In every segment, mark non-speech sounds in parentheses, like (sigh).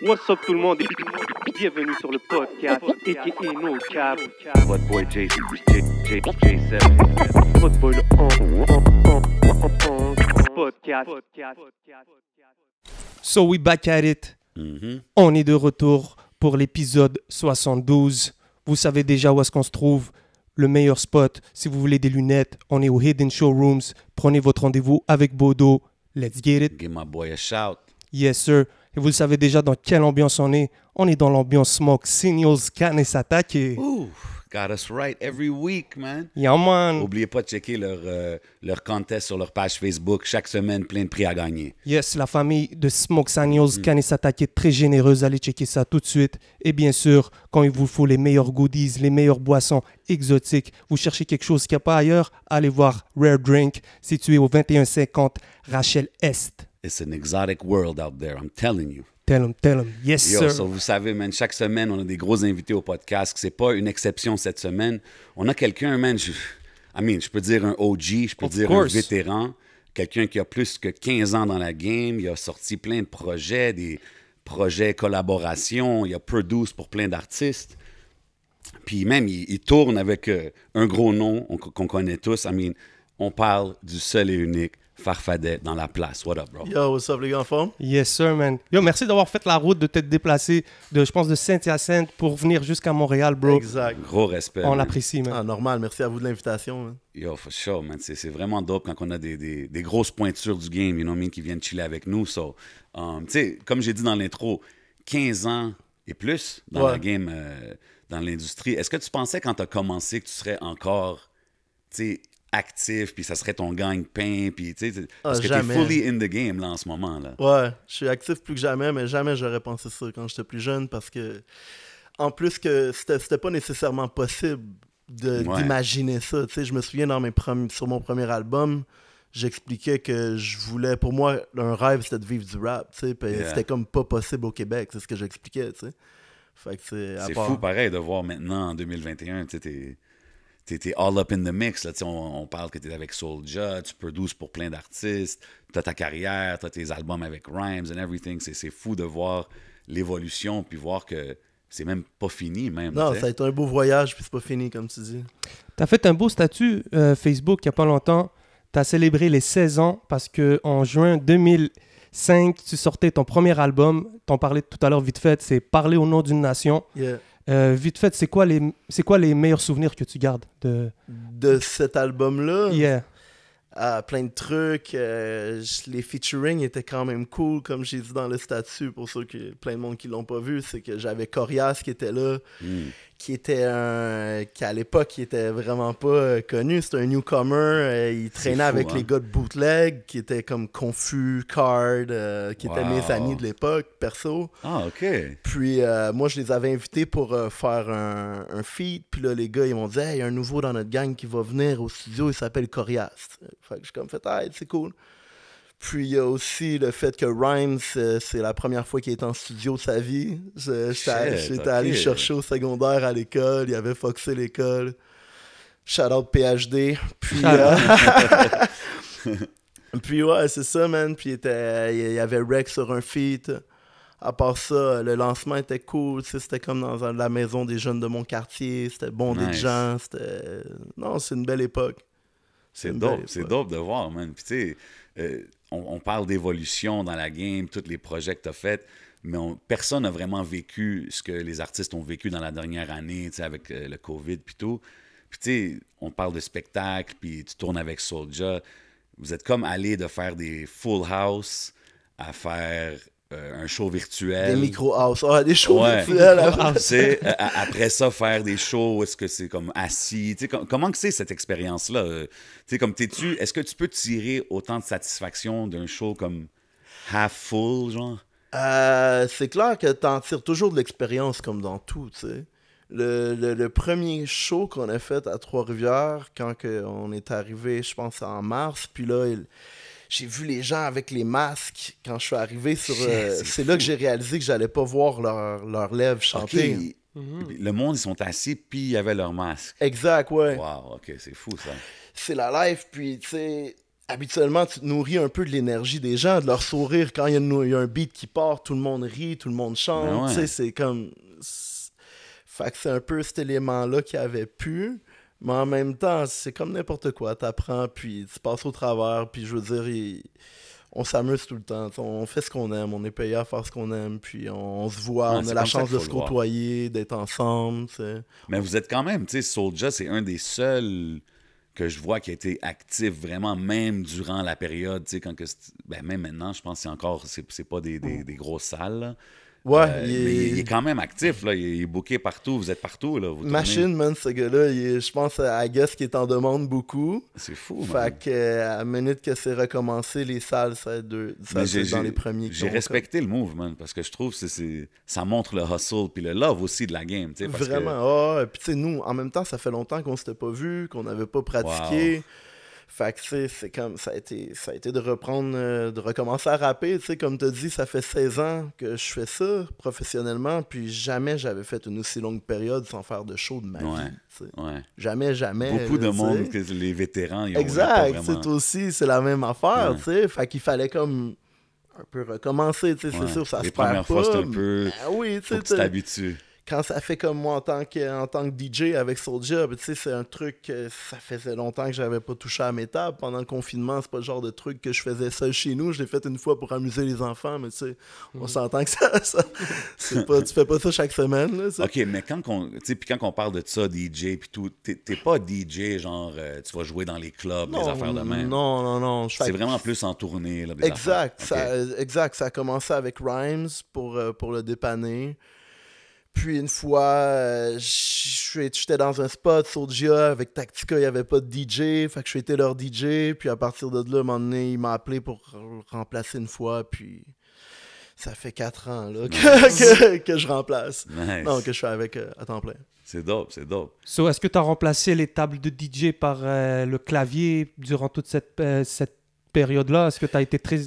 What's up tout le monde bienvenue sur le So we back at it. Mm-hmm. On est de retour pour l'épisode 72. Vous savez déjà où est-ce qu'on se trouve le meilleur spot. Si vous voulez des lunettes, on est au Hidden Showrooms. Prenez votre rendez-vous avec Bodo. Let's get it. Yes, sir. Et vous le savez déjà dans quelle ambiance on est. On est dans l'ambiance smoke. Signals can et got us right every week, man. man. Oubliez pas de checker leur, euh, leur contest sur leur page Facebook. Chaque semaine, plein de prix à gagner. Yes, la famille de Smoke Signals mm-hmm. Canis can est très généreuse. Allez checker ça tout de suite. Et bien sûr, quand il vous faut les meilleurs goodies, les meilleures boissons exotiques, vous cherchez quelque chose qu'il n'y a pas ailleurs, allez voir Rare Drink, situé au 2150 Rachel Est. It's an exotic world out there, I'm telling you. Tell them, tell them. Yes, sir. vous savez, man, chaque semaine, on a des gros invités au podcast. C'est pas une exception cette semaine. On a quelqu'un, man, je, I mean, je peux dire un OG, je peux dire un vétéran, quelqu'un qui a plus que 15 ans dans la game. Il a sorti plein de projets, des projets collaboration. Il a produit pour plein d'artistes. Puis même, il, tourne avec euh, un gros nom qu'on connaît tous. I mean, on parle du seul et unique Farfadet dans la place. What up, bro? Yo, what's up, les gars en Yes, sir, man. Yo, merci d'avoir fait la route, de te déplacer, de, je pense, de Saint-Hyacinthe pour venir jusqu'à Montréal, bro. Exact. Gros respect. On l'apprécie, man. Ah, normal. Merci à vous de l'invitation, man. Yo, for sure, man. C'est vraiment dope quand on a des, grosses pointures du game, you know what qui viennent chiller avec nous. So, um, tu sais, comme j'ai dit dans l'intro, 15 ans et plus dans la game, euh, dans l'industrie. Est-ce que tu pensais quand tu as commencé que tu serais encore, tu sais, actif, puis ça serait ton gang pain puis tu sais, ah, parce que t'es fully in the game là en ce moment là. Ouais, je suis actif plus que jamais, mais jamais j'aurais pensé ça quand j'étais plus jeune, parce que en plus que c'était pas nécessairement possible d'imaginer ça. Tu sais, je me souviens dans mes sur mon premier album, j'expliquais que je voulais, pour moi, un rêve c'était de vivre du rap, tu sais, c'était comme pas possible au Québec, c'est ce que j'expliquais, tu sais. c'est. fou pareil de voir maintenant en 2021, tu sais, t'es all up in the mix. Là, on, on, parle que es avec Soulja, tu produces pour plein d'artistes, t'as ta carrière, t'as tes albums avec Rhymes and everything. C'est fou de voir l'évolution, puis voir que c'est même pas fini même. Non, ça a été un beau voyage, puis c'est pas fini, comme tu dis. T'as fait un beau statut euh, Facebook il y a pas longtemps. as célébré les 16 ans parce que en juin 2005, tu sortais ton premier album. T'en parlais tout à l'heure vite fait, c'est Parler au nom d'une nation. Euh, vite fait, c'est quoi, les, c'est quoi les meilleurs souvenirs que tu gardes de, de cet album-là? Yeah. Ah, plein de trucs. Euh, les featuring étaient quand même cool, comme j'ai dit dans le statut, pour ceux qui, plein de monde qui l'ont pas vu, c'est que j'avais Corias qui était là, hmm qui était un qui à l'époque était vraiment pas euh, connu c'était un newcomer euh, il traînait avec hein. les gars de bootleg qui étaient comme confus card euh, qui étaient mes amis de l'époque perso ah ok puis moi je les avais invités pour faire un, feed puis là les gars ils m'ont dit il y a un nouveau dans notre gang qui va venir au studio il s'appelle Corias fait que je comme fait ah, hey, c'est cool puis il y a aussi le fait que Rhymes, euh, c'est la première fois qu'il est en studio de sa vie. J'étais allé chercher au secondaire à l'école, il avait foxé l'école. Shout out PhD. Puis, euh, (laughs) puis ouais, c'est ça, man. Puis il, y avait Rex sur un feat. À part ça, le lancement était cool. C'était comme dans la maison des jeunes de mon quartier. C'était bon des gens. Non, c'est une belle époque. C'est dope, c'est dope de voir, man. Puis tu sais, euh, on, parle d'évolution dans la game, tous les projets que tu as faits, mais personne n'a vraiment vécu ce que les artistes ont vécu dans la dernière année, avec le COVID et tout. Puis tu sais, on parle de spectacle, puis tu tournes avec Soulja. Vous êtes comme allé de faire des full house à faire euh, un show virtuel. Des micro-house. Ah, des shows virtuels. après ça, faire des shows, est-ce que c'est comme assis? comment que c'est cette expérience-là? Euh, comme t'es-tu, est-ce que tu peux tirer autant de satisfaction d'un show comme half full, genre? Euh, c'est clair que t'en tires toujours de l'expérience comme dans tout, tu sais. Le, premier show qu'on a fait à Trois-Rivières, quand on est arrivé, je pense, en mars, puis là, il j'ai vu les gens avec les masques quand je suis arrivé sur. c'est euh, là que j'ai réalisé que j'allais pas voir leurs leur lèvres chanter. Mm-hmm. Le monde, ils sont assis, puis y avait leurs masques. Exact, ouais. Wow, ok, c'est fou ça. C'est la live, puis tu sais, habituellement, tu te nourris un peu de l'énergie des gens, de leur sourire. Quand il y, a un beat qui part, tout le monde rit, tout le monde chante. Ben tu sais, c'est comme. Fait que c'est un peu cet élément-là qui avait pu. Mais en même temps, c'est comme n'importe quoi. T'apprends, puis tu passes au travers, puis je veux dire, on s'amuse tout le temps. on fait ce qu'on aime, on est payé à faire ce qu'on aime, puis on, se voit, on a la chance de se côtoyer, d'être ensemble. T'sais. Mais vous êtes quand même, tu sais, Soulja, c'est un des seuls que je vois qui a été actif vraiment même durant la période, tu quand que... Ben, même maintenant, je pense que c'est encore, c'est pas mm. des, grosses salles, Ouais, euh, il, est... quand même actif, là. il est booké partout, vous êtes partout. Là, vous Machine, man, ce gars-là, je pense à Guess qui est en demande beaucoup. C'est fou. Fait que, euh, à la minute que c'est recommencé, les salles, ça dans les premiers. J'ai respecté le mouvement parce que je trouve que c'est, ça montre le hustle puis le love aussi de la game. Vraiment, oh, puis tu sais, nous, en même temps, ça fait longtemps qu'on s'était pas vu, qu'on n'avait pas pratiqué. Fait que, c'est comme, ça a été, ça a été de reprendre, euh, de recommencer à rapper, tu sais, comme t'as dit, ça fait 16 ans que je fais ça professionnellement, puis jamais j'avais fait une aussi longue période sans faire de show de ma vie, Jamais, jamais. Beaucoup de monde, que les vétérans, ils ont Exact, c'est aussi, c'est la même affaire, tu sais, fait qu'il fallait comme un peu recommencer, tu sais, c'est sûr, ça se perd pas. fois, un peu, ah tu quand ça fait comme moi en tant que, en tant que DJ avec Soulja, ben, c'est un truc que ça faisait longtemps que j'avais pas touché à mes tables. Pendant le confinement, c'est pas le genre de truc que je faisais seul chez nous. Je l'ai fait une fois pour amuser les enfants, mais tu on mhm. s'entend que ça, c'est tu fais pas ça chaque semaine. ok, mais quand on, quand parle de ça, DJ, puis tout, t'es pas DJ, genre, euh, tu vas jouer dans les clubs, les affaires de même. Non, non, non. C'est vraiment plus en tournée. exact, ça, exact. Ça a commencé avec Rhymes pour, euh, pour le dépanner. Puis une fois, euh, j'étais dans un spot, GIA avec Tactica, il n'y avait pas de DJ, fait que je été leur DJ. Puis à partir de là, un moment donné, il m'a appelé pour remplacer une fois, puis ça fait quatre ans que, je remplace. Non, que je suis avec euh, à temps plein. C'est dope, c'est dope. est-ce que tu as remplacé les tables de DJ par euh, le clavier durant toute cette, cette période-là? Est-ce que tu as été très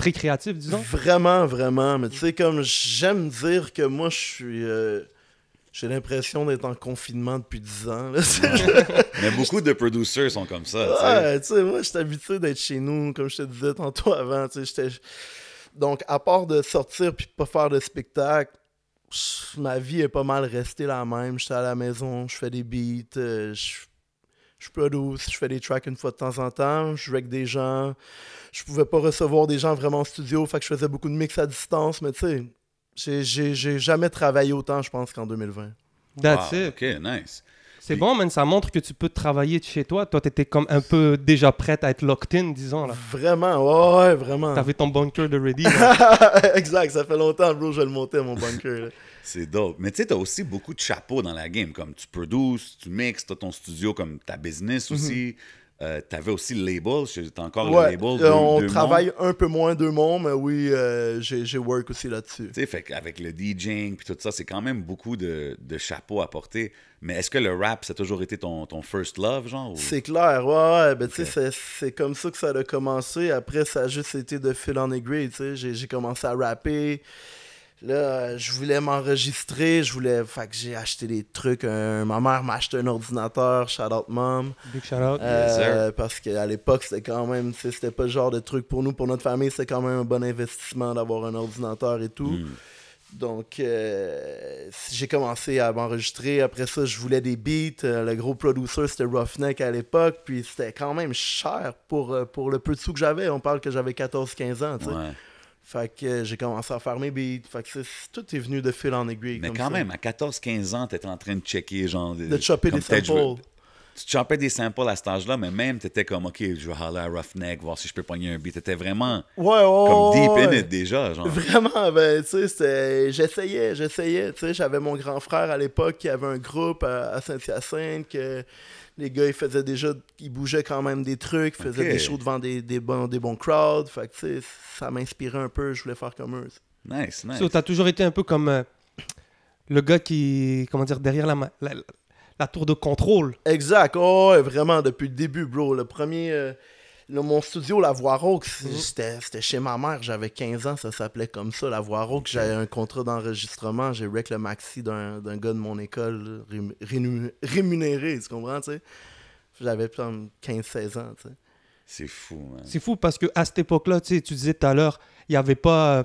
très créatif, disons. Vraiment, vraiment. Mais tu sais, comme j'aime dire que moi, je suis. Euh, j'ai l'impression d'être en confinement depuis 10 ans. (laughs) mais beaucoup de producers sont comme ça. tu sais, moi, j'étais habitué d'être chez nous, comme je te disais tantôt avant. Donc, à part de sortir puis pas faire de spectacle, ma vie est pas mal restée la même. J'étais à la maison, je fais des beats, euh, je, produce, je fais des tracks une fois de temps en temps, je avec des gens je pouvais pas recevoir des gens vraiment en studio, fait que je faisais beaucoup de mix à distance, mais tu sais, j'ai jamais travaillé autant, je pense, qu'en 2020. OK, nice. C'est bon, man, ça montre que tu peux travailler de chez toi. Toi, étais comme un peu déjà prête à être locked in, disons. Là. Vraiment, ouais, vraiment. vraiment. T'avais ton bunker de ready. (laughs) exact, ça fait longtemps, bro, je le montais, mon bunker. C'est dope. Mais tu sais, t'as aussi beaucoup de chapeaux dans la game. Comme tu produces, tu mixes, t'as ton studio comme ta business mhm. aussi. Euh, t'avais avais aussi le label, t'as encore le label. Euh, on travaille un peu moins deux mondes, mais oui, euh, j'ai work aussi là-dessus. Tu sais, avec le DJing puis tout ça, c'est quand même beaucoup de, de chapeaux à porter. Mais est-ce que le rap, ça a toujours été ton, ton first love, genre? C'est clair, ouais, ben, tu sais, c'est comme ça que ça a commencé. Après, ça a juste été de fil en aiguille, tu sais. J'ai commencé à rapper. Là, euh, je voulais m'enregistrer, je voulais. Fait que j'ai acheté des trucs. ma mère m'a acheté un ordinateur, shout out mom. Big shout out. Euh, parce qu'à l'époque, c'était quand même. C'était pas le genre de truc pour nous, pour notre famille, c'était quand même un bon investissement d'avoir un ordinateur et tout. Hmm. Donc, euh, j'ai commencé à m'enregistrer. Après ça, je voulais des beats. Le gros producer, c'était Roughneck à l'époque. Puis c'était quand même cher pour, pour le peu de sous que j'avais. On parle que j'avais 14-15 ans, tu sais. Fait que euh, j'ai commencé à faire mes beats. Fait que tout est venu de fil en aiguille. Mais quand même, à 14-15 ans, t'étais en train de checker, genre. De chopper des samples. Tu chopais des samples à cet âge-là, mais même t'étais comme, OK, je vais aller à Roughneck, voir si je peux pogner un beat. T'étais vraiment. Ouais, ouais. comme deep in it déjà, genre. Vraiment, ben, tu sais, j'essayais, j'essayais. Tu sais, j'avais mon grand frère à l'époque qui avait un groupe à, Saint-Hyacinthe que les gars, ils faisaient déjà, ils bougeaient quand même des trucs, ils faisaient des shows devant des, bons, des bons crowds. Fait ça m'inspirait un peu, je voulais faire comme eux. Nice, nice. t'as toujours été un peu comme euh, le gars qui, comment dire, derrière la, la, tour de contrôle. Exact. Oh, vraiment, depuis le début, bro. Le premier. Euh, le, mon studio, la Voix Rauque, mhm. c'était chez ma mère, j'avais 15 ans, ça s'appelait comme ça, la Voix Rauque. J'avais un contrat d'enregistrement, j'ai rec le maxi d'un gars de mon école rémunéré, tu comprends, tu sais? J'avais 15-16 ans, tu sais. C'est fou, C'est fou parce que à cette époque-là, tu tu disais tout à l'heure, il n'y avait pas. Euh,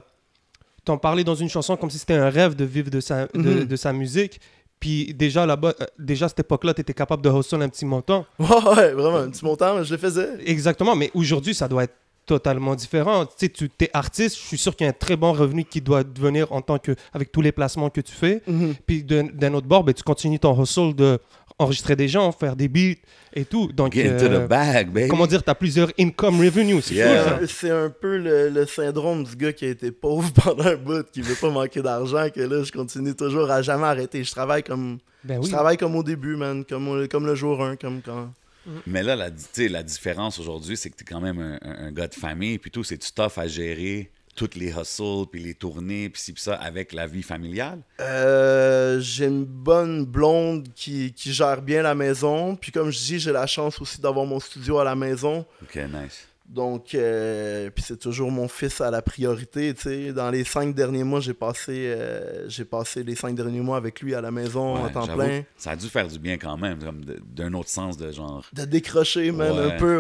t'en parlais dans une chanson comme si c'était un rêve de vivre de sa, de, mhm. de sa musique. Puis déjà là-bas, euh, déjà à cette époque-là, tu étais capable de hustle un petit montant. (laughs) Ouais, vraiment, un petit montant, je le faisais. Exactement, mais aujourd'hui, ça doit être totalement différent. Tu sais, tu es artiste, je suis sûr qu'il y a un très bon revenu qui doit devenir en tant que, avec tous les placements que tu fais. Mhm. Puis d'un autre bord, ben, tu continues ton hustle de enregistrer des gens, faire des beats et tout. Donc, Get euh, Comment dire, t'as plusieurs income revenues. C'est un peu le, syndrome du gars qui a été pauvre (laughs) pendant un bout, qui veut pas manquer d'argent, que là, je continue toujours à jamais arrêter. Je travaille comme, ben travaille comme au début, man, comme, comme le jour 1, comme quand. Mm. Mais là, la, la différence aujourd'hui, c'est que t'es quand même un, gars de famille, puis tout, c'est du stuff à gérer toutes les hustles, puis les tournées, puis ci, ça, avec la vie familiale? Euh, j'ai une bonne blonde qui, qui, gère bien la maison. Puis comme je dis, j'ai la chance aussi d'avoir mon studio à la maison. OK, nice. Donc, euh, puis c'est toujours mon fils à la priorité, tu Dans les cinq derniers mois, j'ai passé, euh, j'ai passé les cinq derniers mois avec lui à la maison en temps plein. Ça a dû faire du bien quand même, comme d'un autre sens de genre. De décrocher, man, un peu,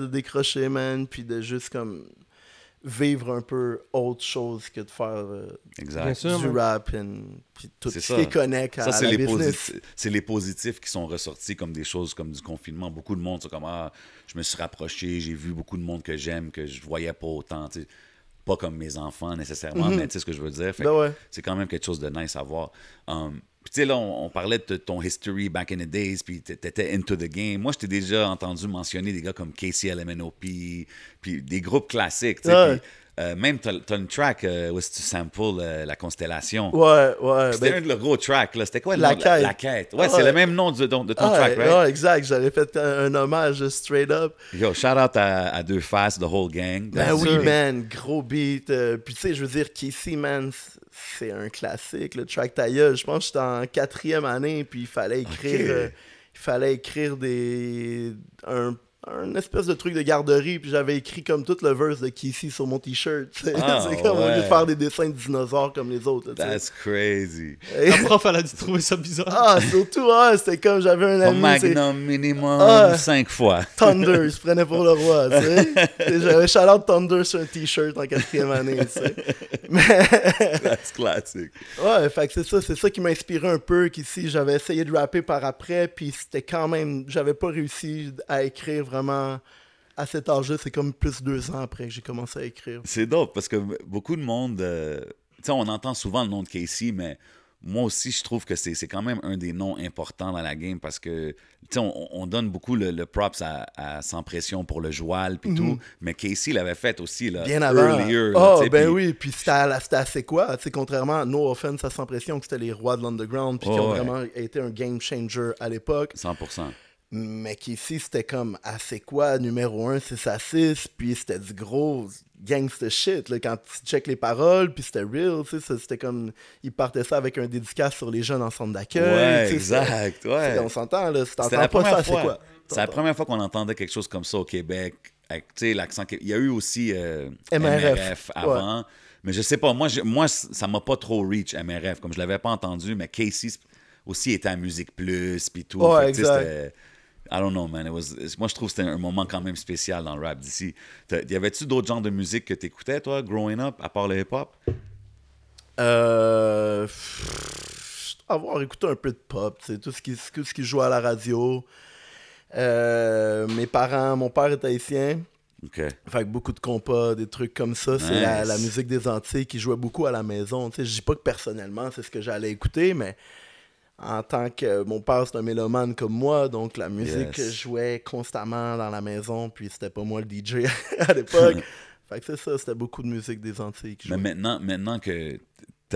de décrocher, man, puis de juste comme vivre un peu autre chose que de faire euh, du rap et tout ce qui à ça, c'est les C'est les positifs qui sont ressortis comme des choses comme du confinement. Beaucoup de monde sont comme ah, je me suis rapproché, j'ai vu beaucoup de monde que j'aime que je voyais pas autant, pas comme mes enfants nécessairement, mm-hmm. mais tu sais ce que je veux dire. Ben c'est quand même quelque chose de nice à voir. Hum, tu sais, là, on, parlait de ton history back in the days, puis t'étais into the game. Moi, je t'ai déjà entendu mentionner des gars comme KCLMNOP, puis des groupes classiques, tu sais. Ouais. Euh, même, ton track euh, où tu samples euh, la constellation. Ouais, ouais. C'était ben, un de leurs gros tracks, C'était quoi la Quête. La, quête. Ouais, c'est le même nom de, ton track, right? Ouais, exact. J'avais fait un, hommage straight up. Yo, shout out à, Deux Faces, The Whole Gang. Ben oui, man. Gros beat. Euh. puis, tu sais, je veux dire, KC man, c'est un classique, le track tailleul. Je pense que j'étais en quatrième année, puis il fallait écrire. il fallait écrire des un un espèce de truc de garderie, puis j'avais écrit comme tout le verse de Kissy sur mon t-shirt. Ah, (laughs) c'est comme on au faire des dessins de dinosaures comme les autres. That's crazy. Et... La prof, elle a dû trouver ça bizarre. Ah, surtout, ah, c'était comme j'avais un ami. Au magnum minimum ah, cinq fois. (laughs) Thunder, je prenais pour le roi. (laughs) j'avais de Thunder sur un t-shirt en quatrième année. Mais... That's classic. Ouais, fait c'est ça, c'est ça qui m'a inspiré un peu. Kissy, j'avais essayé de rapper par après, puis c'était quand même, j'avais pas réussi à écrire vraiment à cet âge-là, c'est comme plus de deux ans après que j'ai commencé à écrire. C'est dope parce que beaucoup de monde, euh, tu sais, on entend souvent le nom de Casey, mais moi aussi, je trouve que c'est quand même un des noms importants dans la game parce que, tu sais, on, donne beaucoup le, props à, Sans Pression pour le joual puis tout, mhm. mais Casey l'avait fait aussi, là, Bien avant. Earlier, oh, ben oui, puis c'était assez quoi, c'est contrairement à No Offense à Sans Pression, que c'était les rois de l'underground, puis oh, qui ont vraiment été un game changer à l'époque. 100%. Mais qu'ici, c'était comme, ah, quoi, numéro 1, 6 ça, 6, puis c'était du gros gangster shit, là, quand tu check les paroles, puis c'était real, tu sais, c'était comme, Il partait ça avec un dédicace sur les jeunes en centre d'accueil. Ouais, exact, ouais. On s'entend, là, si pas ça, c'est quoi? C'est la première fois qu'on entendait quelque chose comme ça au Québec, avec, tu sais, l'accent, il y a eu aussi euh, MRF. avant, mais je sais pas, moi, moi ça m'a pas trop reach, MRF, comme je l'avais pas entendu, mais Casey aussi était à Musique Plus, puis tout, ouais, I don't know, man. moi, je trouve que c'était un moment quand même spécial dans le rap d'ici. Y avait-tu d'autres genres de musique que t'écoutais, toi, growing up, à part le hip-hop? Euh... Avoir écouté un peu de pop, sais, tout ce qui, tout ce qui joue à la radio. Euh, mes parents, mon père est haïtien. Ok. Fait beaucoup de compas, des trucs comme ça, c'est la, musique des Antilles qui jouait beaucoup à la maison. Tu sais, je dis pas que personnellement c'est ce que j'allais écouter, mais en tant que mon père c'est un mélomane comme moi, donc la musique jouait constamment dans la maison, puis c'était pas moi le DJ (laughs) à l'époque. (laughs) fait que c'est ça, c'était beaucoup de musique des Antilles. Mais maintenant, maintenant que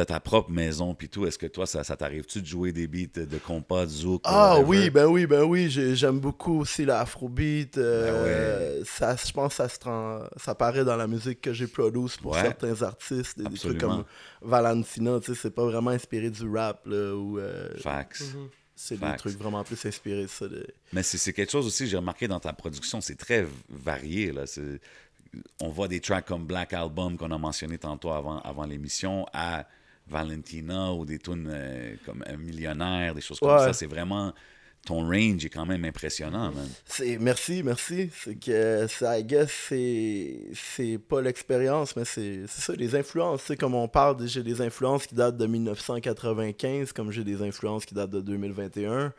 ta propre maison puis tout. Est-ce que toi, ça, t'arrive-tu de jouer des beats de compas, de zouk? Ah oui, ben oui, ben oui. J'aime beaucoup aussi l'afrobeat. Euh, ben je pense que ça, se ça paraît dans la musique que j'ai produite pour certains artistes. Des, trucs comme Valentina, tu sais, c'est pas vraiment inspiré du rap. ou, euh, Fax. Mhm. C'est des trucs vraiment plus inspirés ça. Mais c'est quelque chose aussi, j'ai remarqué dans ta production, c'est très varié. Là. On voit des tracks comme Black Album qu'on a mentionné tantôt avant, avant l'émission à Valentina ou des tunes euh, comme Un euh, millionnaire, des choses comme ça. C'est vraiment. Ton range est quand même impressionnant, man. Merci, merci. C'est que, I guess, c'est pas l'expérience, mais c'est ça, les influences. C'est comme on parle, j'ai des influences qui datent de 1995, comme j'ai des influences qui datent de 2021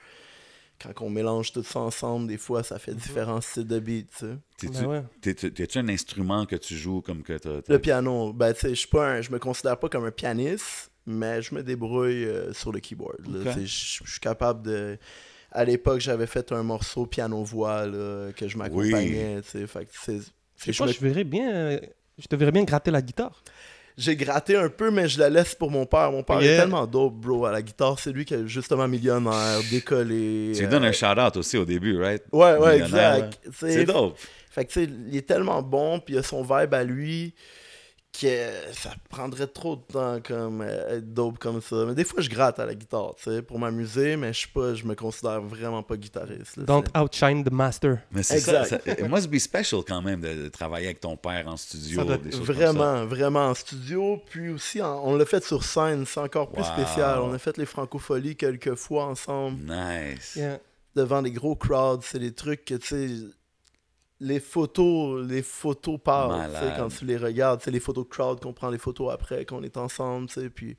quand on mélange tout ça ensemble, des fois, ça fait mhm. différents styles de beats. Ben t'es-tu un instrument que tu joues comme que Le piano. Ben, tu sais, je me considère pas comme un pianiste, mais je me débrouille euh, sur le keyboard. Je suis capable de... À l'époque, j'avais fait un morceau piano-voix que je m'accompagnais. Fait Je te verrais bien gratter la guitare j'ai gratté un peu, mais je la laisse pour mon père. Mon père est tellement dope, bro, à la guitare. C'est lui qui est justement millionnaire, décollé. Tu lui euh, donnes un shout-out aussi au début, right? Ouais, ouais, exact. C'est dope. Fait que, tu sais, il est tellement bon, puis il a son vibe à lui que ça prendrait trop de temps comme euh, être dope comme ça. Mais des fois, je gratte à la guitare, tu sais, pour m'amuser, mais je suis pas, je me considère vraiment pas guitariste. donc Don't outshine the master. Mais c'est ça, ça, It must be special quand même de, travailler avec ton père en studio. vraiment, vraiment en studio. Puis aussi, on l'a fait sur scène, c'est encore plus spécial. On a fait les francopholies quelques fois ensemble. Nice. Devant des gros crowds, c'est des trucs que tu sais les photos, les photos parlent, quand tu les regardes, C'est les photos crowd, qu'on prend les photos après, qu'on est ensemble, tu puis...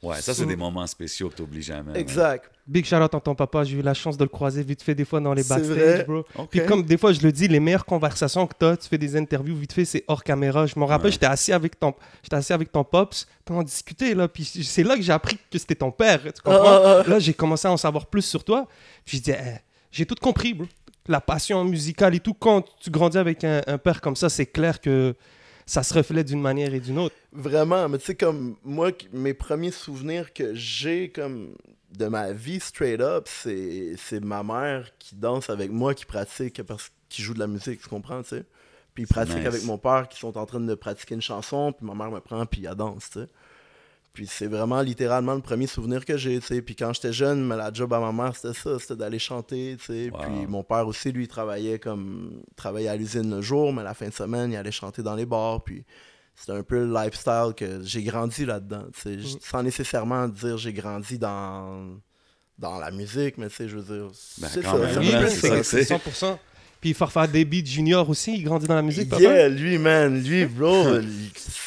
Ouais, ça, c'est des moments spéciaux que n'oublies jamais. Exact. Big shout-out à ton papa, j'ai eu la chance de le croiser vite fait des fois dans les backstage, bro. Puis comme des fois, je le dis, les meilleures conversations que t'as, tu fais des interviews vite fait, c'est hors caméra. Je m'en rappelle, j'étais assis avec ton j'étais assis avec ton pops, t'en discutais, là, puis c'est là que j'ai appris que c'était ton père, tu comprends? Ah, ah, ah. Là, j'ai commencé à en savoir plus sur toi, puis je dis, eh, j'ai tout compris, bro la passion musicale et tout. Quand tu grandis avec un, père comme ça, c'est clair que ça se reflète d'une manière et d'une autre. Vraiment, mais tu sais, comme moi, mes premiers souvenirs que j'ai comme de ma vie straight up, c'est ma mère qui danse avec moi, qui pratique, parce qui joue de la musique, tu comprends, tu sais. Puis pratique avec mon père qui sont en train de pratiquer une chanson, puis ma mère me prend, puis elle danse, tu sais. Puis c'est vraiment littéralement le premier souvenir que j'ai, tu Puis quand j'étais jeune, la job à ma mère, c'était ça, c'était d'aller chanter, tu Puis mon père aussi, lui, travaillait comme... travaillait à l'usine le jour, mais la fin de semaine, il allait chanter dans les bars, puis c'était un peu le lifestyle que j'ai grandi là-dedans, mm. Sans nécessairement dire j'ai grandi dans... dans la musique, mais tu sais, je veux dire... Ben, c'est hein, ça, c'est 100%. Puis Farfa Debbie Junior aussi, il grandit dans la musique, Yeah, lui, man, lui, bro, (laughs)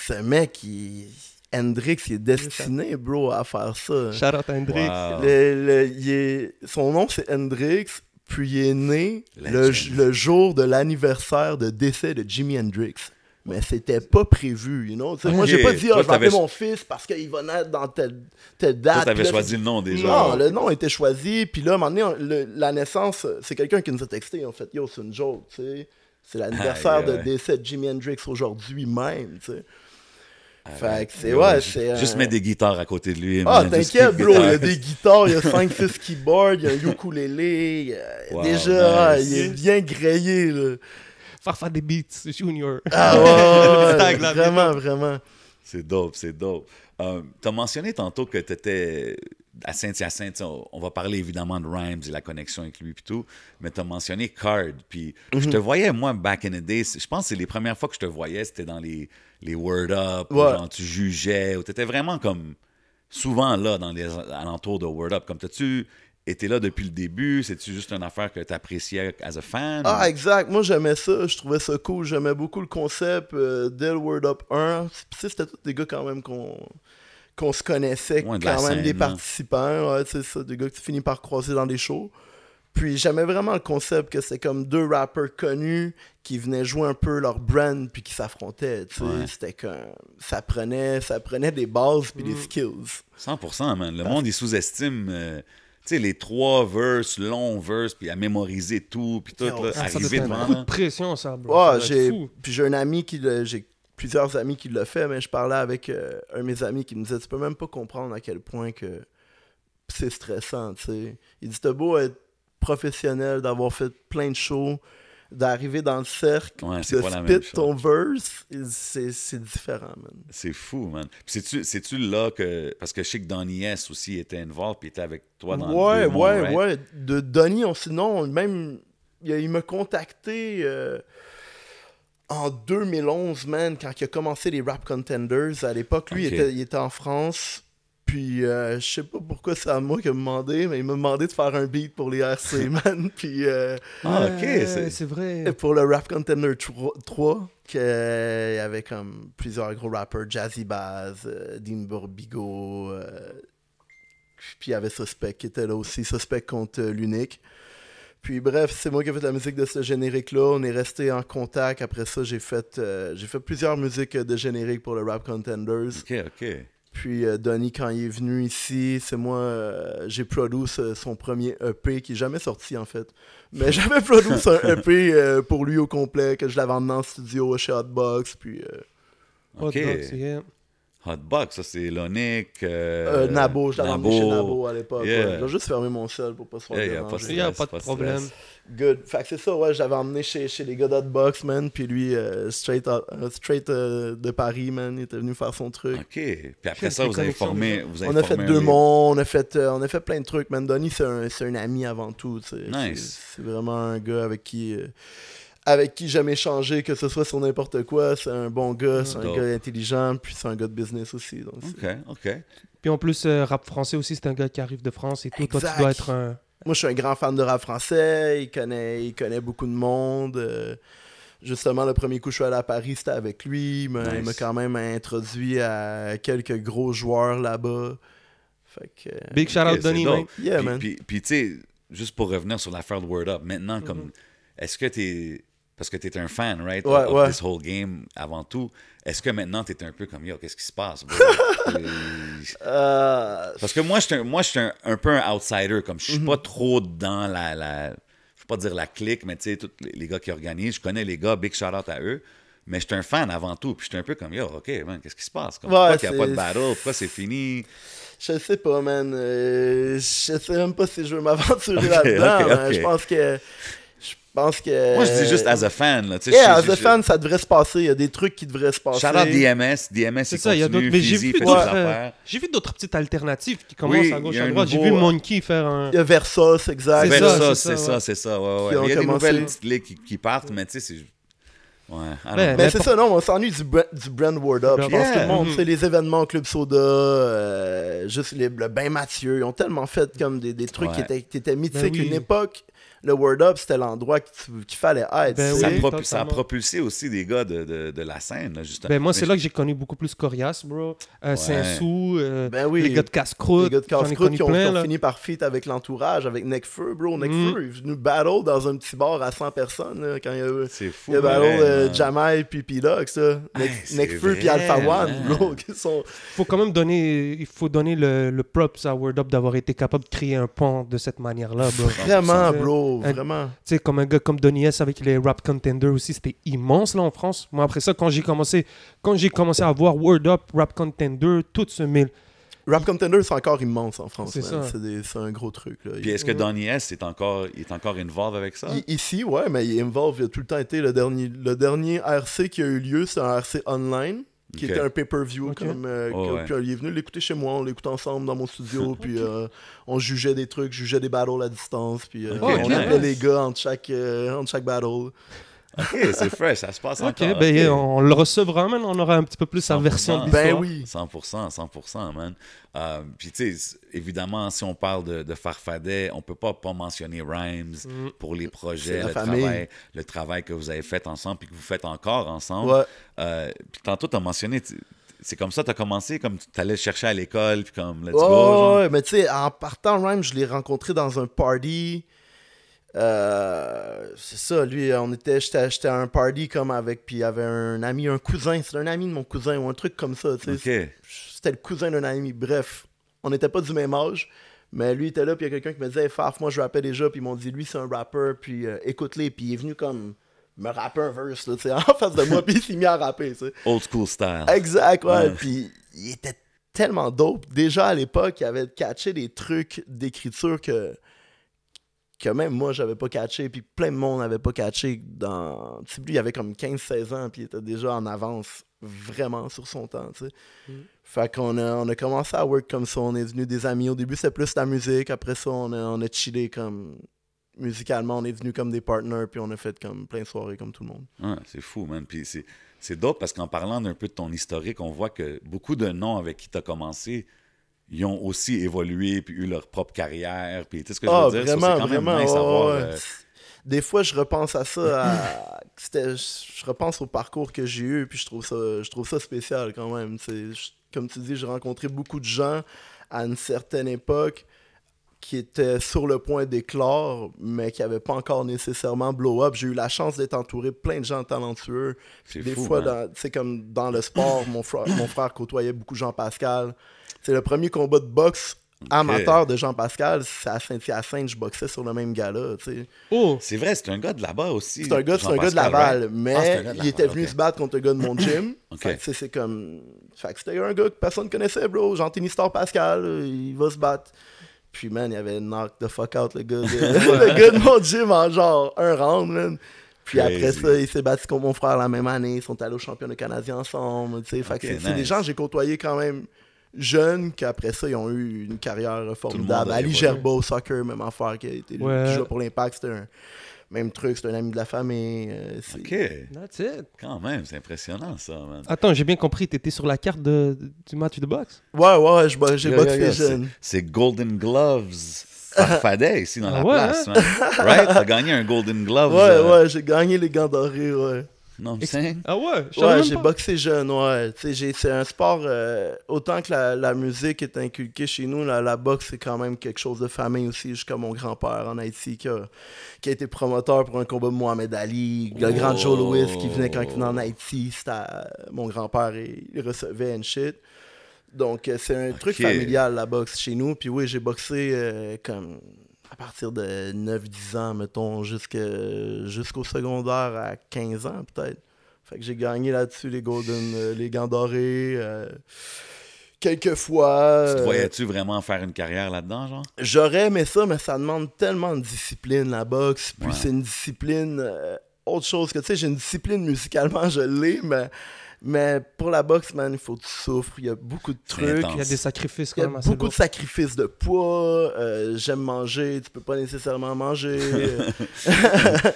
ce mec, il Hendrix, il est destiné, bro, à faire ça. Charlotte Hendrix. Son nom, c'est Hendrix, puis il est né le, jour de l'anniversaire de décès de Jimi Hendrix. Mais c'était pas prévu, you know. Moi, j'ai pas dit, ah, je vais mon fils parce qu'il va naître dans telle, date. Toi, avais choisi le nom déjà. Non, le nom était choisi. Puis là, à un moment donné, la naissance, c'est quelqu'un qui nous a texté, en fait, yo, c'est une joke, tu sais. C'est l'anniversaire de décès de Jimi Hendrix aujourd'hui même, tu sais. Fait que c'est, ouais, c'est... Juste euh, mettre des guitares à côté de lui. Ah, t'inquiète, bro, il y a des guitares, il y a 5-6 (laughs) keyboards, il y a un ukulélé. déjà, il est bien grillé, là. Faire des beats, Junior. Ah ouais, (laughs) vraiment, vraiment. C'est dope, c'est dope. Euh, t'as mentionné tantôt que t'étais à Saint-Hyacinthe, on, on, va parler évidemment de Rhymes et la connexion avec lui et tout, mais tu as mentionné Card. Puis je mhm. te voyais, moi, back in the day, je pense que c'est les premières fois que je te voyais, c'était dans les, les Word Up, genre tu jugeais, ou tu étais vraiment comme souvent là dans les alentours de Word Up. Comme t'as-tu été là depuis le début? cest juste une affaire que tu appréciais as a fan? Ah, exact. Moi, j'aimais ça. Je trouvais ça cool. J'aimais beaucoup le concept euh, dès le Word Up 1. C'était des gars quand même qu'on qu'on se connaissait quand même des participants. c'est ça, des gars que tu finis par croiser dans des shows. Puis j'aimais vraiment le concept que c'était comme deux rappers connus qui venaient jouer un peu leur brand puis qui s'affrontaient. C'était comme ça prenait, des bases puis des mm. skills. 100%, man. Le monde, il sous-estime. Euh, tu sais, les trois verses, longs verses, puis à mémoriser tout, puis tout, ah, ça, arriver de pression, ça, j'ai... Puis j'ai un ami qui... Euh, j'ai plusieurs amis qui l'ont fait, mais je parlais avec euh, un de mes amis qui me disait Tu peux même pas comprendre à quel point que c'est stressant, tu Il dit T'as beau être professionnel, d'avoir fait plein de shows, d'arriver dans le cercle, de spit ton verse, c'est différent, man. C'est fou, man. C'est-tu là que. Parce que je sais que Donnie S aussi était involved, puis était avec toi dans ouais, Ouais, ouais, De Donnie, on, sinon, même. Il, il m'a contacté. Euh, en 2011, man, quand il a commencé les Rap Contenders, à l'époque, lui, il, était, en France. Puis, euh, je sais pas pourquoi c'est à moi qu'il m'a demandé, mais il m'a demandé de faire un beat pour les RC, (laughs) man. Puis, euh, ah, ok, c'est vrai. Pour le Rap Contender 3, Il qu'il y avait comme plusieurs gros rappers, Jazzy Baz, euh, Dean Borbigo, puis il y avait Suspect qui était là aussi, Suspect contre l'Unique. Puis bref, c'est moi qui ai fait la musique de ce générique-là. On est resté en contact. Après ça, j'ai fait, euh, fait plusieurs musiques de générique pour le Rap Contenders. OK, OK. Puis euh, Donny, quand il est venu ici, c'est moi, euh, j'ai produit son premier EP qui n'est jamais sorti en fait. Mais (laughs) j'avais produit un (laughs) EP pour lui au complet, que je l'avais emmené en studio chez Hotbox. Puis. OK. Hotbox, ça c'est Lonic. Euh, euh, Nabo, j'étais Nabo. chez Nabo à l'époque. J'ai juste fermé mon sol pour pas se faire yeah, déranger. Il n'y a pas de problème. Fait c'est ça, ouais, j'avais emmené chez, chez les gars d'Hotbox, man. Puis lui, euh, straight, euh, straight euh, de Paris, man, il était venu faire son truc. OK. Puis après ça, vous avez formé. Vous avez on a fait deux mondes. on, a fait, on a fait plein de trucs, man. Donnie, c'est un, un, ami avant tout. Nice. C'est vraiment un gars avec qui avec qui jamais changé, que ce soit sur n'importe quoi. C'est un bon gars, mm. c'est un gars intelligent, puis c'est un gars de business aussi. ok, ok. Puis en plus, euh, rap français aussi, c'est un gars qui arrive de France et tout. Exact. être Moi, je suis un grand fan de rap français. Il connaît, il connaît beaucoup de monde. Euh, justement, le premier coup je suis allé à Paris, c'était avec lui. Il m'a quand même introduit à quelques gros joueurs là-bas. Euh, Big shout out, man. puis, Puis, tu sais, juste pour revenir sur l'affaire de Word Up, maintenant, mm-hmm. comme. Est-ce que tu es parce que tu étais un fan, right? Ouais, ouais. whole game avant tout. Est-ce que maintenant tu es un peu comme yo, qu'est-ce qui se passe? (laughs) Euh, parce que moi, je suis un, peu un outsider, comme je suis mhm. pas trop dans la. la je pas dire la clique, mais tu sais, tous les gars qui organisent, je connais les gars, big shout out à eux. Mais je un fan avant tout, puis j'étais un peu comme yo, ok, man, qu'est-ce qui se passe? Comme, pourquoi qu'il n'y a pas de battle? Pourquoi c'est fini? Je sais pas, man. Je euh, je sais même pas si je veux m'aventurer là-dedans. Je pense que je pense que. Moi, je dis juste as a fan. Là, yeah, as a fan, ça devrait se passer. Il y a des trucs qui devraient se passer. Shout DMS. DMS, c'est ça. Il y a d'autres. Mais euh, j'ai vu d'autres petites alternatives qui commencent à gauche, à droite. J'ai vu euh, Monkey faire un. Il y a Versus, exact. Versus, c'est ça, c'est ça. Il y a des nouvelles petites qui, partent, mais tu sais, c'est. Ouais. Ben, ben, mais c'est ça, non, on s'ennuie du, du, brand word up. Je pense que mm-hmm. les événements Club Soda, euh, juste le Bain Mathieu, ils ont tellement fait comme des, des trucs qui, étaient, qui, étaient, ben mythiques ben une époque le Word Up, c'était l'endroit qu'il fallait être. Ben ça, a propulsé aussi des gars de, de, la scène, justement. Ben moi, c'est là que j'ai connu beaucoup plus Corias, bro. Euh, Saint-Sou, euh, ben les gars de casse Les gars de casse qui ont, fini par feat avec l'entourage, avec Necfeu, bro. Mm. Necfeu, il est venu battle dans un petit bar à 100 personnes quand il y a eu. C'est fou. Il a battle euh, Jamai puis Pilox, Necfeu puis Alpha One, bro. Il Faut quand même donner, il faut donner le, le props à Word Up d'avoir été capable de créer un pont de cette manière-là, bro. Vraiment, bro. Oh, vraiment. comme un gars comme Donny S avec les Rap Contenders aussi, c'était immense là en France. Moi, après ça, quand j'ai commencé, quand j'ai commencé à voir Word Up, Rap Contender, tout ce mille. Rap Contender, c'est encore immense en France. C'est un gros truc. Là. est-ce que Donny S est encore, est encore involved avec ça? ici, ouais, mais il est involved, il a tout le temps été. Le dernier, le dernier RC qui a eu lieu, c'est un RC online qui était un pay-per-view. Comme, euh, oh, est venu l'écouter chez moi, on l'écoute ensemble dans mon studio, (laughs) puis euh, on jugeait des trucs, jugeait des battles à distance, puis euh, on appelait les gars en chaque, entre chaque battle. OK, c'est fresh, ça se passe encore. ben on le recevra, man. On aura un petit peu plus sa version de ben l'histoire. Ben oui. 100%, 100%, man. Euh, puis, tu sais, évidemment, si on parle de, Farfadet, on peut pas pas mentionner Rhymes mm. pour les projets, le travail, le travail que vous avez fait ensemble et que vous faites encore ensemble. Euh, puis tantôt, tu as mentionné... C'est comme ça, tu as commencé, comme tu allais le chercher à l'école, puis comme let's go. Ouais, mais tu sais, en partant, Rhymes, je l'ai rencontré dans un party. Euh, c'est ça, lui, on était, j'étais, à un party comme avec, puis il y avait un ami, un cousin, c'est un ami de mon cousin ou un truc comme ça, tu C'était le cousin d'un ami, bref. On n'était pas du même âge, mais lui était là, puis il y a quelqu'un qui me disait, Faf, moi je rappais déjà, puis ils m'ont dit, lui c'est un rappeur, puis euh, écoute-les, puis il est venu comme me rapper un verse, tu (laughs) en face de moi, puis il s'est mis à rapper, Old school style. Exact, ouais, puis il était tellement dope. Déjà à l'époque, il avait catché des trucs d'écriture que que même moi, j'avais pas catché, puis plein de monde n'avait pas catché. Dans... lui, il avait comme 15-16 ans, puis il était déjà en avance vraiment sur son temps, tu mm. Fait qu'on a, on a commencé à work comme ça, on est devenus des amis. Au début, c'est plus la musique, après ça, on a, on chillé comme... Musicalement, on est devenus comme des partners, puis on a fait comme plein de soirées comme tout le monde. c'est fou, man. Puis c'est... C'est dope parce qu'en parlant d'un peu de ton historique, on voit que beaucoup de noms avec qui tu as commencé ils ont aussi évolué puis eu leur propre carrière. Puis, tu sais ce que je ah, veux dire? Vraiment, quand vraiment. Même euh, Des fois, je repense à ça. (laughs) je repense au parcours que j'ai eu, puis je trouve ça, je trouve ça spécial quand même. c'est comme tu dis, j'ai rencontré beaucoup de gens à une certaine époque qui était sur le point d'éclore, mais qui n'avait pas encore nécessairement blow-up. J'ai eu la chance d'être entouré de plein de gens talentueux. Des fois, c'est comme dans le sport, mon, frère, mon frère côtoyait beaucoup Jean-Pascal. C'est le premier combat de boxe amateur de Jean-Pascal, C'est à Saint-Hyacinthe, je boxais sur le même gars-là. Oh. C'est vrai, c'est un gars de là-bas aussi. C'est un gars, ah, un gars de Laval, mais il était venu se battre contre un gars de mon (coughs) gym. C'est comme. c'était un gars que personne connaissait, bro. Jean-Ténistor Pascal, il va se battre. Puis, man, il avait knock the fuck out le gars. (laughs) le gars de mon gym en genre un round, man. Puis après ça, il s'est battu contre mon frère la même année. Ils sont allés au championnat canadien ensemble. c'est des gens que j'ai côtoyés quand même jeunes qu'après ça, ils ont eu une carrière formidable. Ali au soccer, même affaire, qui a été pour l'Impact. C'était un même truc, c'est un ami de la femme Euh, OK. That's it. Quand même, c'est impressionnant ça, man. Attends, j'ai bien compris, t'étais sur la carte de, du match de boxe. Ouais, ouais, j'ai boxé jeune. C'est Golden Gloves. Farfadet (laughs) ici dans la ah place, hein? man. Right? T'as gagné un Golden (laughs) Gloves. Ouais, euh, ouais, j'ai gagné les gants dorés, ouais. Non, c'est... Ah ouais? j'ai boxé jeune, ouais. C'est un sport, euh, autant que la, musique est inculquée chez nous, la, boxe, c'est quand même quelque chose de famille aussi, jusqu'à mon grand-père en Haïti qui a, été promoteur pour un combat de Mohamed Ali, le grand oh. Joe Louis qui venait quand il venait en Haïti, mon grand-père, il recevait une shit. Donc, euh, c'est un truc familial, la boxe, chez nous. Puis oui, j'ai boxé euh, comme à partir de 9-10 ans, mettons, jusqu'au secondaire à 15 ans, peut-être. Fait que j'ai gagné là-dessus les Golden, euh, les Gants Dorés. Euh, quelques fois. Tu te euh, voyais-tu vraiment faire une carrière là-dedans, genre? J'aurais aimé ça, mais ça demande tellement de discipline, la boxe. Puis c'est une discipline. autre chose que, tu sais, j'ai une discipline musicalement, je l'ai, mais mais pour la boxe, man, il faut tu souffres. Il y a beaucoup de trucs. Il y a des sacrifices quand même. beaucoup de sacrifices de poids. Euh, j'aime manger. Tu peux pas nécessairement manger. (laughs) (laughs) fait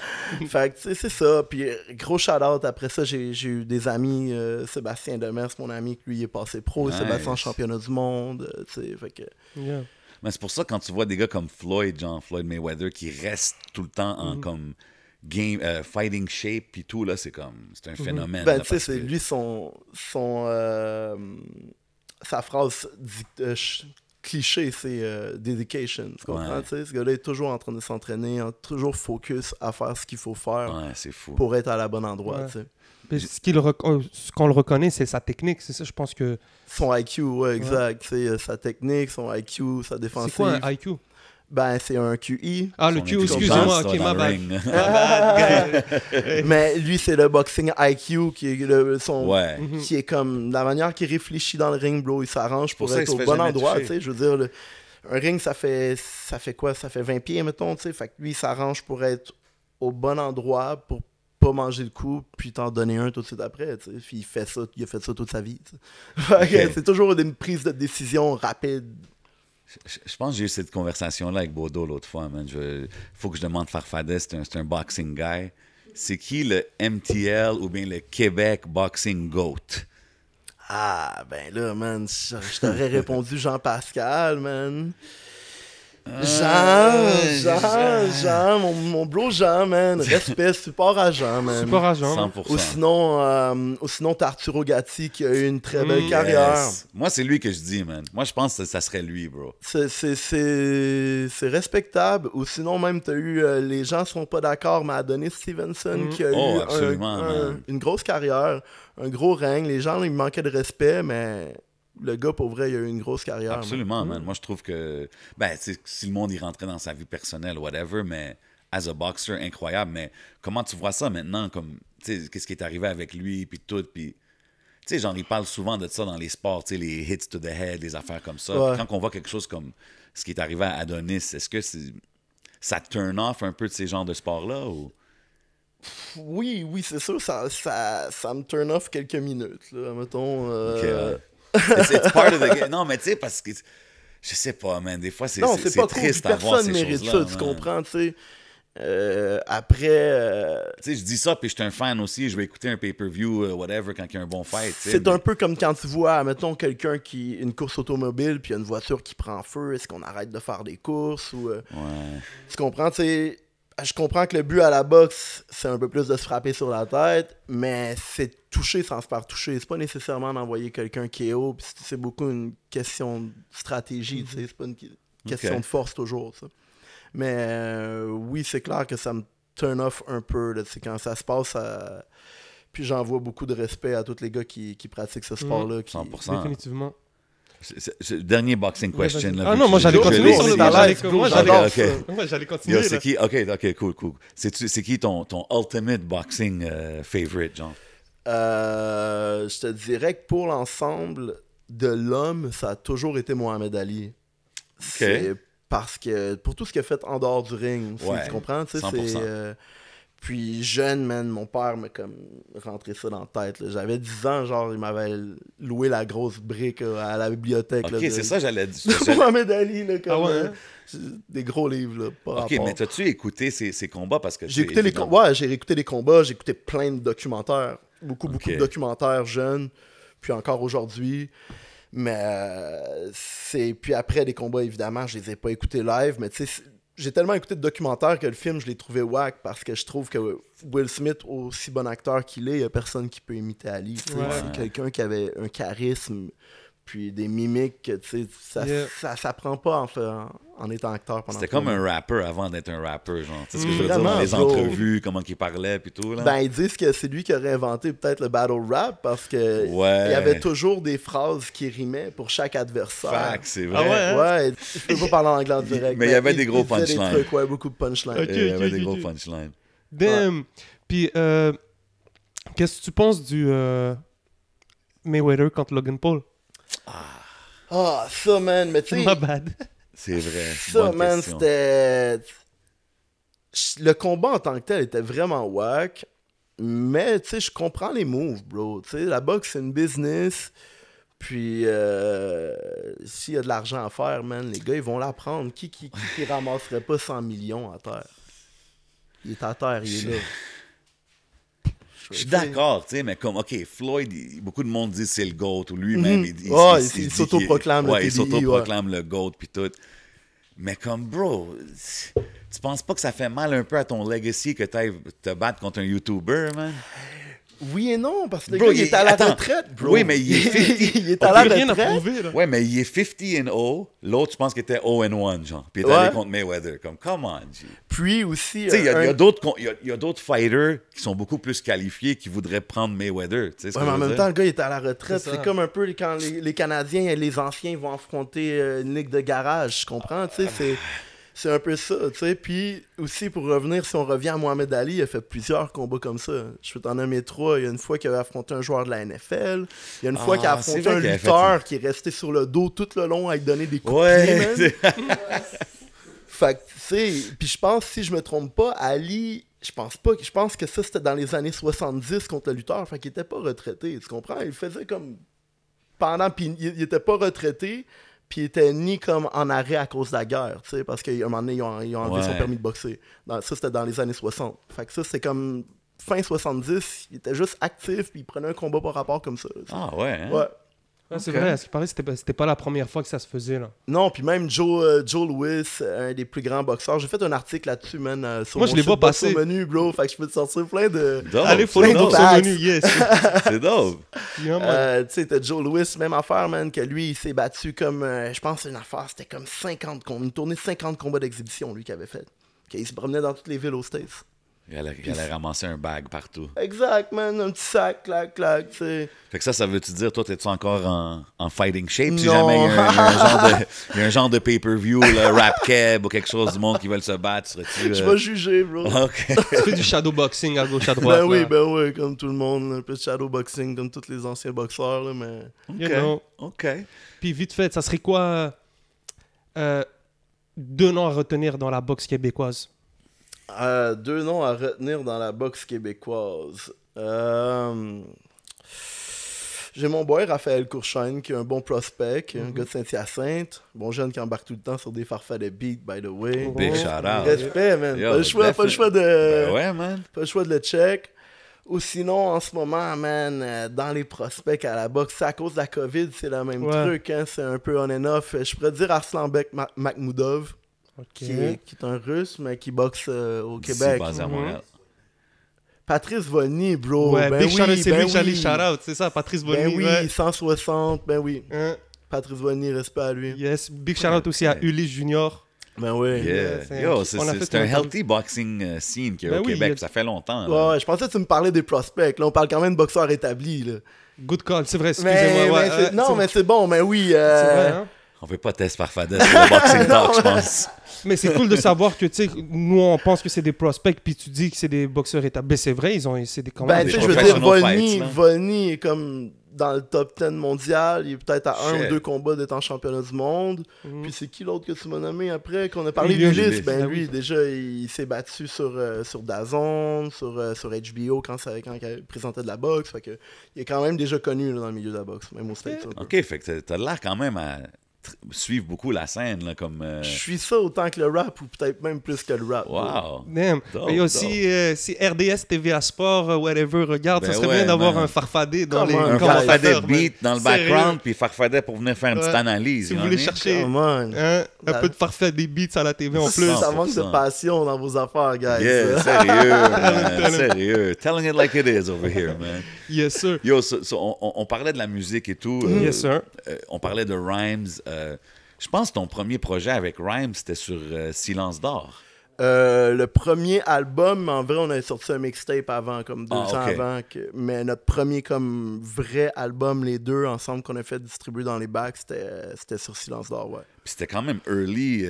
que, tu sais, c'est ça. Puis, gros shout-out. Après ça, j'ai eu des amis. Euh, Sébastien Demers, mon ami, qui lui, est passé pro. Nice. Sébastien, championnat du monde. Euh, tu sais, fait que. Mais c'est pour ça, quand tu vois des gars comme Floyd, genre Floyd Mayweather, qui restent tout le temps en mm. comme euh, fighting shape puis tout, là, c'est comme, c'est un mhm. phénomène. Ben, tu sais, c'est lui, son, son euh, sa phrase euh, cliché, c'est dedication, tu comprends, tu sais, ce gars-là est toujours en train de s'entraîner, hein, toujours focus à faire ce qu'il faut faire pour être à la bonne endroit, tu sais. ce qu'on le reconnaît, c'est sa technique, c'est ça, je pense que... Son IQ, ouais, exact, c'est sa technique, son IQ, sa défensive. C'est quoi un IQ ben, c'est un QI. E. Ah, le QI, excusez-moi, ok, ma bad. (laughs) Mais lui, c'est le boxing IQ qui est, le, son, mhm. qui est comme la manière qu'il réfléchit dans le ring, bro. Il s'arrange pour, être au bon endroit, Je veux dire, un ring, ça fait, ça fait quoi Ça fait 20 pieds, mettons, tu sais. Fait que lui, il s'arrange pour être au bon endroit pour pas manger le coup, puis t'en donner un tout de suite après. Puis il, fait ça, il a fait ça toute sa vie. (laughs) c'est toujours une prise de décision rapide je, pense que j'ai eu cette conversation-là avec Bodo l'autre fois, man. faut que je demande Farfadet, c'est un, boxing guy. C'est qui le MTL ou bien le Québec Boxing Goat? Ah, ben là, man, je t'aurais répondu Jean-Pascal, man. Jean, Jean, Jean, mon, mon Jean, man. Respect, support à Jean, man. Support à Jean. Ou sinon, euh, ou sinon Arturo Gatti qui a eu une très belle mm, carrière. Moi, c'est lui que je dis, man. Moi, je pense que ça serait lui, bro. C'est respectable. Ou sinon, même, t'as eu euh, Les gens sont pas d'accord, mais Adonis Stevenson mm. qui a eu oh, une grosse carrière, un gros règne. Les gens, il manquaient de respect, mais le gars, pour vrai, il a eu une grosse carrière. Absolument, man. Mm. Moi, je trouve que. Ben, si le monde y rentrait dans sa vie personnelle, whatever, mais as a boxer, incroyable. Mais comment tu vois ça maintenant? Comme, qu'est-ce qui est arrivé avec lui, puis tout, puis. Tu sais, genre, il parle souvent de ça dans les sports, tu les hits to the head, les affaires comme ça. Quand on voit quelque chose comme ce qui est arrivé à Adonis, est-ce que c'est, ça turn off un peu de ces genres de sports-là? Ou... Oui, oui, c'est sûr, ça, ça, ça, me turn off quelques minutes. Là. Mettons, euh, (laughs) c'est part of the game. Non, mais tu sais, parce que je sais pas, man. Des fois, c'est triste ces mérite ça, tu comprends, tu sais. Euh, après. Euh, tu sais, je dis ça, puis je suis un fan aussi. Je vais écouter un pay-per-view, euh, whatever, quand il y a un bon fight. C'est un peu comme quand tu vois, mettons, quelqu'un qui. une course automobile, puis une voiture qui prend feu. Est-ce qu'on arrête de faire des courses ou. Ouais. Tu comprends, tu sais. Je comprends que le but à la boxe, c'est un peu plus de se frapper sur la tête, mais c'est toucher sans se faire toucher. C'est pas nécessairement d'envoyer quelqu'un KO, c'est beaucoup une question de stratégie, mm -hmm. c'est pas une question de force toujours. Mais euh, oui, c'est clair que ça me turn off un peu. Là, quand ça se passe, puis j'envoie beaucoup de respect à tous les gars qui, pratiquent ce mm-hmm. sport-là. 100%. Définitivement. dernier boxing question. Là, ah non, moi j'allais ah, continuer sur le Moi j'allais, continuer. c'est qui? Ok, ok, cool, cool. C'est, qui ton, ton ultimate boxing euh, favorite, genre? Euh, je te dirais que pour l'ensemble de l'homme, ça a toujours été Mohamed Ali. C'est parce que pour tout ce qu'il a fait en dehors du ring, tu comprends, c'est. Euh, puis jeune, man, mon père m'a comme rentré ça dans la tête. J'avais 10 ans, genre, il m'avait loué la grosse brique à la bibliothèque. Ok, c'est ça, j'allais dire. (laughs) Mohamed Ali, ah euh, hein? des gros livres, là, Ok, mais as-tu écouté ces, combats parce que j'ai écouté les j'ai écouté les combats, j'ai écouté plein de documentaires. Beaucoup, beaucoup de documentaires jeunes, puis encore aujourd'hui. Mais euh, c'est. Puis après, les combats, évidemment, je les ai pas écoutés live, mais tu sais, j'ai tellement écouté de documentaires que le film, je l'ai trouvé whack parce que je trouve que Will Smith, aussi bon acteur qu'il est, il n'y a personne qui peut imiter Ali. C'est quelqu'un qui avait un charisme puis des mimiques, tu sais, ça, ça, s'apprend pas en, en, étant acteur pendant C'était comme un rapper avant d'être un rapper, genre. Tu sais ce que je veux dire? Dans les entrevues, comment il parlait, puis tout, là. Ben, ils disent que c'est lui qui aurait inventé peut-être le battle rap parce que il y avait toujours des phrases qui rimaient pour chaque adversaire. Fact, c'est vrai. Ah ouais, hein? ouais, je peux pas parler en anglais en direct. Mais, il y avait des gros punchlines. Des trucs, ouais, beaucoup de punchlines. il y avait des gros punchlines. Damn! Puis, euh, qu'est-ce que tu penses du euh, Mayweather contre Logan Paul? Ah. ça, man, mais tu sais. (laughs) C'est vrai. Ça, man, c'était. Le combat en tant que tel était vraiment whack. Mais, tu sais, je comprends les moves, bro. Tu sais, la boxe, c'est une business. Puis, euh, s'il y a de l'argent à faire, man, les gars, ils vont l'apprendre. Qui, qui, qui, ramasserait pas 100 millions à terre? Il est à terre, il est là. (laughs) Je suis d'accord, tu sais, mais comme, OK, Floyd, beaucoup de monde dit c'est le GOAT, ou lui-même, il, s'auto-proclame il le, GOAT, puis tout. Mais comme, bro, tu penses pas que ça fait mal un peu à ton legacy que tu te battre contre un YouTuber, man? Oui et non, parce que bro, il, est à la retraite, bro. Oui, mais il est (laughs) il est à la rien retraite. À prouver, Ouais, mais il est 50 and 0. L'autre, je pense qu'il était 0 and 1, genre. Puis il est allé contre Mayweather. Comme, come on, G. Puis aussi. Tu sais, il y a, d'autres euh, y a, fighters qui sont beaucoup plus qualifiés qui voudraient prendre Mayweather. Tu sais, ce mais en même temps, le gars, il est à la retraite. C'est comme un peu quand les, Canadiens et les anciens vont affronter une euh, Nick de Garage. Je comprends, tu sais. C'est. C'est un peu ça, tu sais. Puis aussi, pour revenir, si on revient à Mohamed Ali, il a fait plusieurs combats comme ça. Je peux t'en nommer trois. Il y a une fois qu'il avait affronté un joueur de la NFL. Il y a une fois qu'il a ah, affronté un lutteur qui est resté sur le dos tout le long à lui donner des coups ouais, de pied, (laughs) Fait que, tu sais, puis je pense, si je me trompe pas, Ali, je pense pas, je pense que ça, c'était dans les années 70 contre le lutteur, fait qu'il était pas retraité, tu comprends? Il faisait comme pendant, puis il, il était pas retraité, puis il était ni comme en arrêt à cause de la guerre, tu sais, parce qu'à un moment donné, ils ont, ils enlevé son permis de boxer. ça, c'était dans les années 60. Fait que ça, c'est comme fin 70, il était juste actif, puis il prenait un combat par rapport comme ça. Ah ouais? Hein? Ouais. C'est vrai, à ce paraît, c'était pas la première fois que ça se faisait. Là. Non, puis même Joe, euh, Louis, Lewis, un des plus grands boxeurs. J'ai fait un article là-dessus, man. Euh, sur Moi, je l'ai pas passé. menu, bro. Fait que je peux te sortir plein de. Allez, follow le menu, yes. (laughs) c'est dope. (laughs) Hein, euh, tu sais, c'était Joe Lewis, même affaire, man, que lui, il s'est battu comme. je pense une affaire, c'était comme 50 combats. Une tournée 50 combats d'exhibition, lui, qu'il avait fait. il se promenait dans toutes les villes aux States. Elle a elle ramasser un bag partout. Exact, man, un petit sac, clac, clac, tu sais. Fait que ça, ça veut-tu dire, toi, t'es-tu encore en, fighting shape non. si jamais (laughs) il y, a un genre de pay-per-view, rap cab ou quelque chose du monde qui veulent se battre, serais-tu. Je euh, vais juger, bro. (laughs) Ok. (laughs) tu fais du shadow boxing à gauche, à droite. Ben oui, ben oui, comme tout le monde, un peu de shadow boxing comme tous les anciens boxeurs, mais. Ok. Ok. Puis vite fait, ça serait quoi euh, deux noms à retenir dans la boxe québécoise deux noms à retenir dans la boxe québécoise. Euh, j'ai mon boy Raphaël Courchaine, qui est un bon prospect, un mhm. gars de Saint-Hyacinthe, bon jeune qui embarque tout le temps sur des de beat, by the way. Oh, Big shout out. Respect, man. pas, le choix, de. le check. Ou sinon, en ce moment, man, euh, dans les prospects à la boxe, à cause de la COVID, c'est le même truc. Hein. c'est un peu on and off. Je pourrais dire Arslan Beck qui, est, un russe, mais qui boxe euh, au Québec. basé à Montréal. Patrice Vonny, bro. ben oui, c'est ben lui c'est ça, Patrice ben Vonny. Ben oui, 160, ben hein? oui. Patrice Vonny, respect à lui. Yes, big shout out aussi à Ulysse Junior. Ben oui. Yo, c'est un healthy boxing euh, scene qui est ben au Québec. Ça fait longtemps. Ouais, je pensais que tu me parlais des prospects. Là, on parle quand même de boxeurs établis. Good call, c'est vrai, excusez-moi. non, mais c'est bon, mais oui. Euh... Vrai, hein? On veut pas test par Fadès pour le boxing (laughs) talk, je pense. Mais c'est cool de savoir que, tu sais, nous, on pense que c'est des prospects, puis tu dis que c'est des boxeurs établis. Ben, c'est vrai, ils ont, c'est des quand Ben, tu sais, je veux dire, Volny, est comme dans le top 10 mondial. Il est peut-être à un ou deux combats d'être en championnat du monde. Mm-hmm. Puis c'est qui l'autre que tu m'as nommé après qu'on a parlé de liste? Ben, ben lui, déjà, il s'est battu sur, euh, sur Dazon, sur, euh, sur HBO quand, ça, il présentait de la boxe. Fait que, il est quand même déjà connu dans le milieu de la boxe, même au States. OK, fait que t'as l'air quand même à suivent beaucoup la scène. Là, comme, euh, Je suis ça autant que le rap, ou peut-être même plus que le rap. Wow! Mais aussi, euh, si RDS, TVA Sport, euh, whatever, regarde, ça ben serait bien d'avoir un farfadé dans les Un farfadé beat dans le background, puis farfadé pour venir faire une petite analyse. Si vous voulez chercher hein, un peu de farfadet beats à la TV en plus. Ça manque de passion dans vos affaires, guys. Yeah, sérieux, (laughs) man, sérieux. Telling it like it is over here, man. Yes, sir. Yo, on, parlait de la musique et tout. Mm. yes, sir. on parlait de rhymes. Euh, je pense que ton premier projet avec Rhyme, c'était sur euh, Silence d'or. Euh, le premier album, en vrai, on avait sorti un mixtape avant, comme deux ah, ans avant. mais notre premier comme vrai album, les deux ensemble qu'on a fait distribuer dans les bacs, c'était sur Silence d'Or, ouais. Puis c'était quand même early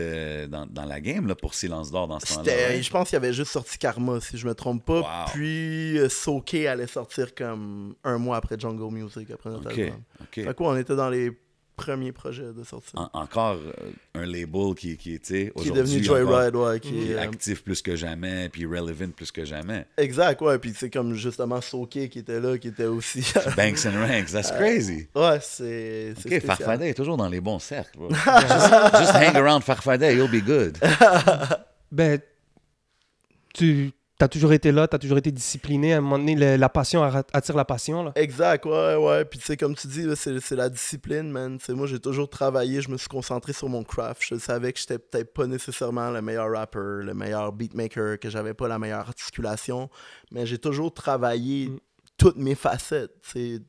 dans, la game là, pour Silence d'Or dans ce temps-là. Je pense qu'il avait juste sorti Karma, si je me trompe pas. Puis Soke allait sortir comme un mois après Jungle Music, après notre album. quoi, on était dans les premier projet de sortie. encore euh, un label qui, qui, qui est devenu Joyride, ouais, qui, est euh, actif plus que jamais, puis relevant plus que jamais. Exact, ouais. Puis c'est comme justement Soke qui était là, qui était aussi. (laughs) Banks and Ranks, that's euh, crazy. ouais, c'est. Ok, Farfaday, est toujours dans les bons cercles. (laughs) just, hang around Farfaday, you'll be good. ben, tu T'as toujours été là, t'as toujours été discipliné. À un la passion attire la passion. Exact, ouais, ouais. Puis tu sais, comme tu dis, c'est la discipline, man. c'est moi, j'ai toujours travaillé, je me suis concentré sur mon craft. Je savais que j'étais peut-être pas nécessairement le meilleur rapper, le meilleur beatmaker, que j'avais pas la meilleure articulation, mais j'ai toujours travaillé mm. toutes mes facettes. c'est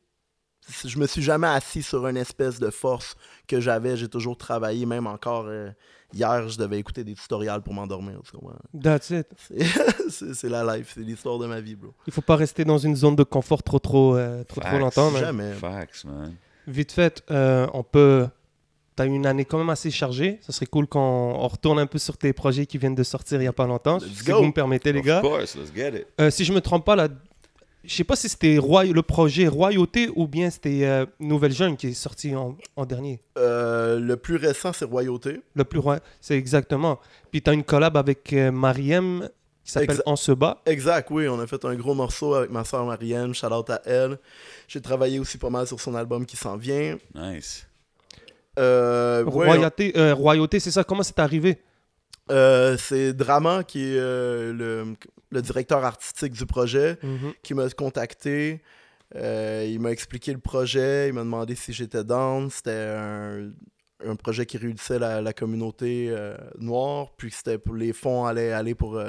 Je me suis jamais assis sur une espèce de force que j'avais. J'ai toujours travaillé, même encore. Euh, hier, je devais écouter des tutoriels pour m'endormir. That's it. (laughs) C'est la life, c'est l'histoire de ma vie, bro. Il faut pas rester dans une zone de confort trop, trop, euh, trop, longtemps. Jamais. Vite fait, euh, on peut. Tu as une année quand même assez chargée. Ça serait cool qu'on retourne un peu sur tes projets qui viennent de sortir il y a pas longtemps. si vous me permettez, les gars. Euh, si je me trompe pas, la je sais pas si c'était le projet Royauté ou bien c'était euh, Nouvelle Jeune qui est sorti en, dernier. Euh, le plus récent, c'est Royauté. Le plus récent, c'est exactement. Puis tu as une collab avec euh, Mariem qui s'appelle On se bat. Exact, oui. On a fait un gros morceau avec ma soeur Mariem, shout à elle. J'ai travaillé aussi pas mal sur son album qui s'en vient. Nice. Royauté, Royauté c'est ça. Comment c'est arrivé? Euh, c'est Drama qui est euh, le, directeur artistique du projet mhm. qui m'a contacté. Euh, il m'a expliqué le projet, il m'a demandé si j'étais down. C'était un, projet qui réussissait la, communauté noire, puis c'était pour les fonds allaient aller pour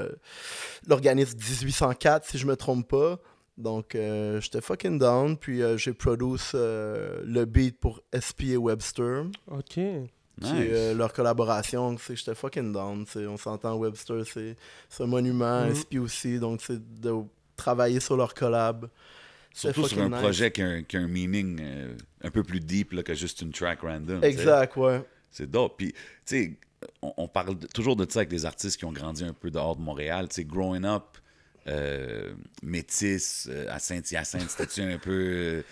l'organisme 1804, si je me trompe pas. Donc, j'étais fucking down. Puis, j'ai produit le beat pour SPA Webster. OK. Puis euh, leur collaboration, j'étais fucking down. On s'entend, Webster, c'est un monument, mm mm-hmm. aussi, donc c'est de travailler sur leur collab. Surtout sur un projet qui a un, meaning euh, un peu plus deep que juste une track random. Exact, ouais. C'est dope. Puis, tu sais, on, parle toujours de ça avec des artistes qui ont grandi un peu dehors de Montréal. growing up, euh, métis, à Saint-Hyacinthe, c'était un peu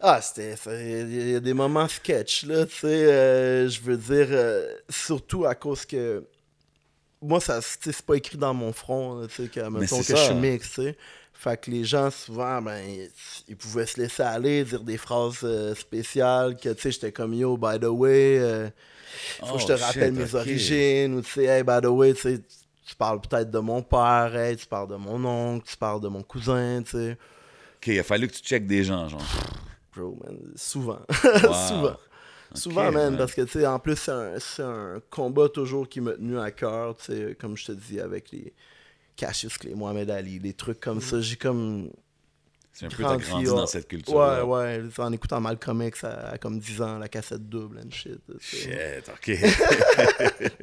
ah, c'était. Il y a des moments sketch, là, tu sais. Euh, je veux dire, euh, surtout à cause que. Moi, ça, c'est pas écrit dans mon front, tu sais, que, mettons que je suis mix, tu sais. Fait que les gens, souvent, ben, ils, pouvaient se laisser aller, dire des phrases euh, spéciales, que, tu sais, j'étais comme yo, by the way, faut que je te oh, rappelle mes origines, ou tu sais, hey, by the way, tu sais, tu parles peut-être de mon père, hey, tu parles de mon oncle, tu parles de mon cousin, tu sais. Ok, il a fallu que tu checkes des gens, genre souvent. (laughs) souvent. souvent, même parce que, tu sais, en plus, c'est un, combat toujours qui m'a tenu à cœur, tu sais, comme je te dis, avec les Cassius Clay, Mohamed Ali, des trucs comme ça. Mm. J'ai comme. C'est un peu grandi dans cette culture. Ouais, ouais. En écoutant Malcolm X à, comme 10 ans, la cassette double and shit. Shit, ok.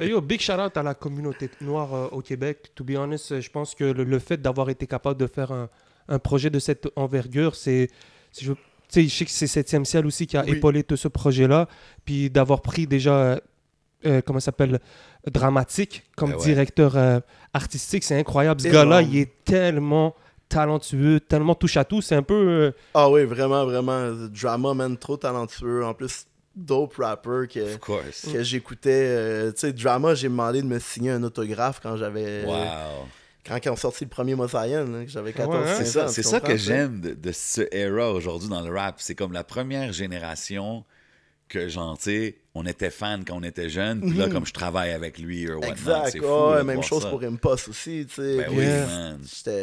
(laughs) Yo, big shout out à la communauté noire euh, au Québec. To be honest, je pense que le, fait d'avoir été capable de faire un, projet de cette envergure, c'est. Si je sais, je sais que c'est Septième Ciel aussi qui a épaulé tout ce projet-là, puis d'avoir pris déjà, euh, euh, comment ça s'appelle, dramatique comme ben directeur euh, artistique, c'est incroyable. Ce gars-là, il est tellement talentueux, tellement touche à tout, c'est un peu... Ah oui, vraiment, vraiment, drama, man, trop talentueux, en plus dope rapper que, j'écoutais. tu sais, Drama, j'ai demandé de me signer un autographe quand j'avais... Wow quand ils ont sorti le premier Mosaïen, que j'avais 14 hein. ans. C'est ça, que j'aime de, ce era aujourd'hui dans le rap. C'est comme la première génération que, genre, tu on était fan quand on était jeune, puis là, mhm. comme je travaille avec lui, or whatnot, c'est fou. même chose pour Impost aussi, tu sais. Ben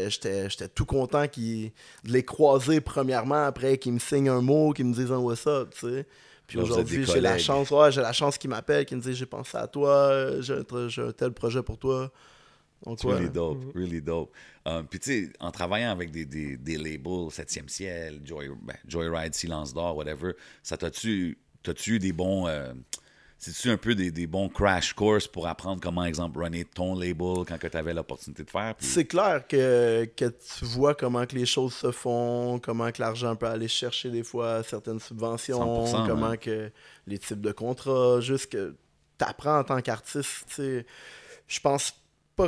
J'étais tout content de les croiser premièrement, après qu'ils me signent un mot, qu'ils me disent un what's up, tu sais. Puis aujourd'hui, j'ai la chance, ouais, j'ai la chance qu'ils m'appellent, qu'ils me disent j'ai pensé à toi, j'ai un tel projet pour toi really dope, mm-hmm. really dope. Euh, puis tu sais, en travaillant avec des, des, des labels, Septième Ciel, Joy, ben, Joyride, Silence d'Or, whatever, ça t'as-tu eu des bons... Euh, c'est-tu un peu des, bons crash course pour apprendre comment, exemple, runner ton label quand tu avais l'opportunité de faire? C'est clair que, que, tu vois comment que les choses se font, comment que l'argent peut aller chercher des fois certaines subventions, comment que les types de contrats, juste que tu apprends en tant qu'artiste. Je pense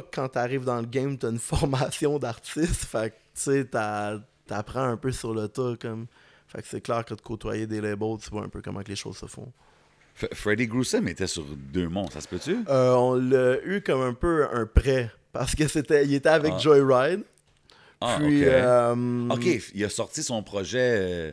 que quand t'arrives dans le game, t'as une (laughs) formation d'artiste. Fait que, tu sais, t'apprends un peu sur le tas. Comme... Fait que c'est clair que de côtoyer des labels, tu vois un peu comment que les choses se font. Freddie Freddy était sur deux mondes ça se peut-tu? Euh, on l'a eu comme un peu un prêt. Parce que c'était, il était avec Joy ah. Joyride. Ah, euh, ok, il a sorti son projet. Euh,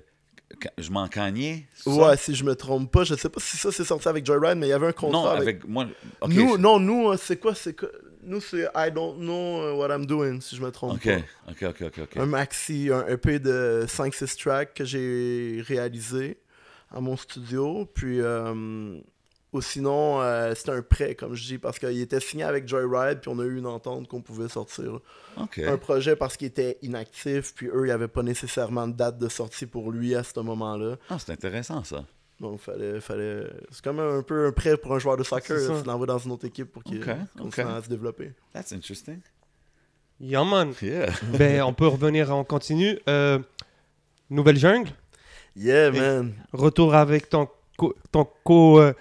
je m'en cagnais. Ouais, si je me trompe pas. Je sais pas si ça c'est sorti avec Joyride, mais il y avait un contrat. Non, avec, moi. nous, Non, nous, euh, c'est quoi C'est Nous, c'est I don't know euh, what I'm doing, si je me trompe pas. Ok, ok, ok, ok. Un maxi, un EP de 5-6 tracks que j'ai réalisé à mon studio. Puis. Euh, ou sinon, c'est euh, c'était un prêt, comme je dis, parce qu'il était signé avec Joyride, puis on a eu une entente qu'on pouvait sortir un projet parce qu'il était inactif, puis eux, il n'y avait pas nécessairement de date de sortie pour lui à ce moment-là. Ah, c'est intéressant ça. Donc, fallait, fallait... c'est comme un peu un prêt pour un joueur de soccer, dans une autre équipe pour qu'il commence à se développer. That's interesting. Yeah, man. (laughs) ben, on peut revenir on continue. Euh, nouvelle jungle. Yeah, man. retour avec ton co, euh,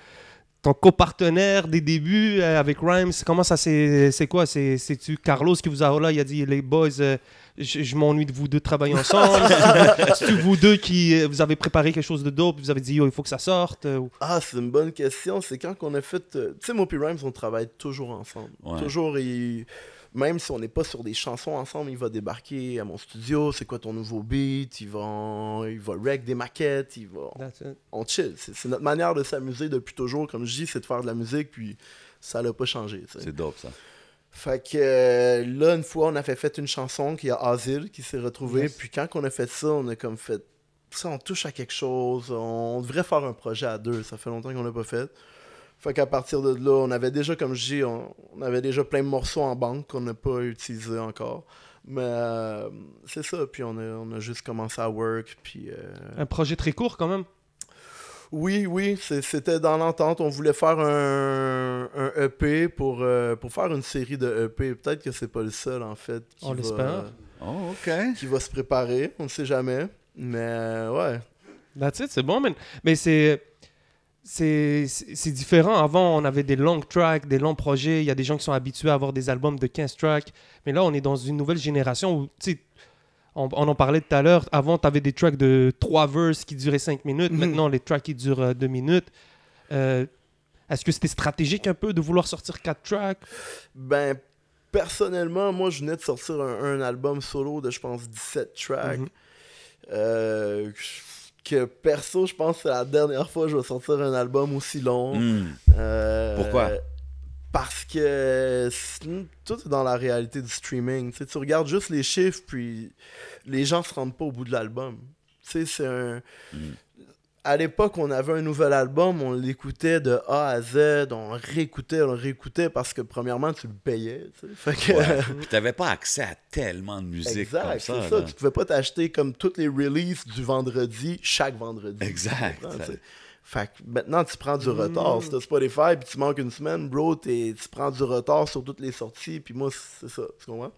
ton copartenaire des débuts euh, avec Rhymes, comment ça c'est quoi C'est-tu Carlos qui vous a oh là, il a dit les boys, euh, je, m'ennuie de vous deux travailler ensemble (laughs) cest vous deux qui euh, vous avez préparé quelque chose de dope, vous avez dit oh, il faut que ça sorte Ah, c'est une bonne question. C'est quand qu'on a fait. Tu sais, moi et Rhymes, on travaille toujours ensemble. Toujours. Et même si on n'est pas sur des chansons ensemble, il va débarquer à mon studio, c'est quoi ton nouveau beat, il va, il va rec des maquettes, il va... On chill. C'est notre manière de s'amuser depuis toujours, comme je dis, c'est de faire de la musique, puis ça l'a pas changé. C'est dope, ça. Fait que euh, là, une fois, on a fait, une chanson qui a Asile qui s'est retrouvée. Puis quand on a fait ça, on a comme fait ça, on touche à quelque chose. On devrait faire un projet à deux. Ça fait longtemps qu'on l'a pas fait. Fait qu'à partir de là, on avait déjà, comme je dis, on, avait déjà plein de morceaux en banque qu'on n'a pas utilisé encore. Mais euh, c'est ça, puis on a, on a, juste commencé à work. Puis, euh, Un projet très court quand même. Oui, oui, c'était dans l'entente. On voulait faire un, EP pour, euh, pour faire une série de EP. Peut-être que c'est pas le seul, en fait. on l'espère. Oh, OK. Qui va se préparer, on ne sait jamais. Mais ouais. That's it, c'est bon, Mais c'est c'est différent. Avant, on avait des longs tracks, des longs projets. Il y a des gens qui sont habitués à avoir des albums de 15 tracks. Mais là, on est dans une nouvelle génération où, tu sais, on, en parlait tout à l'heure. Avant, tu avais des tracks de 3 verses qui duraient 5 minutes. Mm-hmm. Maintenant, les tracks qui durent 2 euh, minutes. Euh, est-ce que c'était stratégique un peu de vouloir sortir 4 tracks Ben, personnellement, moi, je venais de sortir un, album solo de, je pense, 17 tracks. Mm-hmm. Euh, perso, je pense que c'est la dernière fois que je vais sortir un album aussi long. Hmm. Euh, Pourquoi Parce que tout est dans la réalité du streaming. tu regardes juste les chiffres, puis les gens se rendent pas au bout de l'album. C'est un. Hmm à l'époque, on avait un nouvel album, on l'écoutait de A à Z, on réécoutait, on réécoutait parce que, premièrement, tu le payais. Tu que... (laughs) pas accès à tellement de musique. Exact, c'est ça. Tu Tu pouvais pas t'acheter comme toutes les releases du vendredi, chaque vendredi. Exact. Fait que maintenant, tu prends du retard. Mm. Si t'as Spotify puis tu manques une semaine, bro, tu prends du retard sur toutes les sorties. Puis moi, c'est ça, tu comprends?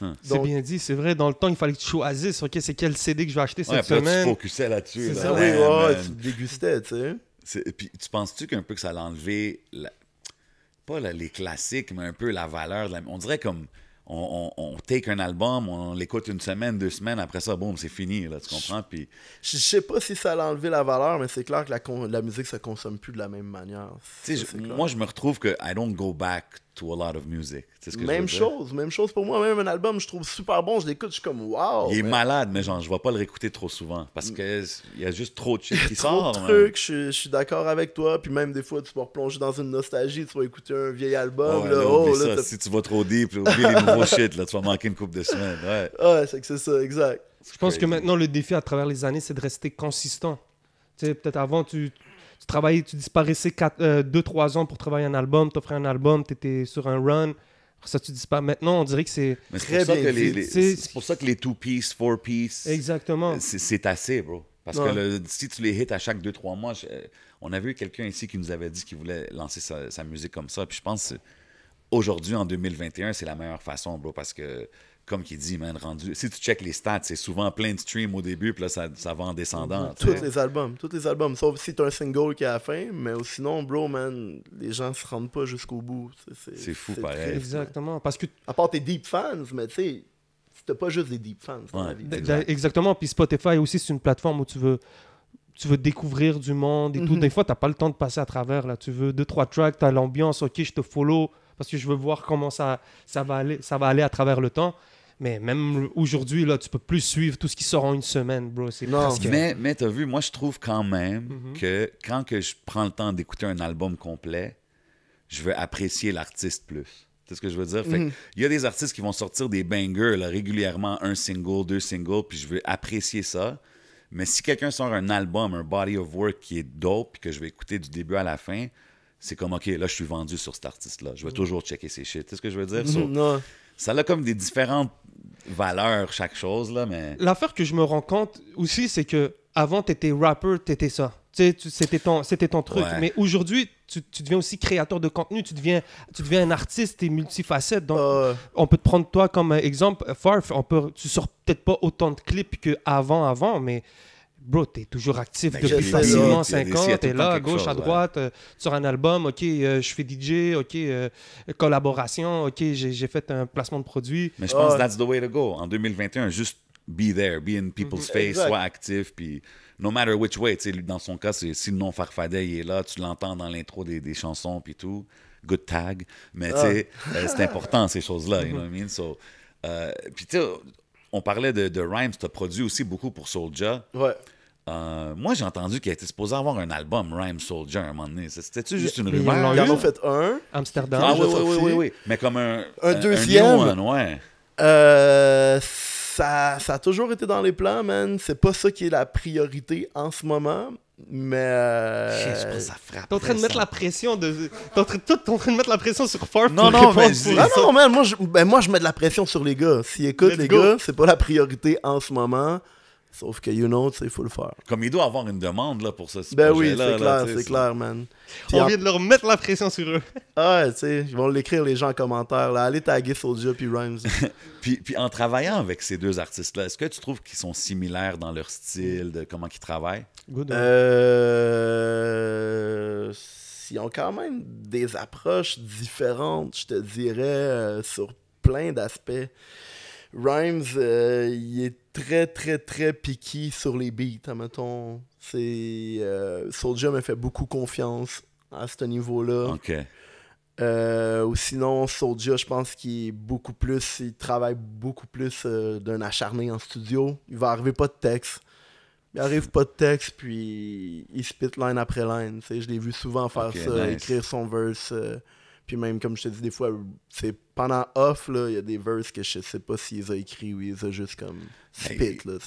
Hum. C'est bien dit, c'est vrai. Dans le temps, il fallait que tu choisisses, OK, c'est quel CD que je vais acheter cette ouais, tu focusais là-dessus. C'est ça, ah ouais, tu dégustais, tu sais. puis, tu penses-tu qu'un peu que ça l'a pas les classiques, mais un peu la valeur On dirait comme. On, take un album, on l'écoute une semaine, deux semaines, après ça, boum, c'est fini, là, tu comprends? Puis... Je, sais pas si ça a enlevé la valeur, mais c'est clair que la, musique se consomme plus de la même manière. moi, je me retrouve que I don't go back a lot of music. C'est ce même chose, même chose pour moi. Même un album, je trouve super bon, je l'écoute, je suis comme wow. Il est malade, mais genre, je ne vais pas le réécouter trop souvent parce qu'il y a juste trop de shit qui trop (laughs) sort. Trop de trucs, je, suis d'accord avec toi. Puis même des fois, tu vas replonger dans une nostalgie, tu vas écouter un vieil album. Oh, si tu vas trop deep, oublie les nouveaux (laughs) shit, là, tu vas manquer une coupe de semaines. Ouais, c'est que c'est ça, exact. Je pense que maintenant, le défi à travers les années, c'est de rester consistant. Tu sais, peut-être avant, tu tu travaillais, tu disparaissais 2-3 euh, ans pour travailler un album, tu t'offrais un album, tu étais sur un run. Ça, tu disparais. Maintenant, on dirait que c'est très C'est pour ça que les two-piece, four-piece. Exactement. Euh, c'est assez, bro. Parce que si tu les hits à chaque 2-3 mois, euh, on avait eu quelqu'un ici qui nous avait dit qu'il voulait lancer sa, sa, musique comme ça. Puis je pense aujourd'hui, en 2021, c'est la meilleure façon, bro, parce que comme qui dit, man, rendu. Si tu check les stats, c'est souvent plein de streams au début, puis là, ça, va en descendant. Tous les albums, tous les albums, sauf si t'as un single qui a à la fin, mais sinon, bro, man, les gens se rendent pas jusqu'au bout. C'est fou, pareil. Exactement. Parce que... À part tes deep fans, mais tu sais, c'était pas juste des deep fans. Exactement. Puis Spotify aussi, c'est une plateforme où tu veux tu veux découvrir du monde et tout. Mhm. Des fois, tu n'as pas le temps de passer à travers. Là. Tu veux deux, trois tracks, tu as l'ambiance, ok, je te follow parce que je veux voir comment ça, ça, va aller, ça va aller à travers le temps. Mais même aujourd'hui, là, tu peux plus suivre tout ce qui sort en une semaine, bro. que... mais, mais as vu, moi, je trouve quand même mhm. que quand que je prends le temps d'écouter un album complet, je veux apprécier l'artiste plus. C'est ce que je veux dire. Mhm. Il y a des artistes qui vont sortir des bangers régulièrement, un single, deux singles, puis je veux apprécier ça. Mais si quelqu'un sort un album, un body of work qui est dope, puis que je vais écouter du début à la fin, c'est comme, OK, là, je suis vendu sur cet artiste-là. Je vais mhm. toujours checker ses shit. C'est ce que je veux dire? non ça a comme des différentes valeurs, chaque chose, là, mais... L'affaire que je me rends compte aussi, c'est que avant, t'étais rapper, t'étais ça. C'était ton, c'était ton truc. Mais aujourd'hui, tu, deviens aussi créateur de contenu, tu deviens, tu deviens un artiste, et multifacette. Donc, on peut te prendre toi comme exemple, Farf, on peut, tu sors peut-être pas autant de clips qu'avant, avant, mais bro, t'es toujours actif depuis facilement 5 ans, t'es là, à gauche, à droite, euh, sur un album, ok, euh, je fais DJ, ok, euh, collaboration, ok, j'ai fait un placement de produit. Mais je pense que c'est that's the way to En 2021, juste be there, be in mm-hmm. people's face, sois actif, puis no matter which way, tu dans son cas, si le nom Farfadet il est là, tu l'entends dans l'intro des, chansons, puis tout, good tag, mais tu sais, ah. c'est important ces choses-là, you know what I mean? Mm-hmm. So, puis tu sais, on parlait de, Rhymes, tu as produit aussi beaucoup pour Soulja. Ouais moi, j'ai entendu qu'il était supposé avoir un album, Rhyme Soldier, à un moment donné. C'était-tu juste une rumeur? Ils en ont fait un. Amsterdam. oui, oui, oui, oui, oui. Mais comme un... Un, deuxième. Un ouais. Euh, ça, ça a toujours été dans les plans, man. C'est pas ça qui est la priorité en ce moment. Mais. Euh... Je que ça T'es en train de mettre la pression de. T'es en, train... en train de mettre la pression sur Farf non, non, mais non, non, man, moi je... moi je mets de la pression sur les gars. S'ils écoutent, les gars, c'est pas la priorité en ce moment. Sauf que, you know, il faut le faire. Comme il doit avoir une demande là, pour ce Ben oui, c'est clair, c'est clair, man. on vient de leur mettre la pression sur eux. (laughs) ah, tu sais, ils vont l'écrire les gens en commentaire. Là. Allez taguer Soulja puis Rhymes. (laughs) puis, puis en travaillant avec ces deux artistes-là, est-ce que tu trouves qu'ils sont similaires dans leur style, de comment ils travaillent? Good. Euh... Ils ont quand même des approches différentes, je te dirais, euh, sur plein d'aspects. Rhymes, euh, il est très, très, très piqué sur les beats, admettons. C'est, euh, me fait beaucoup confiance à ce niveau-là. Euh, sinon, Soja, je pense qu'il est beaucoup plus, il travaille beaucoup plus euh, d'un acharné en studio. Il va arriver pas de texte. Il arrive pas de texte, puis il spit line après line. je l'ai vu souvent faire ça, écrire son verse puis même, comme je te dis, des fois, c'est pendant off, il y a des verses que je sais pas s'ils ont écrit ou ils ont juste comme ben, spit,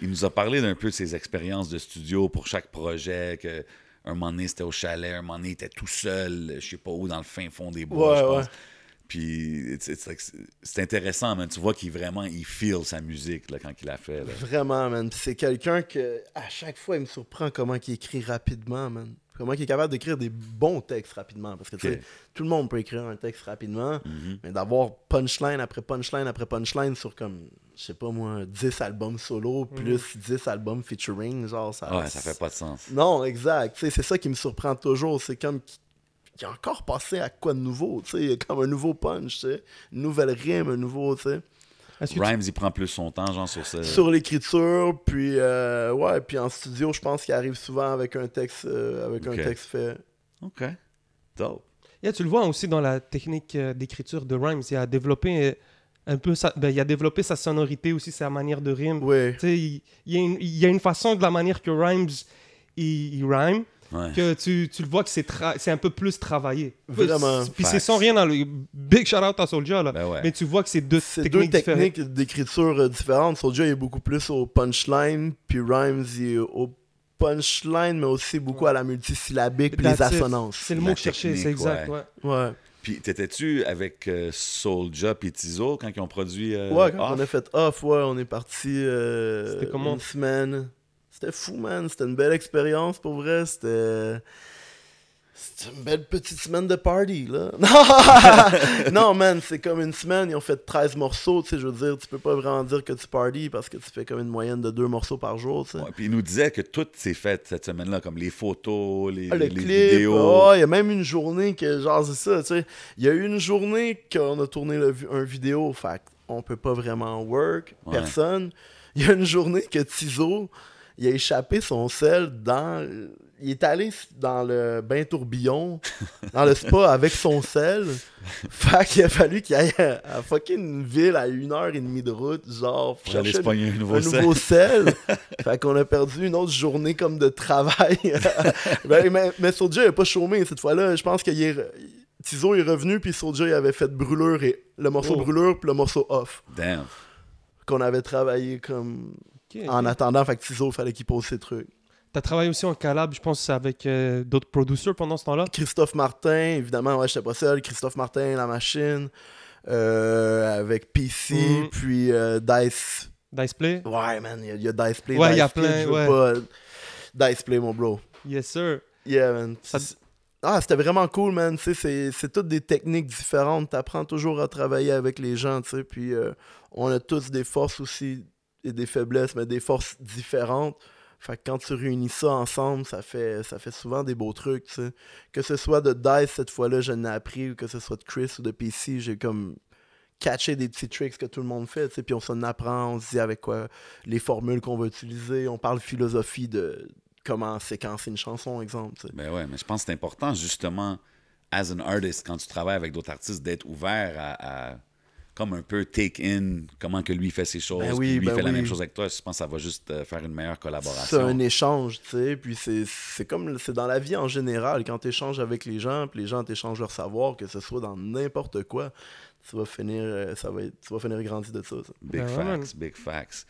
Il nous a parlé d'un peu de ses expériences de studio pour chaque projet, que un moment donné, c'était au chalet, un moment il était tout seul, je sais pas où, dans le fin fond des bois, Puis c'est intéressant, man. Tu vois qu'il vraiment, il feel sa musique quand il a fait. Vraiment, man. C'est quelqu'un que, à chaque fois, il me surprend comment il écrit rapidement, man. Comment qui est capable d'écrire des bons textes rapidement? Parce que tout le monde peut écrire un texte rapidement, mhm. mais d'avoir punchline après punchline après punchline sur comme, je sais pas moi, 10 albums solo mhm. plus 10 albums featuring, genre ça. Ouais, ça fait pas de sens. Non, exact. C'est ça qui me surprend toujours. C'est comme qu'il a encore passé à quoi de nouveau? Il y a comme un nouveau punch, une nouvelle rime, un nouveau. Rhymes, il prend plus son temps, genre, sur Sur l'écriture, puis, euh, ouais, puis en studio, je pense qu'il arrive souvent avec un texte, euh, avec un texte fait. OK. Dope. tu le vois aussi dans la technique euh, d'écriture de Rhymes. Il a développé un peu sa... ben, il a développé sa sonorité aussi, sa manière de rime. Oui. Il, il, y a une, il, y a une façon de la manière que Rhymes, il, il que tu, tu, le vois que c'est, c'est un peu plus travaillé. Vraiment. Puis c'est sans rien dans le. Big shout out à Soldier, là. Ben mais tu vois que c'est deux techniques deux techniques d'écriture euh, différentes. Soldier est beaucoup plus au punchline, puis Rhymes est au punchline, mais aussi beaucoup à la multisyllabique, puis les assonances. C'est le mot que je cherchais, c'est exact. ouais. Puis t'étais-tu avec soldier euh, Soulja et Tizo quand ils ont produit euh, Ouais, quand on a fait Off, ouais, on est parti euh, une semaine. C'était fou, man. C'était une belle expérience pour vrai. C'était. C'était une belle petite semaine de party, là. (laughs) non, man, c'est comme une semaine, ils ont fait 13 morceaux, tu sais, je veux dire, tu peux pas vraiment dire que tu party parce que tu fais comme une moyenne de deux morceaux par jour, tu sais. Ouais, puis ils nous disaient que tout s'est fait cette semaine-là, comme les photos, les, ah, vidéos. Oh, il y a même une journée que, genre, c'est ça, tu sais, il y a eu une journée qu'on a tourné le, un vidéo, fait on peut pas vraiment work, personne. Il y a une journée que Tizo il a échappé son sel dans. Il est allé dans le bain tourbillon, (laughs) dans le spa avec son sel. Fait qu'il a fallu qu'il aille à, fucking une ville à une heure et demie de route, genre. J'allais un nouveau, nouveau sel. (laughs) fait qu'on a perdu une autre journée comme de travail. (laughs) Ben, mais, mais, mais il n'a pas chômé cette fois-là. Je pense que est. Tizo est revenu, puis Soulja, il avait fait brûlure et le morceau oh. brûlure, puis le morceau off. Damn. Qu'on avait travaillé comme en attendant, fait que Tizo, fallait qu'il pose ses trucs. Tu as travaillé aussi en Calab, je pense, avec euh, d'autres producteurs pendant ce temps-là. Christophe Martin, évidemment, ouais, je pas seul. Christophe Martin, La Machine, euh, avec PC, mm. puis euh, Dice. Dice Play? Ouais, man, il y, a Dice Play. Ouais, il y a plein, ouais. Dice Play, mon bro. Yes, sir. Yeah, man. Ah, c'était vraiment cool, man. C'est, c'est toutes des techniques différentes. T'apprends toujours à travailler avec les gens, tu sais. Puis on a tous des forces aussi des faiblesses, mais des forces différentes. Fait que quand tu réunis ça ensemble, ça fait, ça fait souvent des beaux trucs. Que ce soit de Dice cette fois-là, je n'ai appris, ou que ce soit de Chris ou de PC, j'ai comme catché des petits tricks que tout le monde fait. Puis on s'en apprend, on se dit avec quoi les formules qu'on va utiliser, on parle philosophie de comment séquencer une chanson, exemple. Ben ouais, mais je pense que c'est important justement, as an artist, quand tu travailles avec d'autres artistes, d'être ouvert à comme un peu take in comment que lui fait ses ben choses, oui, lui ben fait la même chose avec toi, je pense que ça va juste euh, faire une meilleure collaboration. C'est un échange, tu sais, puis c'est comme c'est dans la vie en général, quand tu échanges avec les gens, puis les gens t'échangent leur savoir, que ce soit dans n'importe quoi, tu vas finir euh, ça va être, tu finir grandi de ça. Ben big facts, big ah, facts.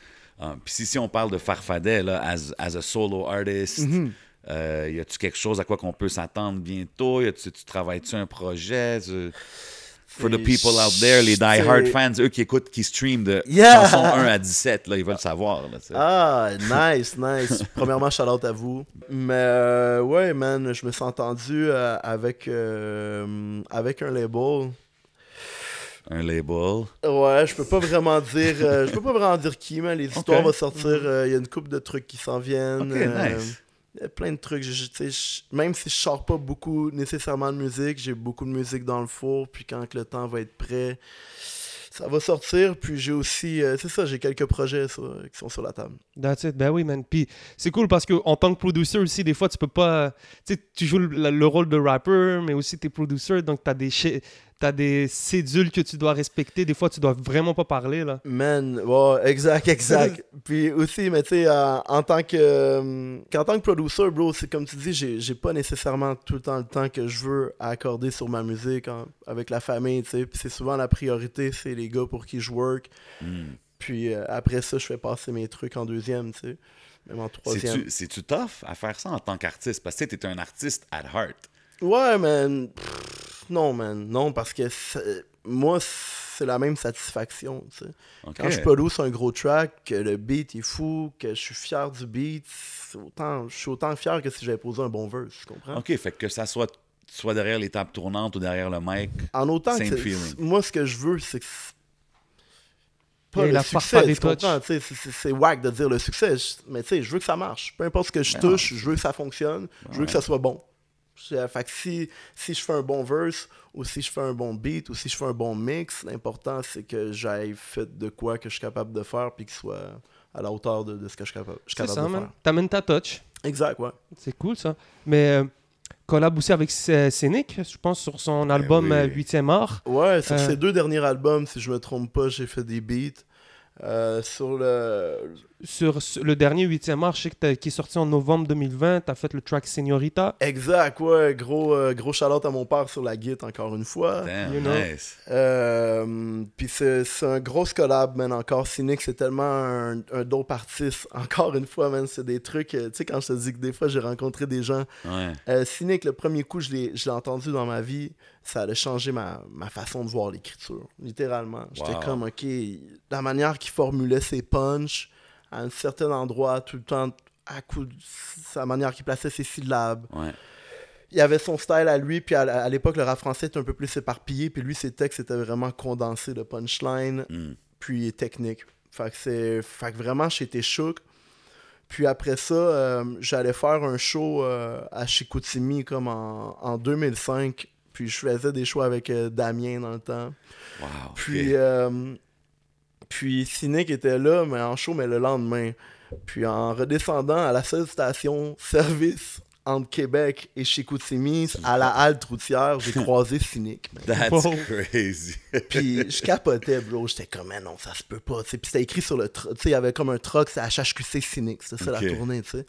puis si, on parle de Farfadet là, as, as a solo artist, mhm. euh, y a-tu quelque chose à quoi qu'on peut s'attendre bientôt? Y -tu, travailles-tu un projet? For the people out there, les die-hard fans, eux qui écoutent, qui stream de chansons 1 à 17, là, ils veulent savoir. ah, nice, nice. (laughs) Premièrement, shout out à vous. Mais euh, ouais, man, je me suis entendu euh, avec, euh, avec un label. Un label. Ouais, je peux pas vraiment dire. je peux pas vraiment dire qui, mais L'histoire (laughs) va sortir. Mhm. Il y a une coupe de trucs qui s'en viennent. nice. Euh, plein de trucs. Je, même si je sors pas beaucoup nécessairement de musique, j'ai beaucoup de musique dans le four, puis quand le temps va être prêt, ça va sortir. Puis j'ai aussi, euh, c'est ça, j'ai quelques projets qui sont sur la table. That's it. Ben oui, man. Puis c'est cool parce que en tant que producer aussi, des fois, tu peux pas. Tu joues le, rôle de rapper, mais aussi tu es producer, donc t'as des as des cédules que tu dois respecter. Des fois, tu dois vraiment pas parler, là. Man, ouais exact, exact. (laughs) Puis aussi, mais tu sais, euh, en tant que. Euh, en tant que producer, bro, c'est comme tu dis, j'ai pas nécessairement tout le temps le temps que je veux à accorder sur ma musique avec la famille, tu sais. Puis c'est souvent la priorité, c'est les gars pour qui je work. Hmm. Puis euh, après ça, je fais passer mes trucs en deuxième, tu sais. Même en troisième. C'est-tu tough à faire ça en tant qu'artiste? Parce que tu es un artiste at heart. Ouais, man. non, man. Non, parce que moi, c'est la même satisfaction, tu sais. Quand je produce sur un gros track, que le beat est fou, que je suis fier du beat, autant, je suis autant fier que si j'avais posé un bon verse, tu comprends? OK, fait que ça soit soit derrière les tables tournantes ou derrière le mic. En autant que moi, ce que je veux, c'est que le succès. C'est wack de dire le succès, mais tu sais, je veux que ça marche. Peu importe ce que je ben touche, je veux que ça fonctionne, je veux que ça soit bon. Euh, fait que si, je fais un bon verse, ou si je fais un bon beat, ou si je fais un bon mix, l'important c'est que j'aille faire de quoi que je suis capable de faire, puis qu'il soit à la hauteur de, ce que je suis capable, ça, de faire. ta touch. Exact, ouais. C'est cool ça. Mais. Euh, collab avec Scénic, je pense, sur son eh album 8e euh, art. Ouais, sur euh, ses deux derniers albums, si je me trompe pas, j'ai fait des beats. Euh, sur le sur, le dernier 8e qui est sorti en novembre 2020, t'as fait le track Señorita. Exact, ouais, gros, euh, gros shout-out à mon père sur la guitare, encore une fois. nice. Euh, puis c'est un gros collab, man, encore. Cynic, c'est tellement un, un, dope artiste, (laughs) encore une fois, man. C'est des trucs, euh, tu sais, quand je te dis que des fois j'ai rencontré des gens. Ouais. Cynic, le premier coup, je l'ai entendu dans ma vie ça allait changer ma, façon de voir l'écriture, littéralement. J'étais comme, OK, la manière qu'il formulait ses punchs, un certain endroit, tout le temps, à coup sa manière qu'il plaçait ses syllabes. Ouais. Il avait son style à lui, puis à, l'époque, le rap français était un peu plus éparpillé, puis lui, ses textes étaient vraiment condensés de punchline, mm. puis technique. Fait que, c'est, fait vraiment, j'étais choc. Puis après ça, euh, j'allais faire un show euh, à Chicoutimi comme en, 2005. Puis je faisais des shows avec euh, Damien dans le temps. Wow, puis puis Cynic était là, mais en show, mais le lendemain. Puis en redescendant à la seule station service entre Québec et Chicoutimi, à la halte routière, j'ai (laughs) croisé Cynic. That's crazy. (laughs) puis je capotais, bro. J'étais comme, mais non, ça se peut pas. Puis c'était écrit sur le. Tu il y avait comme un truck, c'est HHQC Cynic. C'était ça la tournée, tu sais.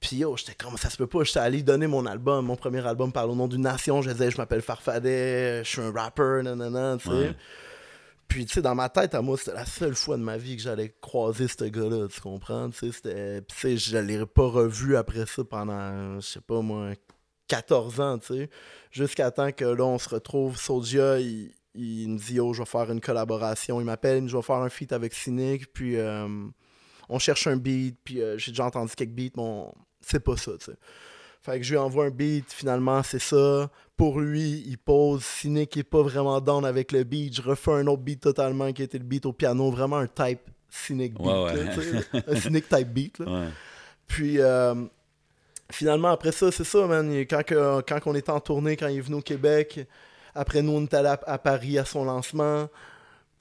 Puis yo, j'étais comme, ça se peut pas. J'étais allé donner mon album, mon premier album par le nom d'une nation. Je disais, je m'appelle Farfadet, je suis un rapper, nanana, tu sais. Puis, dans ma tête, à moi, c'était la seule fois de ma vie que j'allais croiser ce gars-là, tu comprends? Tu sais, Puis, je l'ai pas revu après ça pendant, je sais pas moi, 14 ans, tu sais. Jusqu'à temps que là, on se retrouve. Sodia, il, il, me dit, oh, je vais faire une collaboration. Il m'appelle, je vais faire un feat avec Cynic. Puis, euh, on cherche un beat. Puis, euh, j'ai déjà entendu quelques beats, mais ce c'est pas ça, tu sais. Fait que je lui envoie un beat, finalement, c'est ça. Pour lui, il pose. cynique il n'est pas vraiment down avec le beat, je refais un autre beat totalement qui était le beat au piano. Vraiment un type cynic beat. un cynic type beat. Puis. Euh, finalement, après ça, c'est ça, man. Quand, on était en tournée, quand il est venu au Québec, après nous, on est à Paris à son lancement.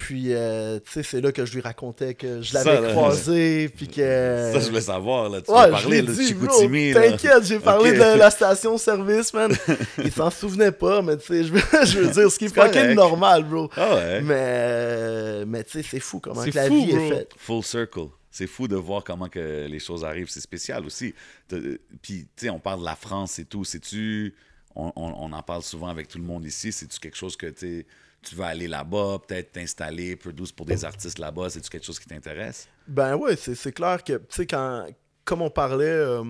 Puis, euh, tu sais, c'est là que je lui racontais que je l'avais croisé, puis que... Ça, je voulais savoir, là. Tu ouais, de Chicoutimi, T'inquiète, j'ai parlé de la station-service, man. (laughs) il s'en souvenait pas, mais tu sais, je, veux (laughs) dire, ce qui est fucking normal, bro. Ah mais, euh, mais tu sais, c'est fou comment la vie est faite. Full circle. C'est fou de voir comment que les choses arrivent. C'est spécial aussi. Puis, tu sais, on parle de la France et tout. C'est-tu... On, en parle souvent avec tout le monde ici. C'est-tu quelque chose que, tu tu vas aller là-bas, peut-être t'installer, douce pour des artistes là-bas, c'est-tu quelque chose qui t'intéresse? Ben oui, c'est clair que, tu sais, quand, comme on parlait euh,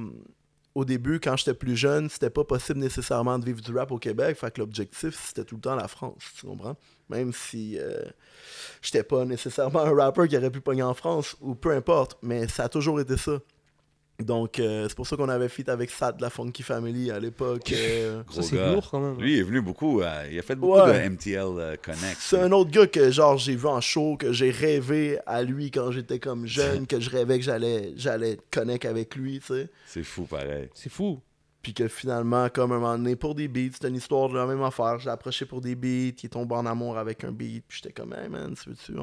au début, quand j'étais plus jeune, c'était pas possible nécessairement de vivre du rap au Québec, fait que l'objectif, c'était tout le temps la France, tu comprends? Même si euh, j'étais pas nécessairement un rappeur qui aurait pu pogner en France, ou peu importe, mais ça a toujours été ça. Donc, euh, c'est pour ça qu'on avait fit avec Sad de la Funky Family à l'époque. (laughs) Euh. c'est lourd quand même. Lui, il est venu beaucoup. Euh, il a fait beaucoup de MTL Connect. C'est un autre gars que, genre, j'ai vu en show, que j'ai rêvé à lui quand j'étais comme jeune, (laughs) que je rêvais que j'allais, j'allais connect avec lui, tu sais. C'est fou, pareil. C'est fou. Puis que finalement, comme un moment donné, pour des beats, c'est une histoire de la même affaire. Je l'ai approché pour des beats, il est tombé en amour avec un beat, puis j'étais comme, hey man, tu veux-tu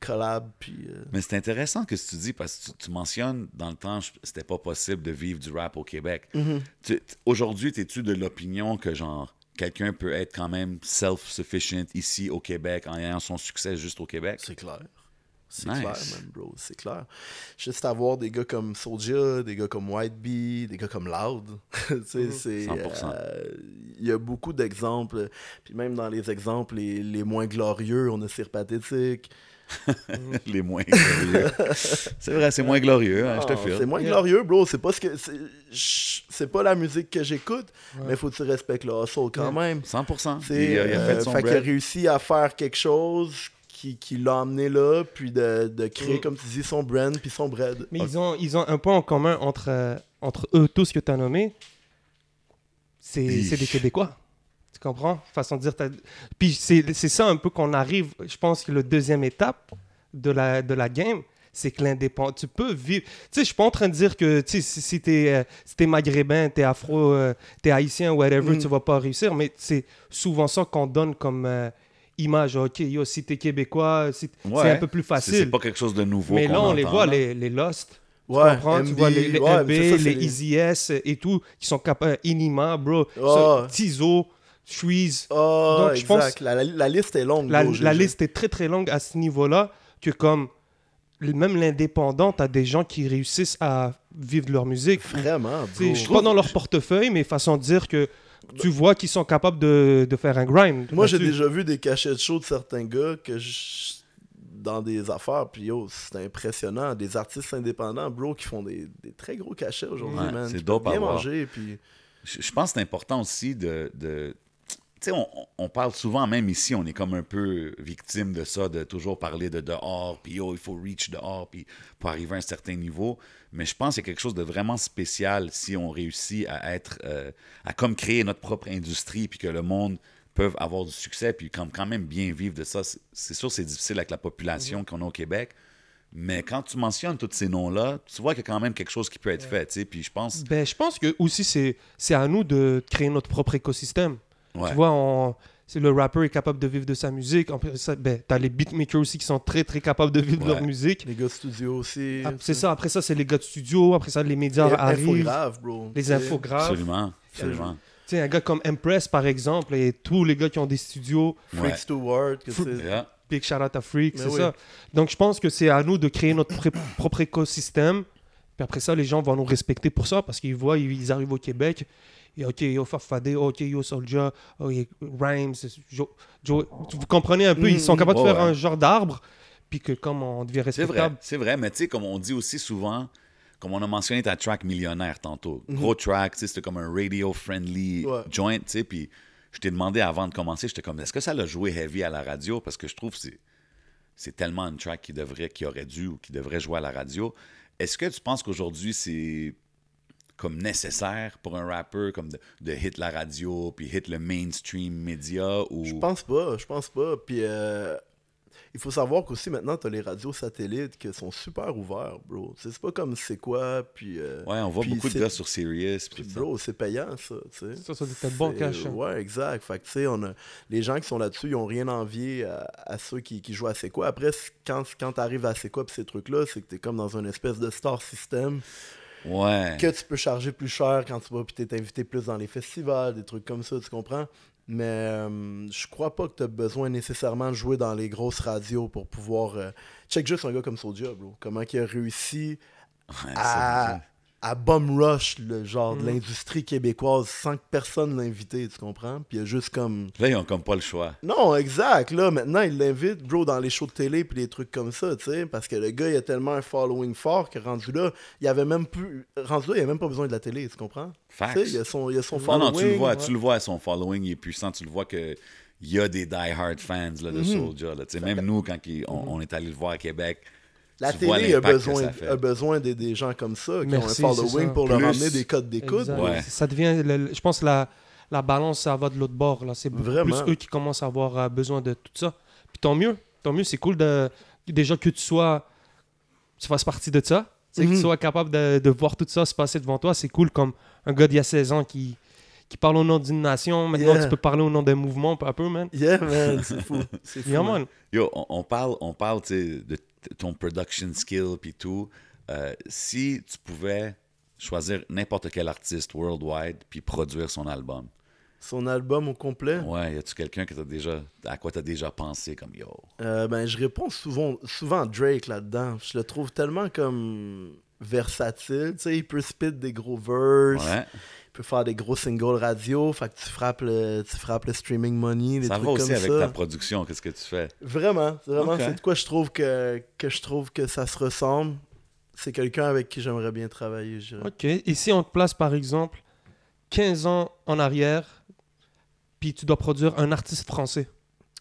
collab. Puis, euh, Mais c'est intéressant que ce que tu dis parce que tu, mentionnes dans le temps, c'était pas possible de vivre du rap au Québec. Mhm. Aujourd'hui, es-tu de l'opinion que genre quelqu'un peut être quand même self-sufficient ici au Québec en ayant son succès juste au Québec? C'est clair. C'est clair, man, bro. C'est clair. Juste avoir des gars comme Soulja, des gars comme White des gars comme Loud. (laughs) tu sais, mhm. c'est. Euh, il y a beaucoup d'exemples. Puis même dans les exemples les, les moins glorieux, on a Sir Pathétique. (laughs) les moins glorieux. c'est vrai, c'est moins glorieux, hein, je te ah, C'est moins glorieux, bro. C'est pas ce que. C'est pas la musique que j'écoute, mais faut que tu respectes le hustle quand même. 100%. Il, a, fait euh, son a réussi à faire quelque chose qui, l'a amené là, puis de, créer, mm. comme tu dis, son brand, puis son bread. Mais ils, ont, ils ont un point en commun entre, euh, entre eux tous que tu as nommé C'est des Québécois. Tu comprends? Façon de dire. Puis c'est ça un peu qu'on arrive. Je pense que la deuxième étape de la, de la game, c'est que l'indépendance. Tu peux vivre. Tu sais, je suis pas en train de dire que si, si tu es, euh, maghrébin, tu es afro, euh, tu es haïtien, whatever, tu mm. vas pas réussir, mais c'est souvent ça qu'on donne comme. Euh, image, ok, yo, si t'es québécois, c'est un peu plus facile. C'est pas quelque chose de nouveau. Mais là, on, les voit, les, les, Lost, tu, comprends tu vois, les, les les EZS et tout, qui sont capables, Inima, bro, oh. Tizo, ah, Donc, Je pense, la, la, liste est longue. La, liste est très, très longue à ce niveau-là que comme même l'indépendant, t'as des gens qui réussissent à vivre de leur musique. Vraiment, Je suis pas dans leur portefeuille, mais façon de dire que tu bah. vois qu'ils sont capables de, de, faire un grind. Moi, j'ai déjà vu des cachets de show de certains gars que dans des affaires, puis c'est impressionnant. Des artistes indépendants, bro, qui font des, très gros cachets aujourd'hui, C'est dope à manger, puis... Je, pense que c'est important aussi de on, on, parle souvent, même ici, on est comme un peu victime de ça, de toujours parler de dehors, puis oh, il faut reach dehors, puis pour arriver à un certain niveau. Mais je pense qu'il y a quelque chose de vraiment spécial si on réussit à être, euh, à comme créer notre propre industrie, puis que le monde peut avoir du succès, puis quand, quand même bien vivre de ça. C'est sûr, c'est difficile avec la population mhm. qu'on a au Québec, mais quand tu mentionnes tous ces noms-là, tu vois qu'il y a quand même quelque chose qui peut être fait. Puis je pense. Ben, je pense que aussi, c'est à nous de créer notre propre écosystème. Tu vois, on, le rapper est capable de vivre de sa musique. En plus, ben, t'as les beatmakers aussi qui sont très, très capables de vivre de leur musique. Les gars de studio aussi. Ah, c'est ça. Après ça, c'est les gars de studio. Après ça, les médias les Infographes, bro. Les Absolument. Tu sais, un gars comme Empress, par exemple, et tous les gars qui ont des studios. Freaks to World, que Big shout à Freaks, c'est ça. Donc, je pense que c'est à nous de créer notre (coughs) propre écosystème. Puis après ça, les gens vont nous respecter pour ça parce qu'ils voient, ils arrivent au Québec, OK, yo Farfadé, OK, yo Soldier, oh, Rhymes, Joe, Vous comprenez un peu, ils sont mm. capables de faire un genre d'arbre, puis que comme on devient respectable. C'est vrai, mais tu sais, comme on dit aussi souvent, comme on a mentionné ta track millionnaire tantôt, mhm. gros track, c'était comme un radio-friendly joint, tu sais, puis je t'ai demandé avant de commencer, j'étais comme, est-ce que ça l'a joué heavy à la radio? Parce que je trouve que c'est tellement une track qui devrait, qui aurait dû ou qui devrait jouer à la radio. Est-ce que tu penses qu'aujourd'hui, c'est comme nécessaire pour un rappeur comme de, de, hit la radio puis hit le mainstream média ou je pense pas je pense pas puis euh, il faut savoir qu'aussi maintenant t'as les radios satellites qui sont super ouverts bro c'est pas comme c'est quoi puis euh, ouais on voit beaucoup de gars sur Sirius puis bro c'est payant ça tu sais ça ça un bon cash hein. ouais exact fait que tu sais on a... les gens qui sont là-dessus ils ont rien envié à, à ceux qui, qui, jouent à c'est quoi après quand quand t'arrives à c'est quoi puis ces trucs là c'est que t'es comme dans une espèce de star system ouais. que tu peux charger plus cher quand tu vas puis t'es invité plus dans les festivals, des trucs comme ça, tu comprends? Mais euh, je crois pas que tu as besoin nécessairement de jouer dans les grosses radios pour pouvoir. Euh, check juste un gars comme Soulja, bro. Comment il a réussi à à bum rush le genre de mm. l'industrie québécoise sans que personne l'invite, tu comprends? Puis il y a juste comme. Là, ils ont comme pas le choix. Non, exact. Là, maintenant, ils l'invitent, bro, dans les shows de télé puis des trucs comme ça, tu sais, parce que le gars, il a tellement un following fort que rendu là, il avait même plus. Rendu là, il avait même pas besoin de la télé, tu comprends? Tu il a a son following. Non, tu le vois, tu le son following, est puissant, tu le vois que il y a des die-hard fans là, de mm-hmm. Tu sais, même nous, quand mm-hmm. on, est allé le voir à Québec, la télé a besoin, a besoin des, gens comme ça, qui ont un following pour leur amener des codes d'écoute. Ça devient, je pense, la, la balance, ça va de l'autre bord. C'est plus eux qui commencent à avoir euh, besoin de tout ça. Puis tant mieux, tant mieux, c'est cool de, déjà que tu sois, tu fasses partie de ça. tu mhm. sois capable de, de, voir tout ça se passer devant toi, c'est cool comme un gars d'il y a 16 ans qui, qui parle au nom d'une nation. Maintenant, tu peux parler au nom d'un mouvement un peu, man. Yeah, man, c'est fou. (laughs) C'est fou. Yo, on, parle, on parle de ton production skill puis tout. Euh, si tu pouvais choisir n'importe quel artiste worldwide puis produire son album. Son album au complet Ouais, y a-tu quelqu'un que déjà, à quoi t'as déjà pensé comme yo euh, Ben, je réponds souvent, souvent à Drake là-dedans. Je le trouve tellement comme versatile. Tu sais, il peut spit des gros verses. Ouais. Tu peux faire des gros singles radio, fait que tu frappes le, streaming money, des ça Ça va aussi avec ta production, qu'est-ce que tu fais Vraiment, vraiment, c'est de quoi je trouve que, je trouve que ça se ressemble. C'est quelqu'un avec qui j'aimerais bien travailler, OK, et si on te place par exemple 15 ans en arrière, puis tu dois produire un artiste français,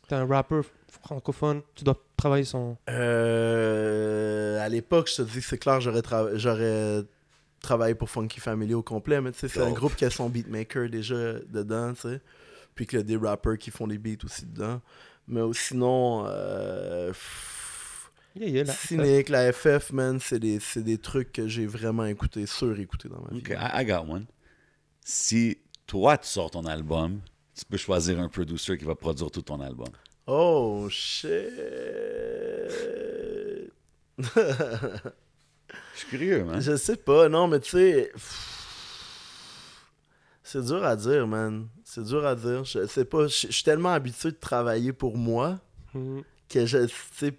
tu un rappeur francophone, tu dois travailler son. Euh, à l'époque, je te dis, c'est clair, j'aurais j'aurais travailler pour Funky Family au complet, mais tu sais, c'est un groupe qui a son beatmaker déjà dedans, tu sais. Puis qu'il y a des rappers qui font des beats aussi dedans. Mais sinon, euh, yeah, la FF. man, c'est des, trucs que j'ai vraiment écouté, sur-écouté dans ma vie. Ok, I got one. Si toi, tu sors ton album, tu peux choisir un producer qui va produire tout ton album. Oh, shit! (laughs) Je suis curieux, man. Je sais pas, non, mais tu sais. C'est dur à dire, man. C'est dur à dire. Je sais pas. Je, suis tellement habitué de travailler pour moi mhm. que je sais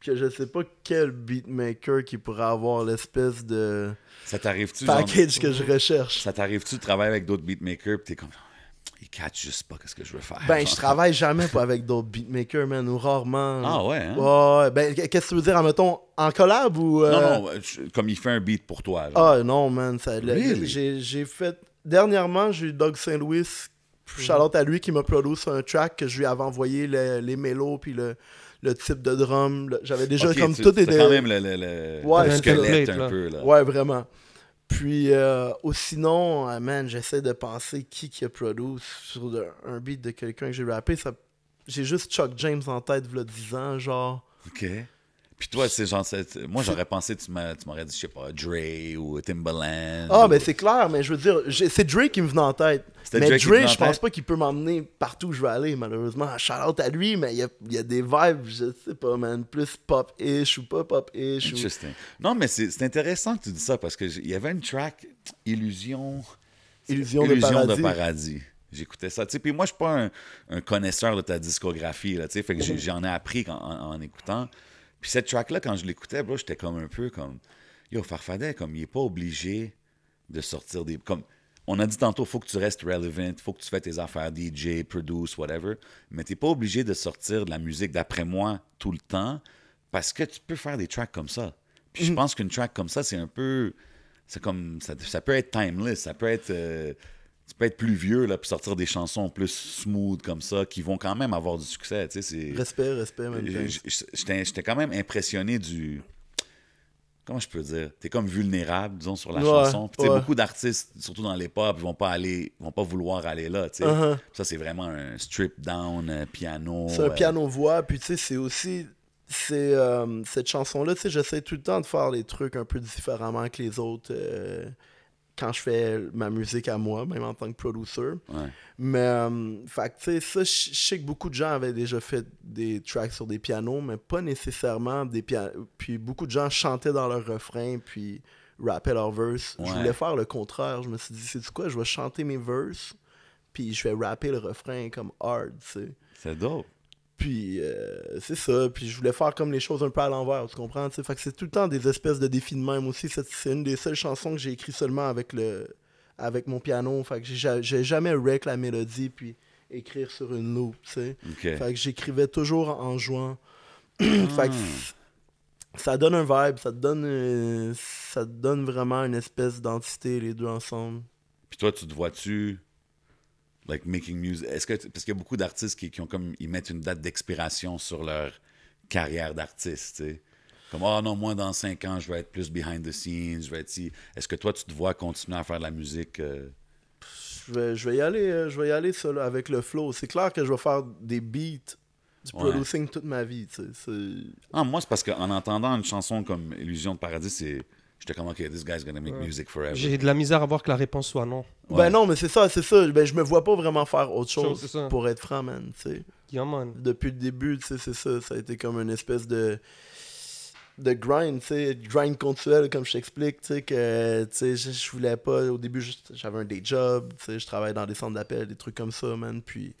que je sais pas quel beatmaker qui pourrait avoir l'espèce de ça package que je mhm. recherche. Ça t'arrive-tu de travailler avec d'autres beatmakers pis t'es comme il catche juste pas ce que je veux faire. Ben, je travaille jamais pas avec d'autres beatmakers, man, ou rarement. Ah ouais, hein? ben, qu'est-ce que tu veux dire, en mettons, en collab ou. Euh? Non, non, comme il fait un beat pour toi. Ah non, man, ça. J'ai fait. Dernièrement, j'ai eu Doug Saint-Louis, Charlotte à lui, qui m'a produit un track que je lui avais envoyé les mélos, puis le type de drum. J'avais déjà comme tout était. quand même le, squelette un peu. Là. Ouais, vraiment. Puis, euh, sinon, euh, j'essaie de penser qui qui a produit sur un beat de quelqu'un que j'ai rappé. J'ai juste Chuck James en tête, v'là 10 ans, genre. Ok. Puis toi, c'est genre. Moi, j'aurais pensé, tu m'aurais dit, je sais pas, Dre ou Timbaland. Ah, mais ben, c'est clair, mais je veux dire, c'est Dre qui me venait en tête. Mais Dre, je pense pas qu'il peut m'emmener partout où je veux aller, malheureusement. Shout out à lui, mais il y a, des vibes, je sais pas, man, plus pop-ish ou pas pop-ish. Non, mais c'est intéressant que tu dis ça parce qu'il y avait une track Illusion. Illusion, de paradis. J'écoutais ça. Puis moi, je suis pas un, connaisseur de ta discographie. Là, fait que j'en ai appris en, en écoutant. Puis cette track-là, quand je l'écoutais, bro, j'étais comme un peu comme. Yo, Farfadet, comme il n'est pas obligé de sortir des. Comme, on a dit tantôt, faut que tu restes relevant, faut que tu fasses tes affaires DJ, produce, whatever. Mais tu t'es pas obligé de sortir de la musique, d'après moi, tout le temps, parce que tu peux faire des tracks comme ça. Puis je mm. pense qu'une track comme ça, c'est un peu. C'est comme. Ça, ça, peut être timeless, ça peut être. Euh, peut être plus vieux, là, puis sortir des chansons plus smooth comme ça, qui vont quand même avoir du succès. Tu sais, respect, respect, même. J'étais quand même impressionné du. Comment je peux dire? T'es comme vulnérable, disons, sur la chanson. Puis, beaucoup d'artistes, surtout dans les pop, vont pas aller, vont pas vouloir aller là. Uh-huh. Ça, c'est vraiment un strip down euh, piano. C'est un euh, piano-voix, puis tu sais, c'est aussi c'est euh, cette chanson là tu sais j'essaie tout le temps de faire les trucs un peu différemment que les autres quand je fais ma musique à moi, même en tant que producer. Mais, euh, fait tu sais, ça, je sais que beaucoup de gens avaient déjà fait des tracks sur des pianos, mais pas nécessairement des pianos. Puis beaucoup de gens chantaient dans leur refrain, puis rappaient leurs verses. Je voulais faire le contraire. Je me suis dit, c'est quoi, je vais chanter mes verses, puis je vais rapper le refrain comme hard, tu sais. C'est dope. Puis euh, c'est ça. Puis je voulais faire comme les choses un peu à l'envers, tu comprends? Fait que c'est tout le temps des espèces de défis de même aussi. C'est une des seules chansons que j'ai écrites seulement avec le avec mon piano. Fait que j'ai jamais wreck la mélodie puis écrire sur une loop, tu sais. Fait que j'écrivais toujours en jouant. (clears throat) Fait que hmm. ça donne un vibe, ça donne euh, ça donne vraiment une espèce d'entité les deux ensemble. Puis toi, tu te vois-tu like making music? est que parce qu'il y a beaucoup d'artistes qui, ont comme ils mettent une date d'expiration sur leur carrière d'artiste, tu sais. Comme oh non, moi dans cinq ans, je vais être plus behind the scenes, je vais Est-ce que toi tu te vois continuer à faire de la musique euh? je, vais, y aller, euh, je vais y aller avec le flow. C'est clair que je vais faire des beats du producing toute ma vie, tu sais. Ah, moi c'est parce qu'en entendant une chanson comme Illusion de paradis, c'est J'étais comme, OK, this guy's gonna make music forever. J'ai de la misère à voir que la réponse soit non. Ben non, mais c'est ça, c'est ça. Ben, je me vois pas vraiment faire autre chose, pour être franc, man. Depuis le début, c'est ça. Ça a été comme une espèce de de grind, tu grind continuel, comme je t'explique, tu sais, que, je, voulais pas, au début, j'avais un day job, je travaillais dans des centres d'appel, des trucs comme ça, man, puis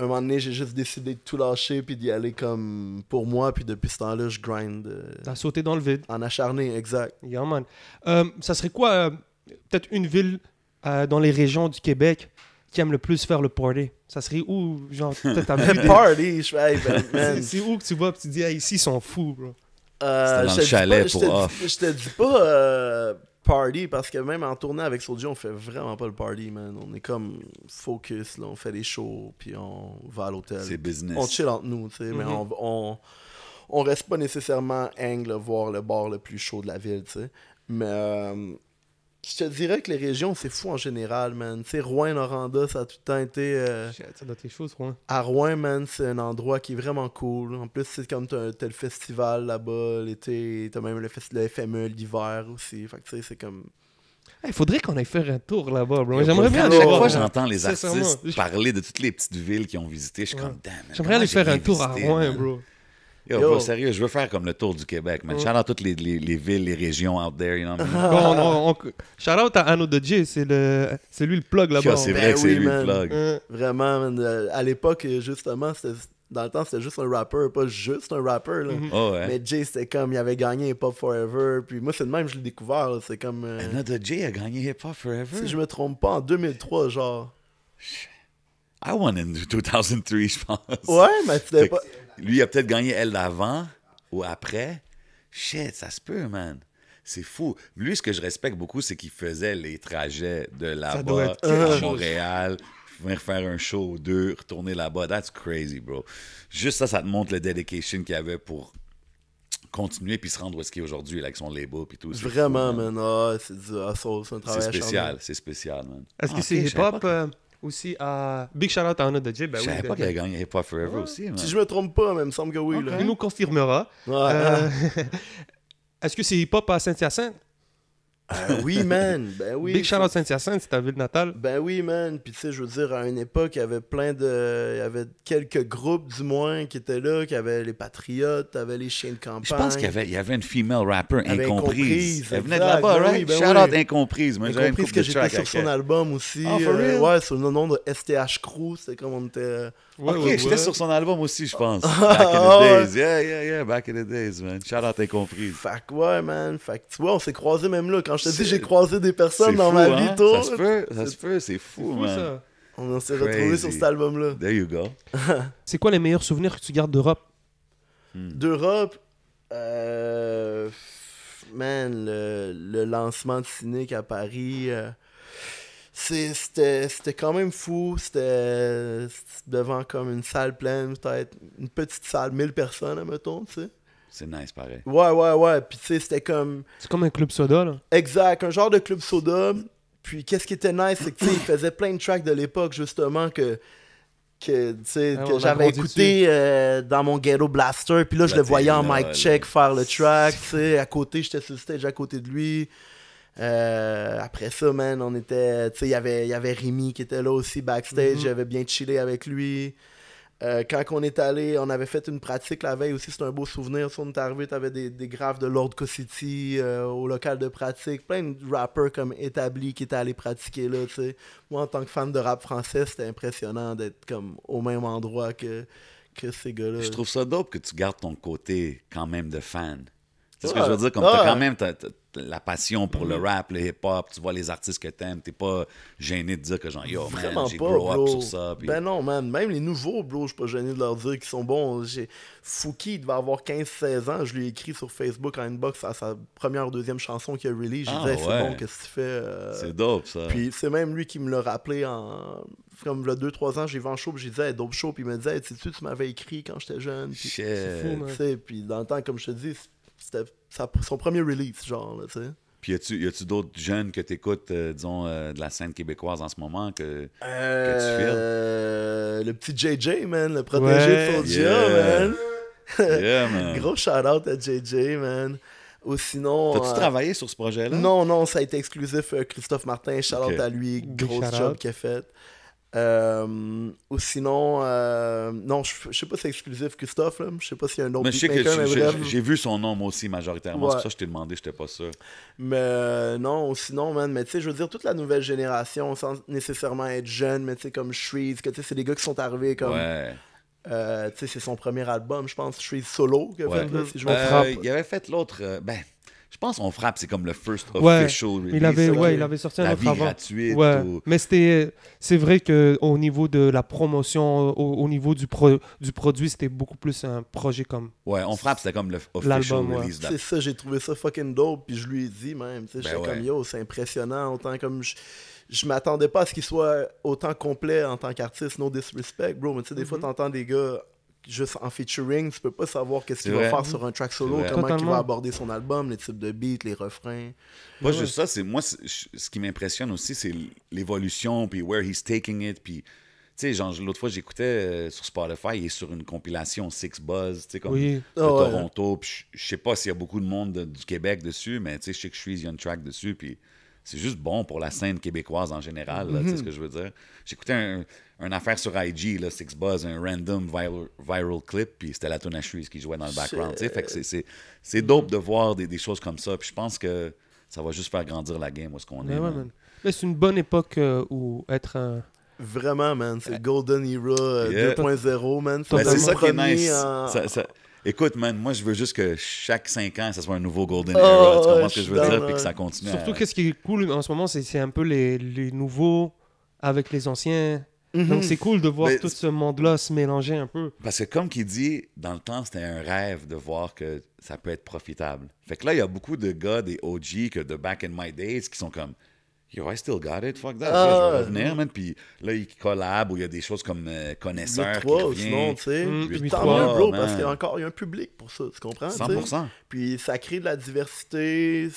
un moment donné, j'ai juste décidé de tout lâcher puis d'y aller comme pour moi. Puis depuis ce temps-là, je grind. Euh, T'as sauté dans le vide. En acharné, exact. Yeah, man. Euh, ça serait quoi, euh, peut-être une ville dans les régions du Québec qui aime le plus faire le party Ça serait où, genre, (laughs) peut-être à Party, je suis ben, (laughs) C'est où que tu vas puis tu dis, Ah, ici, ils sont fous, bro. C'est dans le chalet pour Je te dis pas party parce que même en tournée avec Soulja, on fait vraiment pas le party, man. On est comme focus, là, on fait des shows, puis on va à l'hôtel. C'est business. On chill entre nous, tu sais, mais mhm. on, on, on, reste pas nécessairement angle voir le bar le plus chaud de la ville, tu sais. Mais euh, je te dirais que les régions, c'est fou en général, man. Tu sais, Rouen, Noranda, ça a tout le temps été. Euh, ça doit être Rouen. À Rouen, man, c'est un endroit qui est vraiment cool. En plus, c'est comme t'as, le festival là-bas, l'été, t'as même le, festival FME l'hiver aussi. Fait que tu sais, c'est comme. Il faudrait qu'on aille faire un tour là-bas, bro. J'aimerais bien Chaque fois, j'entends les artistes parler de toutes les petites villes qu'ils ont visitées. Je suis comme, damn, J'aimerais aller faire un tour à Rouen, bro. Yo, sérieux, je veux faire comme le tour du Québec, man. Mm. Shout out toutes les, villes, les régions out there, you know (laughs) Shout out à Anno de Jay, c'est lui le plug là-bas. C'est vrai ben que c'est lui le plug. Euh. Vraiment, man. Euh, à l'époque, justement, dans le temps, c'était juste un rapper, pas juste un rapper. Là. Mm-hmm. Oh, mais Jay, c'était comme, il avait gagné Hip Hop Forever. Puis moi, c'est le même, je l'ai découvert. C'est comme. Euh... Another Jay a gagné Hip Hop Forever. Si je me trompe pas, en 2003, genre. I won in 2003, je pense. Ouais, mais c'était pas. Lui, a peut-être gagné elle d'avant ou après. Shit, ça se peut, man. C'est fou. Lui, ce que je respecte beaucoup, c'est qu'il faisait les trajets de là-bas à Montréal, venir faire un show ou deux, retourner là-bas. That's crazy, bro. Juste ça, ça te montre le dedication qu'il avait pour continuer puis se rendre où est-ce qu'il est aujourd'hui avec son label puis tout. Vraiment, man. Ah, ah, c'est un spécial, c'est spécial, man. Est-ce que ah, c'est hip-hop? Aussi à. Big shout out à Anna Dajé. Ben, je savais oui, pas qu'elle a gagné Hip Hop Forever aussi. Si je me trompe pas, mais il me semble que oui. Là. Il nous confirmera. Euh, (laughs) est-ce que c'est hip hop à Saint-Hyacinthe ben oui, man. Ben oui. Big Charlotte Saint-Hyacinthe, c'est ta ville natale. Ben oui, man. Puis tu sais, je veux dire, à une époque, il y avait plein de. Il y avait quelques groupes, du moins, qui étaient là, qui avaient les Patriotes, avaient les chiens de campagne. Je pense qu'il y avait, il y avait une female rapper incomprise. Elle venait de là-bas, ben right? Charlotte ben incomprise. Mais incomprise que j'étais sur son album aussi. Oh, for euh, real? ouais, sur le nom de STH Crew. C'était comme on était. Euh, ouais, ok, j'étais sur son album aussi, je pense. (laughs) Back in the ah, days. Yeah, yeah, yeah. Back in the days, man. Charlotte incomprise. Fait que ouais, man. Fait que tu vois, on s'est croisés même là je te dis, j'ai croisé des personnes dans ma hein. vie, Ça se peut, ça se peut, c'est fou, Ça. On s'est retrouvé sur cet album-là. There you go. (laughs) c'est quoi les meilleurs souvenirs que tu gardes hmm. d'Europe D'Europe, man, le, lancement de Cynic à Paris. Euh, c'était quand même fou. C'était devant comme une salle pleine, peut-être une petite salle, 1000 personnes, à mettons, tu sais. C'est nice, pareil. Ouais, ouais, ouais. Puis, tu sais, c'était comme. C'est comme un club soda, là. Exact, un genre de club soda. Puis, qu'est-ce qui était nice, c'est que, tu sais, il faisait plein de tracks de l'époque, justement, que que, que j'avais écouté euh, dans mon ghetto blaster puis là je le voyais en mic check faire le track à côté j'étais sur le stage à côté de lui euh, après ça man on était tu sais il y avait il y avait Rémi qui était là aussi backstage mm-hmm. j'avais bien chillé avec lui euh, quand on est allé, on avait fait une pratique la veille aussi, c'est un beau souvenir. Son on est t'avais des, des graves de Lord City euh, au local de pratique, plein de rappers comme établis qui étaient allés pratiquer là, Moi, en tant que fan de rap français, c'était impressionnant d'être comme au même endroit que, que ces gars-là. Je trouve ça dope que tu gardes ton côté quand même de fan. C'est ce que je veux dire. Comme t'as quand même la passion pour le mm-hmm. rap, le hip-hop, tu vois les artistes que t'aimes, t'es pas gêné de dire que genre, yo, man, j'ai grow up sur ça. Ben non, man, même les nouveaux, bro, je suis pas gêné de leur dire qu'ils sont bons. Fouki, il devait avoir 15-16 ans, je lui ai écrit sur Facebook en inbox à sa première ou deuxième chanson qu'il a release. lui ah, dit, c'est bon, qu'est-ce que tu fais euh? C'est dope, ça. Puis c'est même lui qui me l'a rappelé en. Comme le 2-3 ans, j'ai vu en show, j'ai dit, dope show, puis il me disait, hey, tu tu m'avais écrit quand j'étais jeune. Puis, Shit. Fou, man. Puis dans le temps, comme je te dis, c'était son premier release, genre, tu sais. Puis y a-tu d'autres jeunes que tu écoutes, euh, disons, euh, de la scène québécoise en ce moment que, tu euh, files? Le petit JJ, man, le protégé de son man. yeah, man. (laughs) Gros shout-out à JJ, man. Ou sinon. T'as-tu travaillé sur ce projet-là? Non, non, ça a été exclusif. Christophe Martin, shout-out à lui, gros job qu'il a fait. Euh, ou sinon, euh, non, je, sais pas si c'est exclusif Christophe, là. je sais pas s'il y a un autre. Mais je sais que j'ai vu son nom aussi majoritairement, c'est pour ça je t'ai demandé, j'étais pas sûr. Mais euh, non, sinon, man, mais tu sais, je veux dire, toute la nouvelle génération, sans nécessairement être jeune, mais tu sais, comme Shreeze, que tu sais, c'est des gars qui sont arrivés comme. Ouais. tu sais, c'est son premier album, je pense, Shreeze solo, ouais mm-hmm. Il avait fait l'autre, ben. Je pense qu'On frappe, c'est comme le first official release. Il avait, il avait sorti un autre avant. Mais c'était, c'est vrai qu'au niveau de la promotion, au, niveau du, du produit, c'était beaucoup plus un projet comme. Ouais, on frappe, c'était comme le official release. C'est ça, j'ai trouvé ça fucking dope, puis je lui ai dit même, tu sais, ben c'est impressionnant, autant comme je je m'attendais pas à ce qu'il soit autant complet en tant qu'artiste, no disrespect, bro. Mais tu sais, des fois, tu mhm. fois, t'entends des gars juste en featuring, tu peux pas savoir qu'est-ce qu'il va faire sur un track solo, comment il va aborder son album, les types de beats, les refrains. Pas juste ça, c'est moi, ce qui m'impressionne aussi, c'est l'évolution, puis where he's taking it, puis. Tu sais, l'autre fois, j'écoutais euh, sur Spotify et sur une compilation Six Buzz, tu sais, comme de ah Toronto. Puis je sais pas s'il y a beaucoup de monde du Québec dessus, mais tu sais, je sais que je suis, il une track dessus. Puis c'est juste bon pour la scène québécoise en général, tu sais mhm. ce que je veux dire. J'écoutais un, affaire sur IG, là, Six Buzz, un random viral, clip, puis c'était la tune qui jouait dans le background, c'est dope mhm. de voir des, choses comme ça, je pense que ça va juste faire grandir la game où est-ce qu'on est. c'est une bonne époque euh, où être Vraiment, man. C'est Golden Era 2.0, euh, man. Ben, c'est ça qui est nice. Écoute, man, moi, je veux juste que chaque 5 ans, ça soit un nouveau Golden oh, Era. Tu ce que je veux dire? que ça continue. Surtout, qu'est-ce qui est cool en ce moment, c'est un peu les, nouveaux avec les anciens. Mhm. Donc, c'est cool de voir tout ce monde-là se mélanger un peu. Parce que, comme qui dit, dans le temps, c'était un rêve de voir que ça peut être profitable. Fait que là, il y a beaucoup de gars, des OG, que de back in my days, qui sont comme Yo, I still got it, fuck that. là, ah, je vais revenir, man. Puis là, ils collabent ou il y a des choses comme euh, connaisseurs. 3 qui sinon, tu sais. Puis mm. tant mieux, bro, parce qu'il y a encore un public pour ça, tu comprends? 100%. Puis ça crée de la diversité.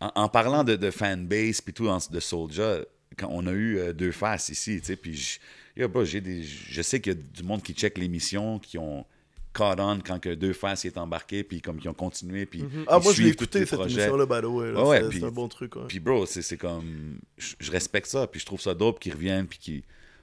En, parlant de, fanbase, puis tout, de Soldier, quand on a eu euh, deux faces ici, tu sais, puis j'ai des, je sais qu'il y a du monde qui check l'émission, qui ont caught on quand que deux faces sont embarqués puis comme ils ont continué, puis mhm. ah, moi, je l'ai écouté, cette émission-là, by the way. c'est un bon truc. Puis, bro, c'est comme... Je respecte ça, puis je trouve ça dope qu'ils reviennent, puis qu'ils...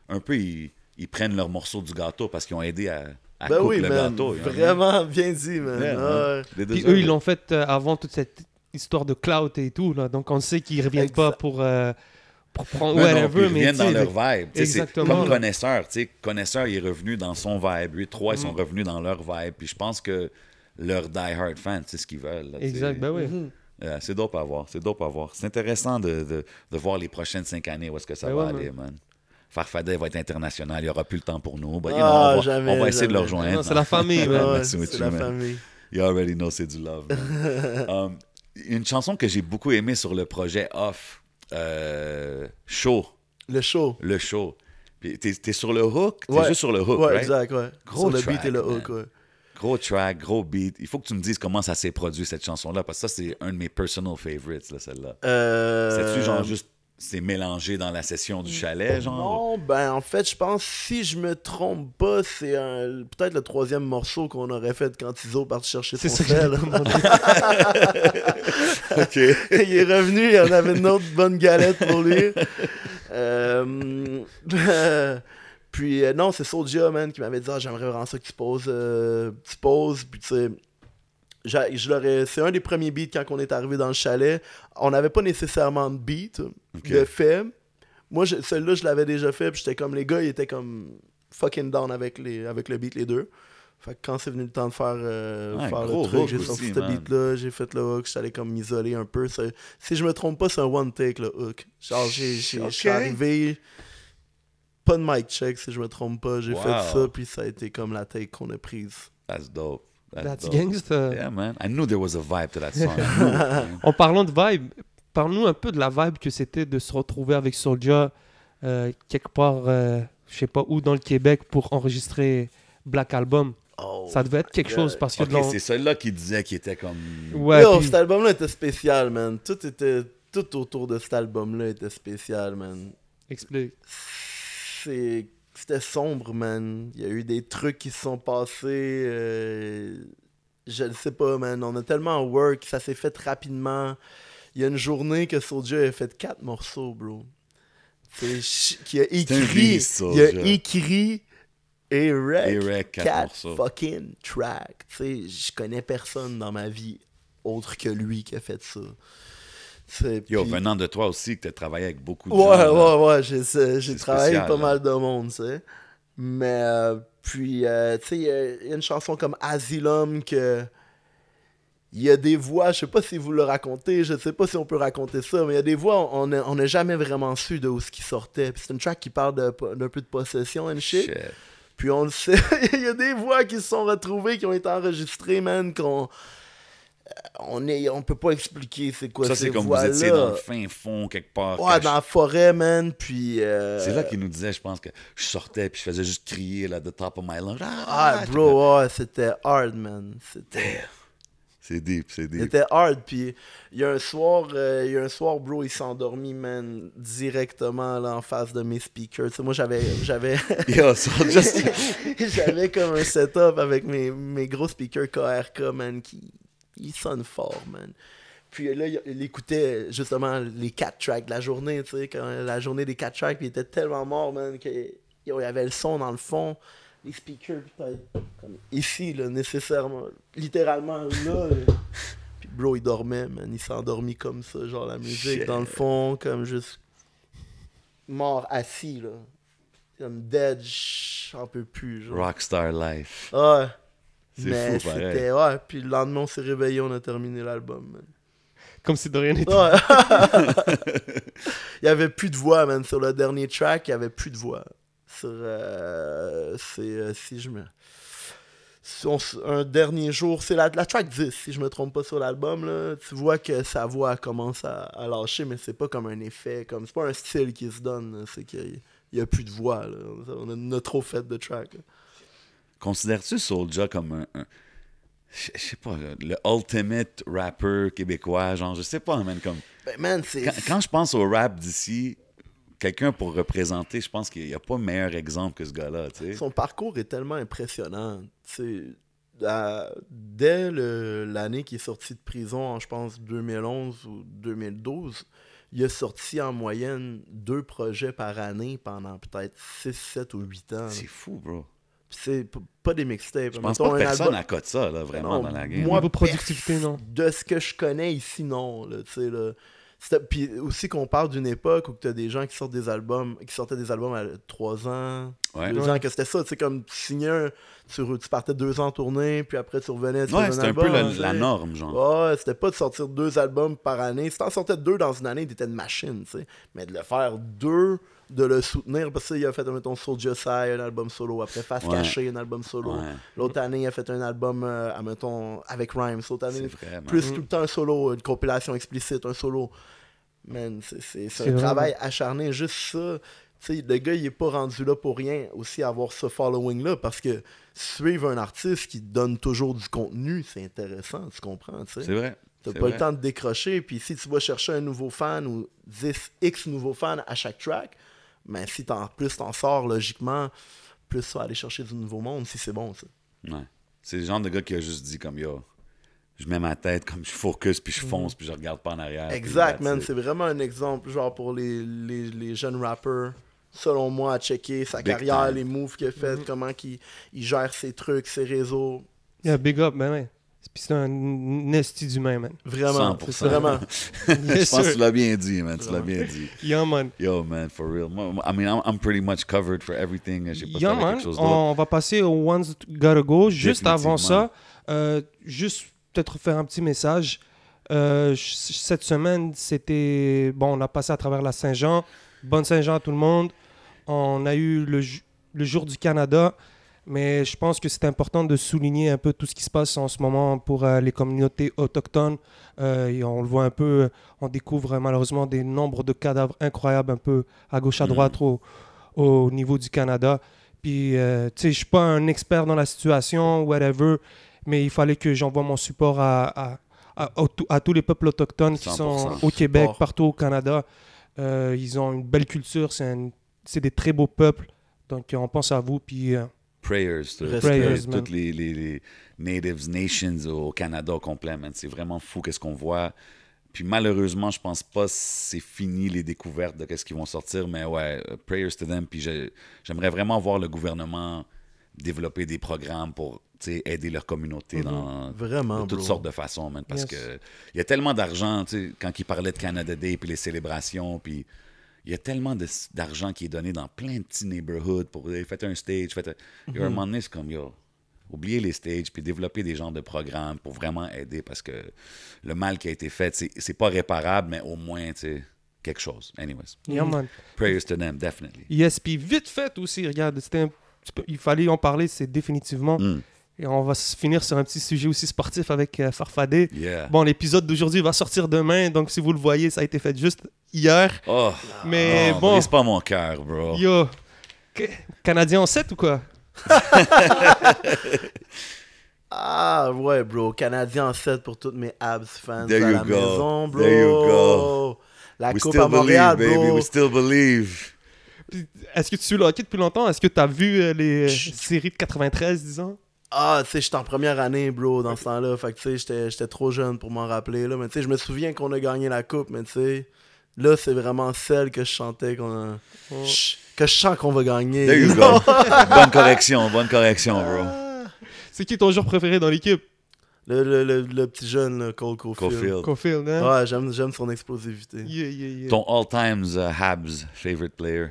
Un peu, ils, prennent leur morceau du gâteau parce qu'ils ont aidé à... à ben oui, le gâteau, vraiment, bien dit, man. Puis eux, ils l'ont fait euh, avant toute cette histoire de clout et tout, là, donc on sait qu'ils reviennent pas pour... Euh, prendre Ils viennent dans leur vibe. Comme connaisseur, connaisseur il est revenu dans son vibe. Lui, trois, ils sont mm. revenus dans leur vibe. Puis je pense que leurs die-hard fans, c'est ce qu'ils veulent. exact, ben oui. Mm-hmm. Euh, c'est dope à voir, c'est dope à voir. C'est intéressant de, voir les prochaines cinq années où est-ce que ça ben va aller, man. Farfadet va être international, il n'y aura plus le temps pour nous. Ah, on, va, essayer de le rejoindre. C'est la famille, (laughs) man. c'est la famille. You already know, c'est du love. (laughs) Um, une chanson que j'ai beaucoup aimée sur le projet Off, euh, show. Le show. Le show. Puis t'es, sur le hook, t'es juste sur le hook, ouais, exact, ouais. Gros track, beat et le hook, Gros track, gros beat. Il faut que tu me dises comment ça s'est produit, cette chanson-là, parce que ça, c'est un de mes personal favorites, là, celle-là. Euh, C'est-tu genre juste c'est mélangé dans la session du mm. chalet, genre? Non, ben en fait, je pense, si je me trompe pas, c'est peut-être le troisième morceau qu'on aurait fait quand Tizo part chercher son sel. (laughs) Il est revenu, il en avait une autre bonne galette pour lui. Euh, (laughs) puis euh, non, c'est Soulja, man, qui m'avait dit ah, j'aimerais vraiment ça que tu poses, euh, poses, puis tu sais c'est un des premiers beats quand on est arrivé dans le chalet. On n'avait pas nécessairement de beat. de fait. Moi, celui-là, je l'avais déjà fait. j'étais comme, les gars, ils étaient comme fucking down avec, les, avec le beat, les deux. Fait quand c'est venu le temps de faire, euh, le truc, j'ai sorti ce beat-là, j'ai fait le hook, j'allais comme m'isoler un peu. Si je me trompe pas, c'est un one-take le hook. Genre, j'ai suis arrivé, pas de mic check si je me trompe pas, j'ai fait ça, puis ça a été comme la take qu'on a prise. That's dope. That's Yeah, man. I knew there was a vibe to that song. (laughs) en parlant de vibe, parle-nous un peu de la vibe que c'était de se retrouver avec Soldier euh, quelque part, euh, je sais pas où, dans le Québec pour enregistrer Black Album. Oh ça devait être quelque chose parce que c'est celle-là qui disait qu'il était comme ouais Yo, cet album-là était spécial man tout était tout autour de cet album-là était spécial man explique c'est c'était sombre, man. Il y a eu des trucs qui se sont passés. Euh, je ne sais pas, man. On a tellement work, ça s'est fait rapidement. Il y a une journée que Soulja a fait quatre morceaux, bro. Qui a écrit. Il a écrit et 4 fucking tracks. Je connais personne dans ma vie autre que lui qui a fait ça. Yo, venant de toi aussi, que tu as travaillé avec beaucoup de ouais, gens. Ouais, ouais, ouais, j'ai travaillé avec pas mal de monde, tu sais. Mais euh, puis, euh, tu sais, il y, a une chanson comme Asylum que. Il y a des voix, je sais pas si vous le racontez, je sais pas si on peut raconter ça, mais il y a des voix, on n'a jamais vraiment su de où ce qui sortait. c'est une track qui parle d'un peu de possession and shit. shit. Puis on le sait, (laughs) il y a des voix qui se sont retrouvées, qui ont été enregistrées, man, qu'on on est on peut pas expliquer c'est quoi ça c'est comme vous étiez dans le fin fond quelque part ouais dans la forêt man puis euh, c'est là qu'il nous disait je pense que je sortais puis je faisais juste crier là de top of my lungs ah, ah bro ouais, c'était hard man c'était c'est deep c'est deep c'était hard puis il y a un soir euh, il y a un soir bro il s'est endormi man directement là en face de mes speakers moi j'avais j'avais (laughs) (laughs) j'avais comme un setup avec mes mes gros speakers KRK man qui il sonne fort, man. Puis là, il écoutait justement les quatre tracks de la journée, tu sais, quand la journée des quatre tracks, il était tellement mort, man, qu'il y avait le son dans le fond, les speakers, peut-être, comme ici, là, nécessairement, littéralement là. puis bro, il dormait, man, il s'est endormi comme ça, genre la musique, dans le fond, comme juste mort, assis, là. Comme dead, j'en peux plus, genre. Rockstar life. Ah ouais. Mais c'était, ouais, puis le lendemain, on s'est réveillé, on a terminé l'album, Comme si de rien n'était. Ouais. (laughs) il y avait plus de voix, man. Sur le dernier track, il y avait plus de voix. Sur. Euh, c'est. Euh, si je me. un dernier jour, c'est la, track 10, si je me trompe pas sur l'album, tu vois que sa voix commence à, lâcher, mais c'est pas comme un effet, comme c'est pas un style qui se donne, c'est qu'il y, a plus de voix, on, a, trop fait de track. Considères-tu Soulja comme un, je sais pas, le ultimate rapper québécois, genre, je sais pas, man, comme... Ben, quand, je pense au rap d'ici, quelqu'un pour représenter, je pense qu'il n'y a pas meilleur exemple que ce gars-là, tu sais. Son parcours est tellement impressionnant, tu sais. Euh, dès l'année qu'il est sorti de prison, je pense, 2011 ou 2012, il a sorti en moyenne deux projets par année pendant peut-être 6, 7 ou 8 ans. C'est fou, bro c'est pas des mixtapes. Je pense pas que personne à accote ça, là, vraiment, dans la game. Moi, de productivité, non. De ce que je connais ici, non. Là, Puis aussi qu'on parle d'une époque où tu as des gens qui sortent des albums, qui sortaient des albums à 3 ans, ouais. 2 ans, que c'était ça. Tu sais, comme tu signais, un, tu, partais 2 ans en puis après tu revenais. ouais, c'était un, peu la, norme, genre. Ouais, c'était pas de sortir deux albums par année. Si en sortais deux dans une année, t'étais une machine, tu sais. Mais de le faire deux de le soutenir parce qu'il a fait mettons Soulja Sai un album solo après Face Caché un album solo l'autre année il a fait un album euh, à, mettons, avec Rhymes l'autre année plus mm. tout le temps un solo une compilation explicite un solo man c'est un travail acharné juste ça le gars, il n'est pas rendu là pour rien aussi avoir ce following-là parce que suivre un artiste qui donne toujours du contenu, c'est intéressant, tu comprends? C'est vrai. Tu pas le temps de décrocher. Puis si tu vas chercher un nouveau fan ou 10 X nouveaux fans à chaque track, mais si en plus t'en sors logiquement, plus ça aller chercher du nouveau monde si c'est bon ça. Ouais. C'est le genre de gars qui a juste dit comme yo, je mets ma tête comme je focus puis je mhm. fonce puis je regarde pas en arrière. Exact, man, c'est vraiment un exemple genre pour les, les, jeunes rappers selon moi, à checker sa carrière, les moves qu'il a fait, mhm. comment il, gère ses trucs, ses réseaux. Yeah, big up, man c'est un esti d'humain, man. Vraiment. c'est Vraiment. (laughs) Je pense que tu l'as bien dit, man. Tu l'as bien dit. Yo, man. Yo, man, for real. I mean, I'm, pretty much covered for everything. Yo, man. on va passer au One's Gotta Go. Juste avant ça, euh, juste peut-être faire un petit message. Euh, cette semaine, c'était. Bon, on a passé à travers la Saint-Jean. Bonne Saint-Jean à tout le monde. On a eu le, le jour du Canada. Mais je pense que c'est important de souligner un peu tout ce qui se passe en ce moment pour euh, les communautés autochtones. Euh, et on le voit un peu, euh, on découvre malheureusement des nombres de cadavres incroyables un peu à gauche, à mm. droite au, niveau du Canada. Puis, tu sais, je suis pas un expert dans la situation, whatever, mais il fallait que j'envoie mon support à, à, tous les peuples autochtones qui sont au Québec, partout au Canada. ils ont une belle culture, c'est des très beaux peuples. Donc, on pense à vous, puis prayers, toutes les, Natives Nations au Canada au complet, C'est vraiment fou qu'est-ce qu'on voit. Puis malheureusement, je pense pas c'est fini les découvertes de qu'est-ce qu'ils vont sortir, mais ouais, euh, prayers to them. Puis j'aimerais vraiment voir le gouvernement développer des programmes pour aider leur communauté mhm. dans de toutes sortes de façons, man, parce que il y a tellement d'argent, quand ils parlaient de Canada Day, puis les célébrations, puis il y a tellement d'argent qui est donné dans plein de petits neighborhoods pour faire un stage, faire un... Mm comme, yo, oubliez les stages, puis développer des genres de programmes pour vraiment aider, parce que le mal qui a été fait, c'est pas réparable, mais au moins, tu sais, quelque chose. Anyways. Mm. Prayers to them, definitely. Yes, puis vite fait aussi, regarde, il fallait en parler, c'est définitivement... Mm. Et on va finir sur un petit sujet aussi sportif avec euh, Farfadé. Bon, l'épisode d'aujourd'hui va sortir demain, donc si vous le voyez, ça a été fait juste hier. Oh, mais ah, bon. Brise pas mon cœur, bro. Yo, Canadien en 7 ou quoi? (laughs) ah ouais, bro. Canadien en 7 pour toutes mes abs fans à la maison, bro. There you go. La Coupe à Montréal, bro. We still believe. Est-ce que tu suis le hockey depuis longtemps? Est-ce que tu as vu euh, les euh, séries de 93, disons? Ah, tu sais, j'étais en première année, bro, dans ce temps-là. Fait que, tu sais, j'étais trop jeune pour m'en rappeler, là. Mais, tu sais, je me souviens qu'on a gagné la coupe, mais, tu sais, là, c'est vraiment celle que je chantais qu'on a... Oh. Que je chante qu'on va gagner. There you go. (laughs) bonne correction, bonne correction, bro. Ah. C'est qui ton joueur préféré dans l'équipe? Le, le, le, petit jeune, Cole Cofield. Cofield, hein? Ouais, j'aime son explosivité. Yeah, yeah, Ton all time euh, Habs favorite player?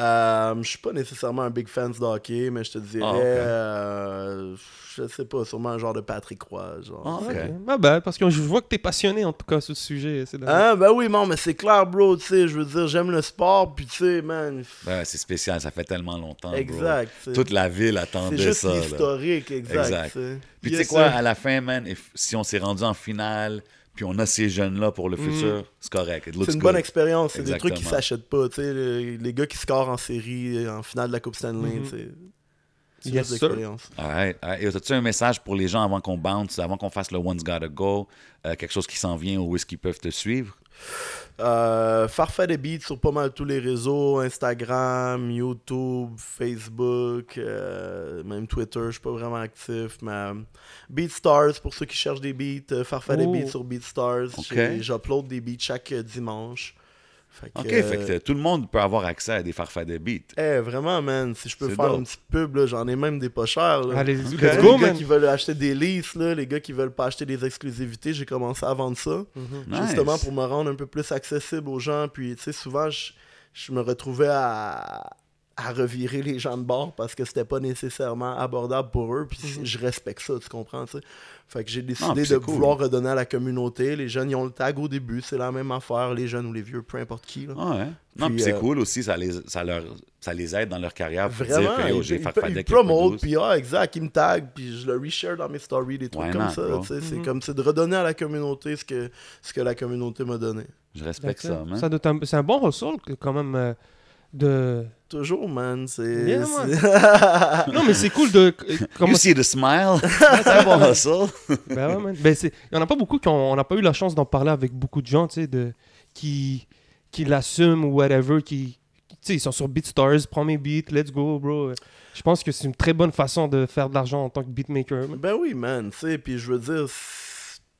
Euh, je suis pas nécessairement un big fan de hockey, mais je te dirais, je ah, euh, je sais pas, sûrement un genre de Patrick Roy. Genre. Ah, ah, ben, parce que je vois que tu es passionné en tout cas sur ce sujet. Ah ben oui, non, mais c'est clair, bro, tu sais, je veux dire, j'aime le sport, puis tu sais, man. Ben, c'est spécial, ça fait tellement longtemps, Exact. Toute la ville attendait ça. C'est historique, exact. Puis tu sais quoi, à la fin, man, si on s'est rendu en finale, puis on a ces jeunes-là pour le mm. futur, c'est correct. C'est une bonne expérience. C'est des trucs qui ne s'achètent pas. Les, les gars qui scorent en série, euh, en finale de la Coupe Stanley. Mm-hmm. C'est yes, l'expérience. Right, As-tu un message pour les gens avant qu'on bounce, avant qu'on fasse le One's Gotta Go, euh, quelque chose qui s'en vient ou où est-ce qu'ils peuvent te suivre? Euh, Farfa des Beats sur pas mal tous les réseaux, Instagram, YouTube, Facebook, euh, même Twitter, je suis pas vraiment actif, mais euh, BeatStars pour ceux qui cherchent des beats, des oh. Beats sur BeatStars, j'upload des beats chaque dimanche. OK, tout le monde peut avoir accès à des farfadets beats. Eh, vraiment, man. Si je peux faire un une pub, j'en ai même des pas chers. les gars qui veulent acheter des leases, les gars qui veulent pas acheter des exclusivités, j'ai commencé à vendre ça. Mm-hmm. Justement pour me rendre un peu plus accessible aux gens. Puis, tu sais, souvent, je me retrouvais à, à revirer les gens de bord parce que c'était pas nécessairement abordable pour eux. Puis mhm. je respecte ça, tu comprends, Fait que j'ai décidé de vouloir redonner à la communauté. Les jeunes, ils ont le tag au début, c'est la même affaire, les jeunes ou les vieux, peu importe qui. Là. Ah ouais. c'est euh, cool aussi, ça les, leur, ça les aide dans leur carrière. vraiment, dire, j'ai fait puis ah, exact, ils me taguent, puis je le reshare dans mes stories, des trucs comme ça. C'est mhm. comme, c'est de redonner à la communauté ce que, ce que la communauté m'a donné. Je respecte ça, c'est un bon ressort quand même, euh, de toujours, man. C'est. (laughs) non, mais c'est cool de. Euh, you see the smile. c'est (laughs) (laughs) hustle. ben ouais, man. Ben, Il n'y en a pas beaucoup qui ont... On n'a pas eu la chance d'en parler avec beaucoup de gens, tu sais, de... qui, qui l'assument ou whatever, qui. Tu sais, ils sont sur BeatStars, prends mes beats, let's go, bro. Je pense que c'est une très bonne façon de faire de l'argent en tant que beatmaker. Ben oui, man. Tu sais, puis je veux dire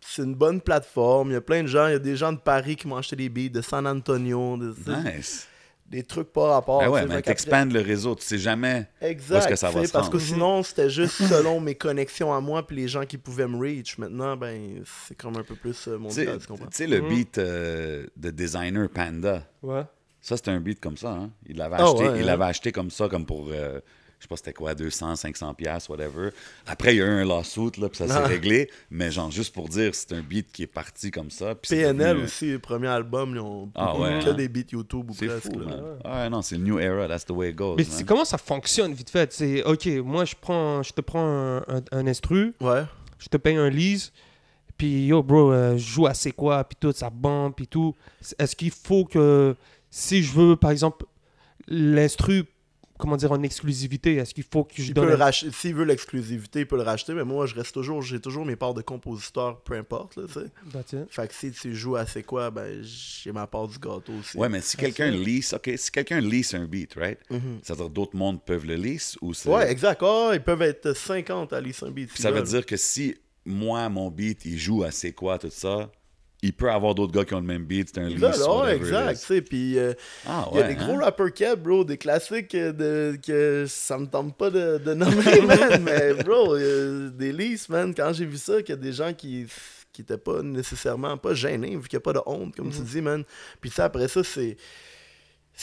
c'est une bonne plateforme. Il y a plein de gens. Il y a des gens de Paris qui m'ont acheté des beats, de San Antonio. De, nice des trucs pas rapport. Ben ouais, mais t'expandes le réseau, tu sais jamais où est-ce que ça va se Parce que sinon, mhm. c'était juste (laughs) selon mes connexions à moi puis les gens qui pouvaient me reach. Maintenant, ben, c'est comme un peu plus euh, mon Tu sais, le mhm. beat euh, de designer Panda. Ouais. Ça, c'était un beat comme ça. Hein. Il ah hein. l'avait acheté, comme ça, comme pour euh, je sais pas c'était quoi, 200, 500 pièces whatever. Après, il y a eu un lawsuit, là, puis ça s'est ah. réglé. Mais genre, juste pour dire, c'est un beat qui est parti comme ça. PNL euh, aussi, premier album, ils ont ah, hein? des beats YouTube ou Fou, là. Ah, ah non, c'est new era, that's the way it goes. Mais comment ça fonctionne, vite fait? C'est, OK, moi, je, prends, je te prends un, un, instru, ouais. je te paye un lease, puis yo, bro, euh, je joue à c'est quoi, puis tout, ça bombe, puis tout. Est-ce qu'il faut que, si je veux, par exemple, l'instru comment dire, en exclusivité? Est-ce qu'il faut que je il donne... S'il veut l'exclusivité, il peut le racheter, mais moi, je reste toujours, j'ai toujours mes parts de compositeur, peu importe, là, tu sais. Fait que si tu joues à c'est quoi, ben, j'ai ma part du gâteau aussi. Ouais, mais si quelqu'un lease, OK, si quelqu'un lease un beat, right? Ça mm-hmm. veut dire d'autres mondes peuvent le lease ou c'est... Ouais, exact. Ah, ils peuvent être 50 à lease un beat. ça veut dire que si moi, mon beat, il joue à c'est quoi, tout ça il peut avoir d'autres gars qui ont le même beat, c'est un liste. Ouais, exact, tu puis euh, ah, il y a des gros rapper hein? rappers cap, e bro, des classiques euh, de, que ça me tente pas de, nommer, (laughs) man, mais bro, des listes, man, quand j'ai vu ça, qu'il y a des gens qui qui pas nécessairement, pas gênés, vu qu'il n'y a pas de honte, comme tu mm-hmm. dis, man, puis ça, après ça, c'est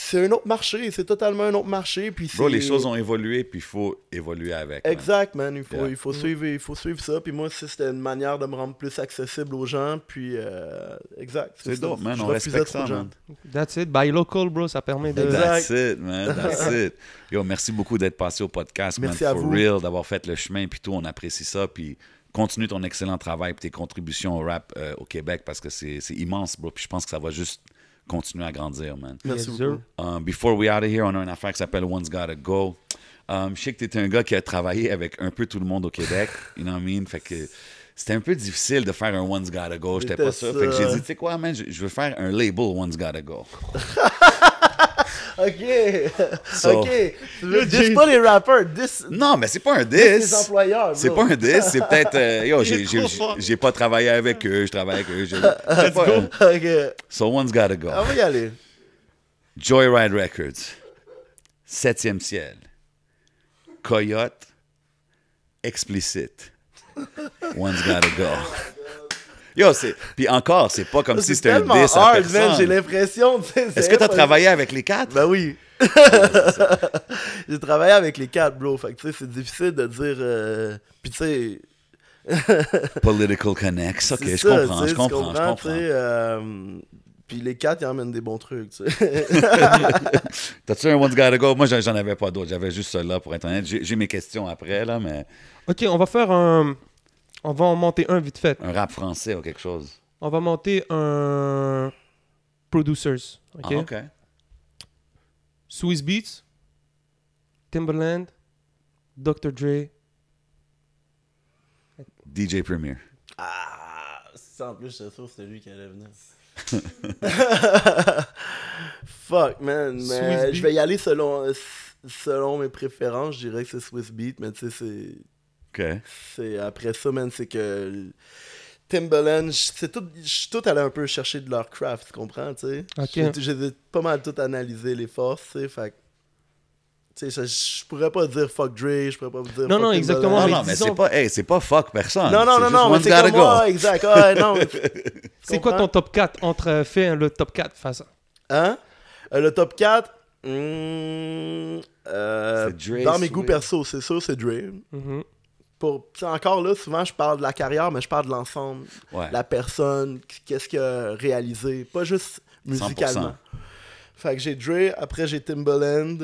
c'est un autre marché, c'est totalement un autre marché. Puis Bro, les choses ont évolué, puis il faut évoluer avec. Exact, man. Il, faut, mm. suivre, il faut suivre ça. Puis moi, c'était une manière de me rendre plus accessible aux gens. Puis, euh, exact. C'est man. on respecte ça, man. That's it. By local, bro. Ça permet de. That's it, man. That's (laughs) it. Yo, merci beaucoup d'être passé au podcast, merci man. À for real, d'avoir fait le chemin, puis tout. On apprécie ça. Puis continue ton excellent travail, puis tes contributions au rap euh, au Québec, parce que c'est immense, bro. Puis je pense que ça va juste continuer à grandir, man. Merci beaucoup. Um, before we out of here, on a une affaire qui s'appelle One's Gotta Go. Um, je sais que tu un gars qui a travaillé avec un peu tout le monde au Québec. (laughs) you know what I mean? Fait que c'était un peu difficile de faire un One's Gotta Go. J'étais pas sûr. Fait que j'ai dit, tu sais quoi, man, je, veux faire un label One's Gotta Go. (laughs) OK. (laughs) OK. Le dis pas les rappers. 10. Non, mais c'est pas un diss. C'est employeurs. C'est pas un diss. C'est peut-être. Euh, (laughs) yo, j'ai pas travaillé avec eux. Je travaille avec eux. (laughs) Let's go. Un... OK. Someone's gotta go. Ah, on va Joyride Records. Septième ciel. Coyote. Explicite. One's gotta go. Yo, c'est. Puis encore, c'est pas comme si c'était un 10 à hard, j'ai l'impression. Est-ce que t'as travaillé avec les quatre? Ben oui. (laughs) j'ai travaillé avec les quatre, bro. Fait que, tu sais, c'est difficile de dire. Euh, puis, tu sais. (laughs) Political connects. Ok, je, comprends, je comprends, je comprends, euh, puis les quatre, ils emmènent des bons trucs. Tu sais. (laughs) T'as-tu un One's Gotta Go? Moi, j'en avais pas d'autres. J'avais juste ceux-là pour Internet. J'ai mes questions après, là, mais. Ok, on va faire un, on va en monter un vite fait. Un rap français ou quelque chose. On va monter un producers. OK. Ah, Swiss Beats, Timberland, Dr. Dre. DJ Premier. Ah, ça en plus, je trouve c'était lui qui allait venir. (laughs) Fuck, man. je vais y aller selon, selon mes préférences. Je dirais que c'est Swiss Beat, mais tu sais, c'est Ok. C'est après ça, man, c'est que Timbaland, c'est tout, je suis tout allé un peu chercher de leur craft, tu comprends, tu sais. J'ai pas mal tout analysé les forces, tu sais, fait je, je pourrais pas dire fuck Dre, je pourrais pas vous dire. Non, non, exactement. Non, non, mais c'est pas, hey, pas fuck personne. Non, non, non, non, c'est moi, exact. Ouais, non. (laughs) c'est quoi ton top 4 entre fait le top 4 face? Hein euh, Le top 4, hmm, euh, dans mes goûts perso, c'est sûr, c'est Dre. Mm-hmm pour encore là souvent je parle de la carrière mais je parle de l'ensemble la personne qu'est-ce que a réalisé pas juste musicalement fait que j'ai Dre après j'ai Timbaland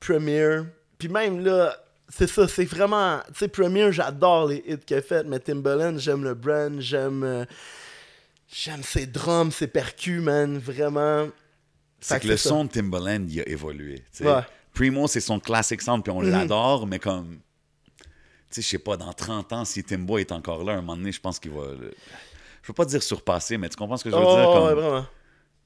Premier puis même là c'est ça c'est vraiment tu sais Premier j'adore les hits qu'il a fait mais Timbaland j'aime le brand j'aime euh, j'aime ses drums ses percus man vraiment c'est que, le son de Timbaland il a évolué Primo c'est son classique sound puis on mhm. l'adore mais comme sais, je sais pas, dans 30 ans, si Timbo est encore là, un moment donné, je pense qu'il va. Je veux pas dire surpasser, mais tu comprends ce que je veux oh, dire? Comme... Ouais, vraiment.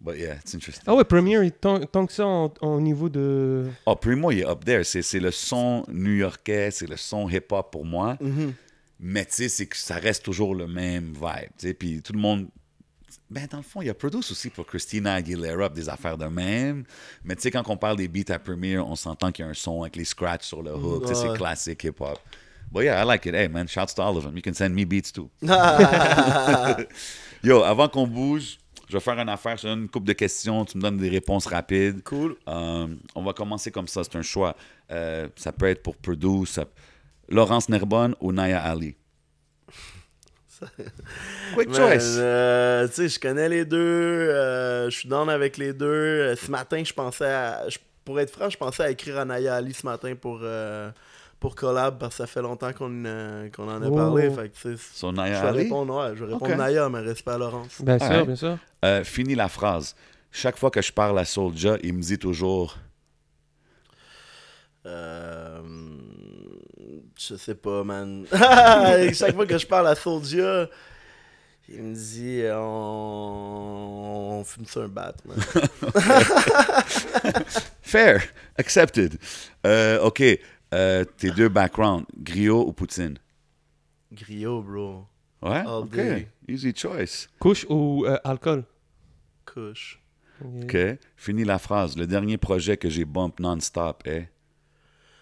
But bah, yeah, it's interesting. Ah ouais, Premier, tant, tant que ça au niveau de. Oh, Primo, il est up there. C'est le son new-yorkais, c'est le son hip-hop pour moi. Mm-hmm. Mais tu sais, c'est que ça reste toujours le même vibe. Tu sais, puis tout le monde. Ben, dans le fond, il y a Produce aussi pour Christina Aguilera, des affaires de même. Mais tu sais, quand on parle des beats à Premier, on s'entend qu'il y a un son avec les scratchs sur le hook. c'est classique hip-hop. But yeah, I like it. Hey man, shouts to all of them. You can send me beats too. (laughs) (laughs) Yo, avant qu'on bouge, je vais faire une affaire sur une coupe de questions. Tu me donnes des réponses rapides. Cool. Euh, on va commencer comme ça. C'est un choix. Euh, ça peut être pour Purdue. Laurence Nerbonne ou Naya Ali. (laughs) Quick choice. Euh, tu sais, je connais les deux. je suis dans avec les deux. ce matin, je pensais à. pour être franc, je pensais à écrire à Naya Ali ce matin pour pour collab parce que ça fait longtemps qu'on euh, qu'on en a oh. parlé. Fait que, Son je vais répondre, je vais répondre Naya, mais respect à Laurence. Bien sûr, bien sûr. Euh, fini la phrase. Chaque fois que je parle à Soulja, il me dit toujours. Euh, je sais pas, man. (laughs) chaque fois que je parle à Soulja, il me dit on, fume ça un bat, man. (laughs) Fair, accepted. Euh, ok. Euh, tes deux backgrounds, griot ou poutine? Griot, bro. Ouais? OK. Easy choice. Couche ou euh, alcool? Couche. OK. Fini la phrase. Le dernier projet que j'ai bump non-stop est?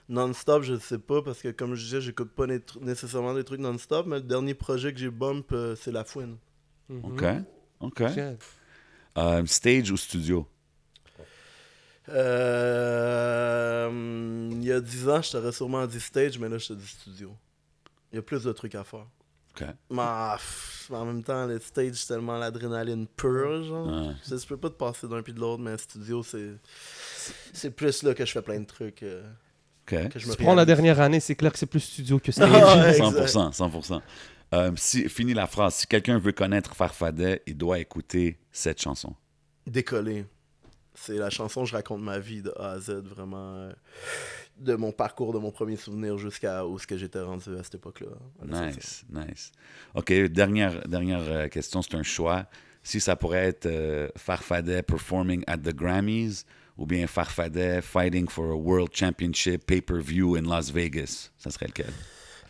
Non-stop, je ne sais pas, parce que comme je disais, je j'écoute pas nécessairement des trucs non-stop, mais le dernier projet que j'ai bump, euh, c'est La Fouine. Mhm. OK. OK. stage ou studio? Euh, il y a 10 ans, je t'aurais sûrement dit stage, mais là, je te dis studio. Il y a plus de trucs à faire. Mais en même temps, le stage, c'est tellement l'adrénaline pure. Genre. Je, peux pas te passer d'un puis de l'autre, mais studio, c'est, c'est plus là que je fais plein de trucs. Euh, je prends la dernière année, c'est clair que c'est plus studio que (laughs) stage. 100%, 100%. Euh, si, fini la phrase. Si quelqu'un veut connaître Farfadet, il doit écouter cette chanson. Décoller. C'est la chanson Je raconte ma vie de A à Z, vraiment euh, de mon parcours, de mon premier souvenir jusqu'à où ce que j'étais rendu à cette époque-là. Nice, nice. OK, dernière, dernière euh, question, c'est un choix. Si ça pourrait être euh, Farfadet performing at the Grammys ou bien Farfadet fighting for a World Championship pay-per-view in Las Vegas, ça serait lequel?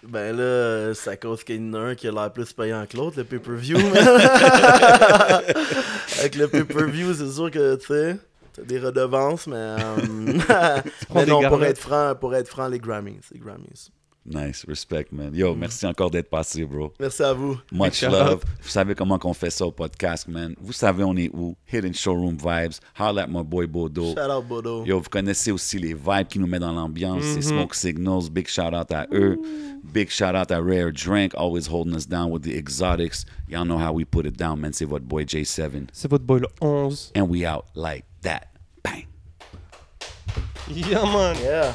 Ben là, ça cause qu'il y en a un qui a l'air plus payant que l'autre, le pay-per-view. (laughs) (laughs) Avec le pay-per-view, c'est sûr que, tu sais, des redevances, mais, euh, (laughs) (laughs) mais non, pour être, franc, pour être franc, les Grammys. Les Grammys. Nice, respect, man. Yo, mm. merci encore d'être passé, bro. Merci à vous. Much love. Vous savez comment qu'on fait ça au podcast, man. Vous savez on est où. Hidden Showroom Vibes. Holla at my boy Bodo. Shout out Bodo. Yo, vous connaissez aussi les vibes qui nous mettent dans l'ambiance. C'est mm-hmm. Smoke Signals. Big shout out à eux. Big shout out à Rare Drink. Always holding us down with the exotics. Y'all know how we put it down, man. C'est votre boy J7. C'est votre boy le 11. And we out like that. Bang. Yeah, man. Yeah.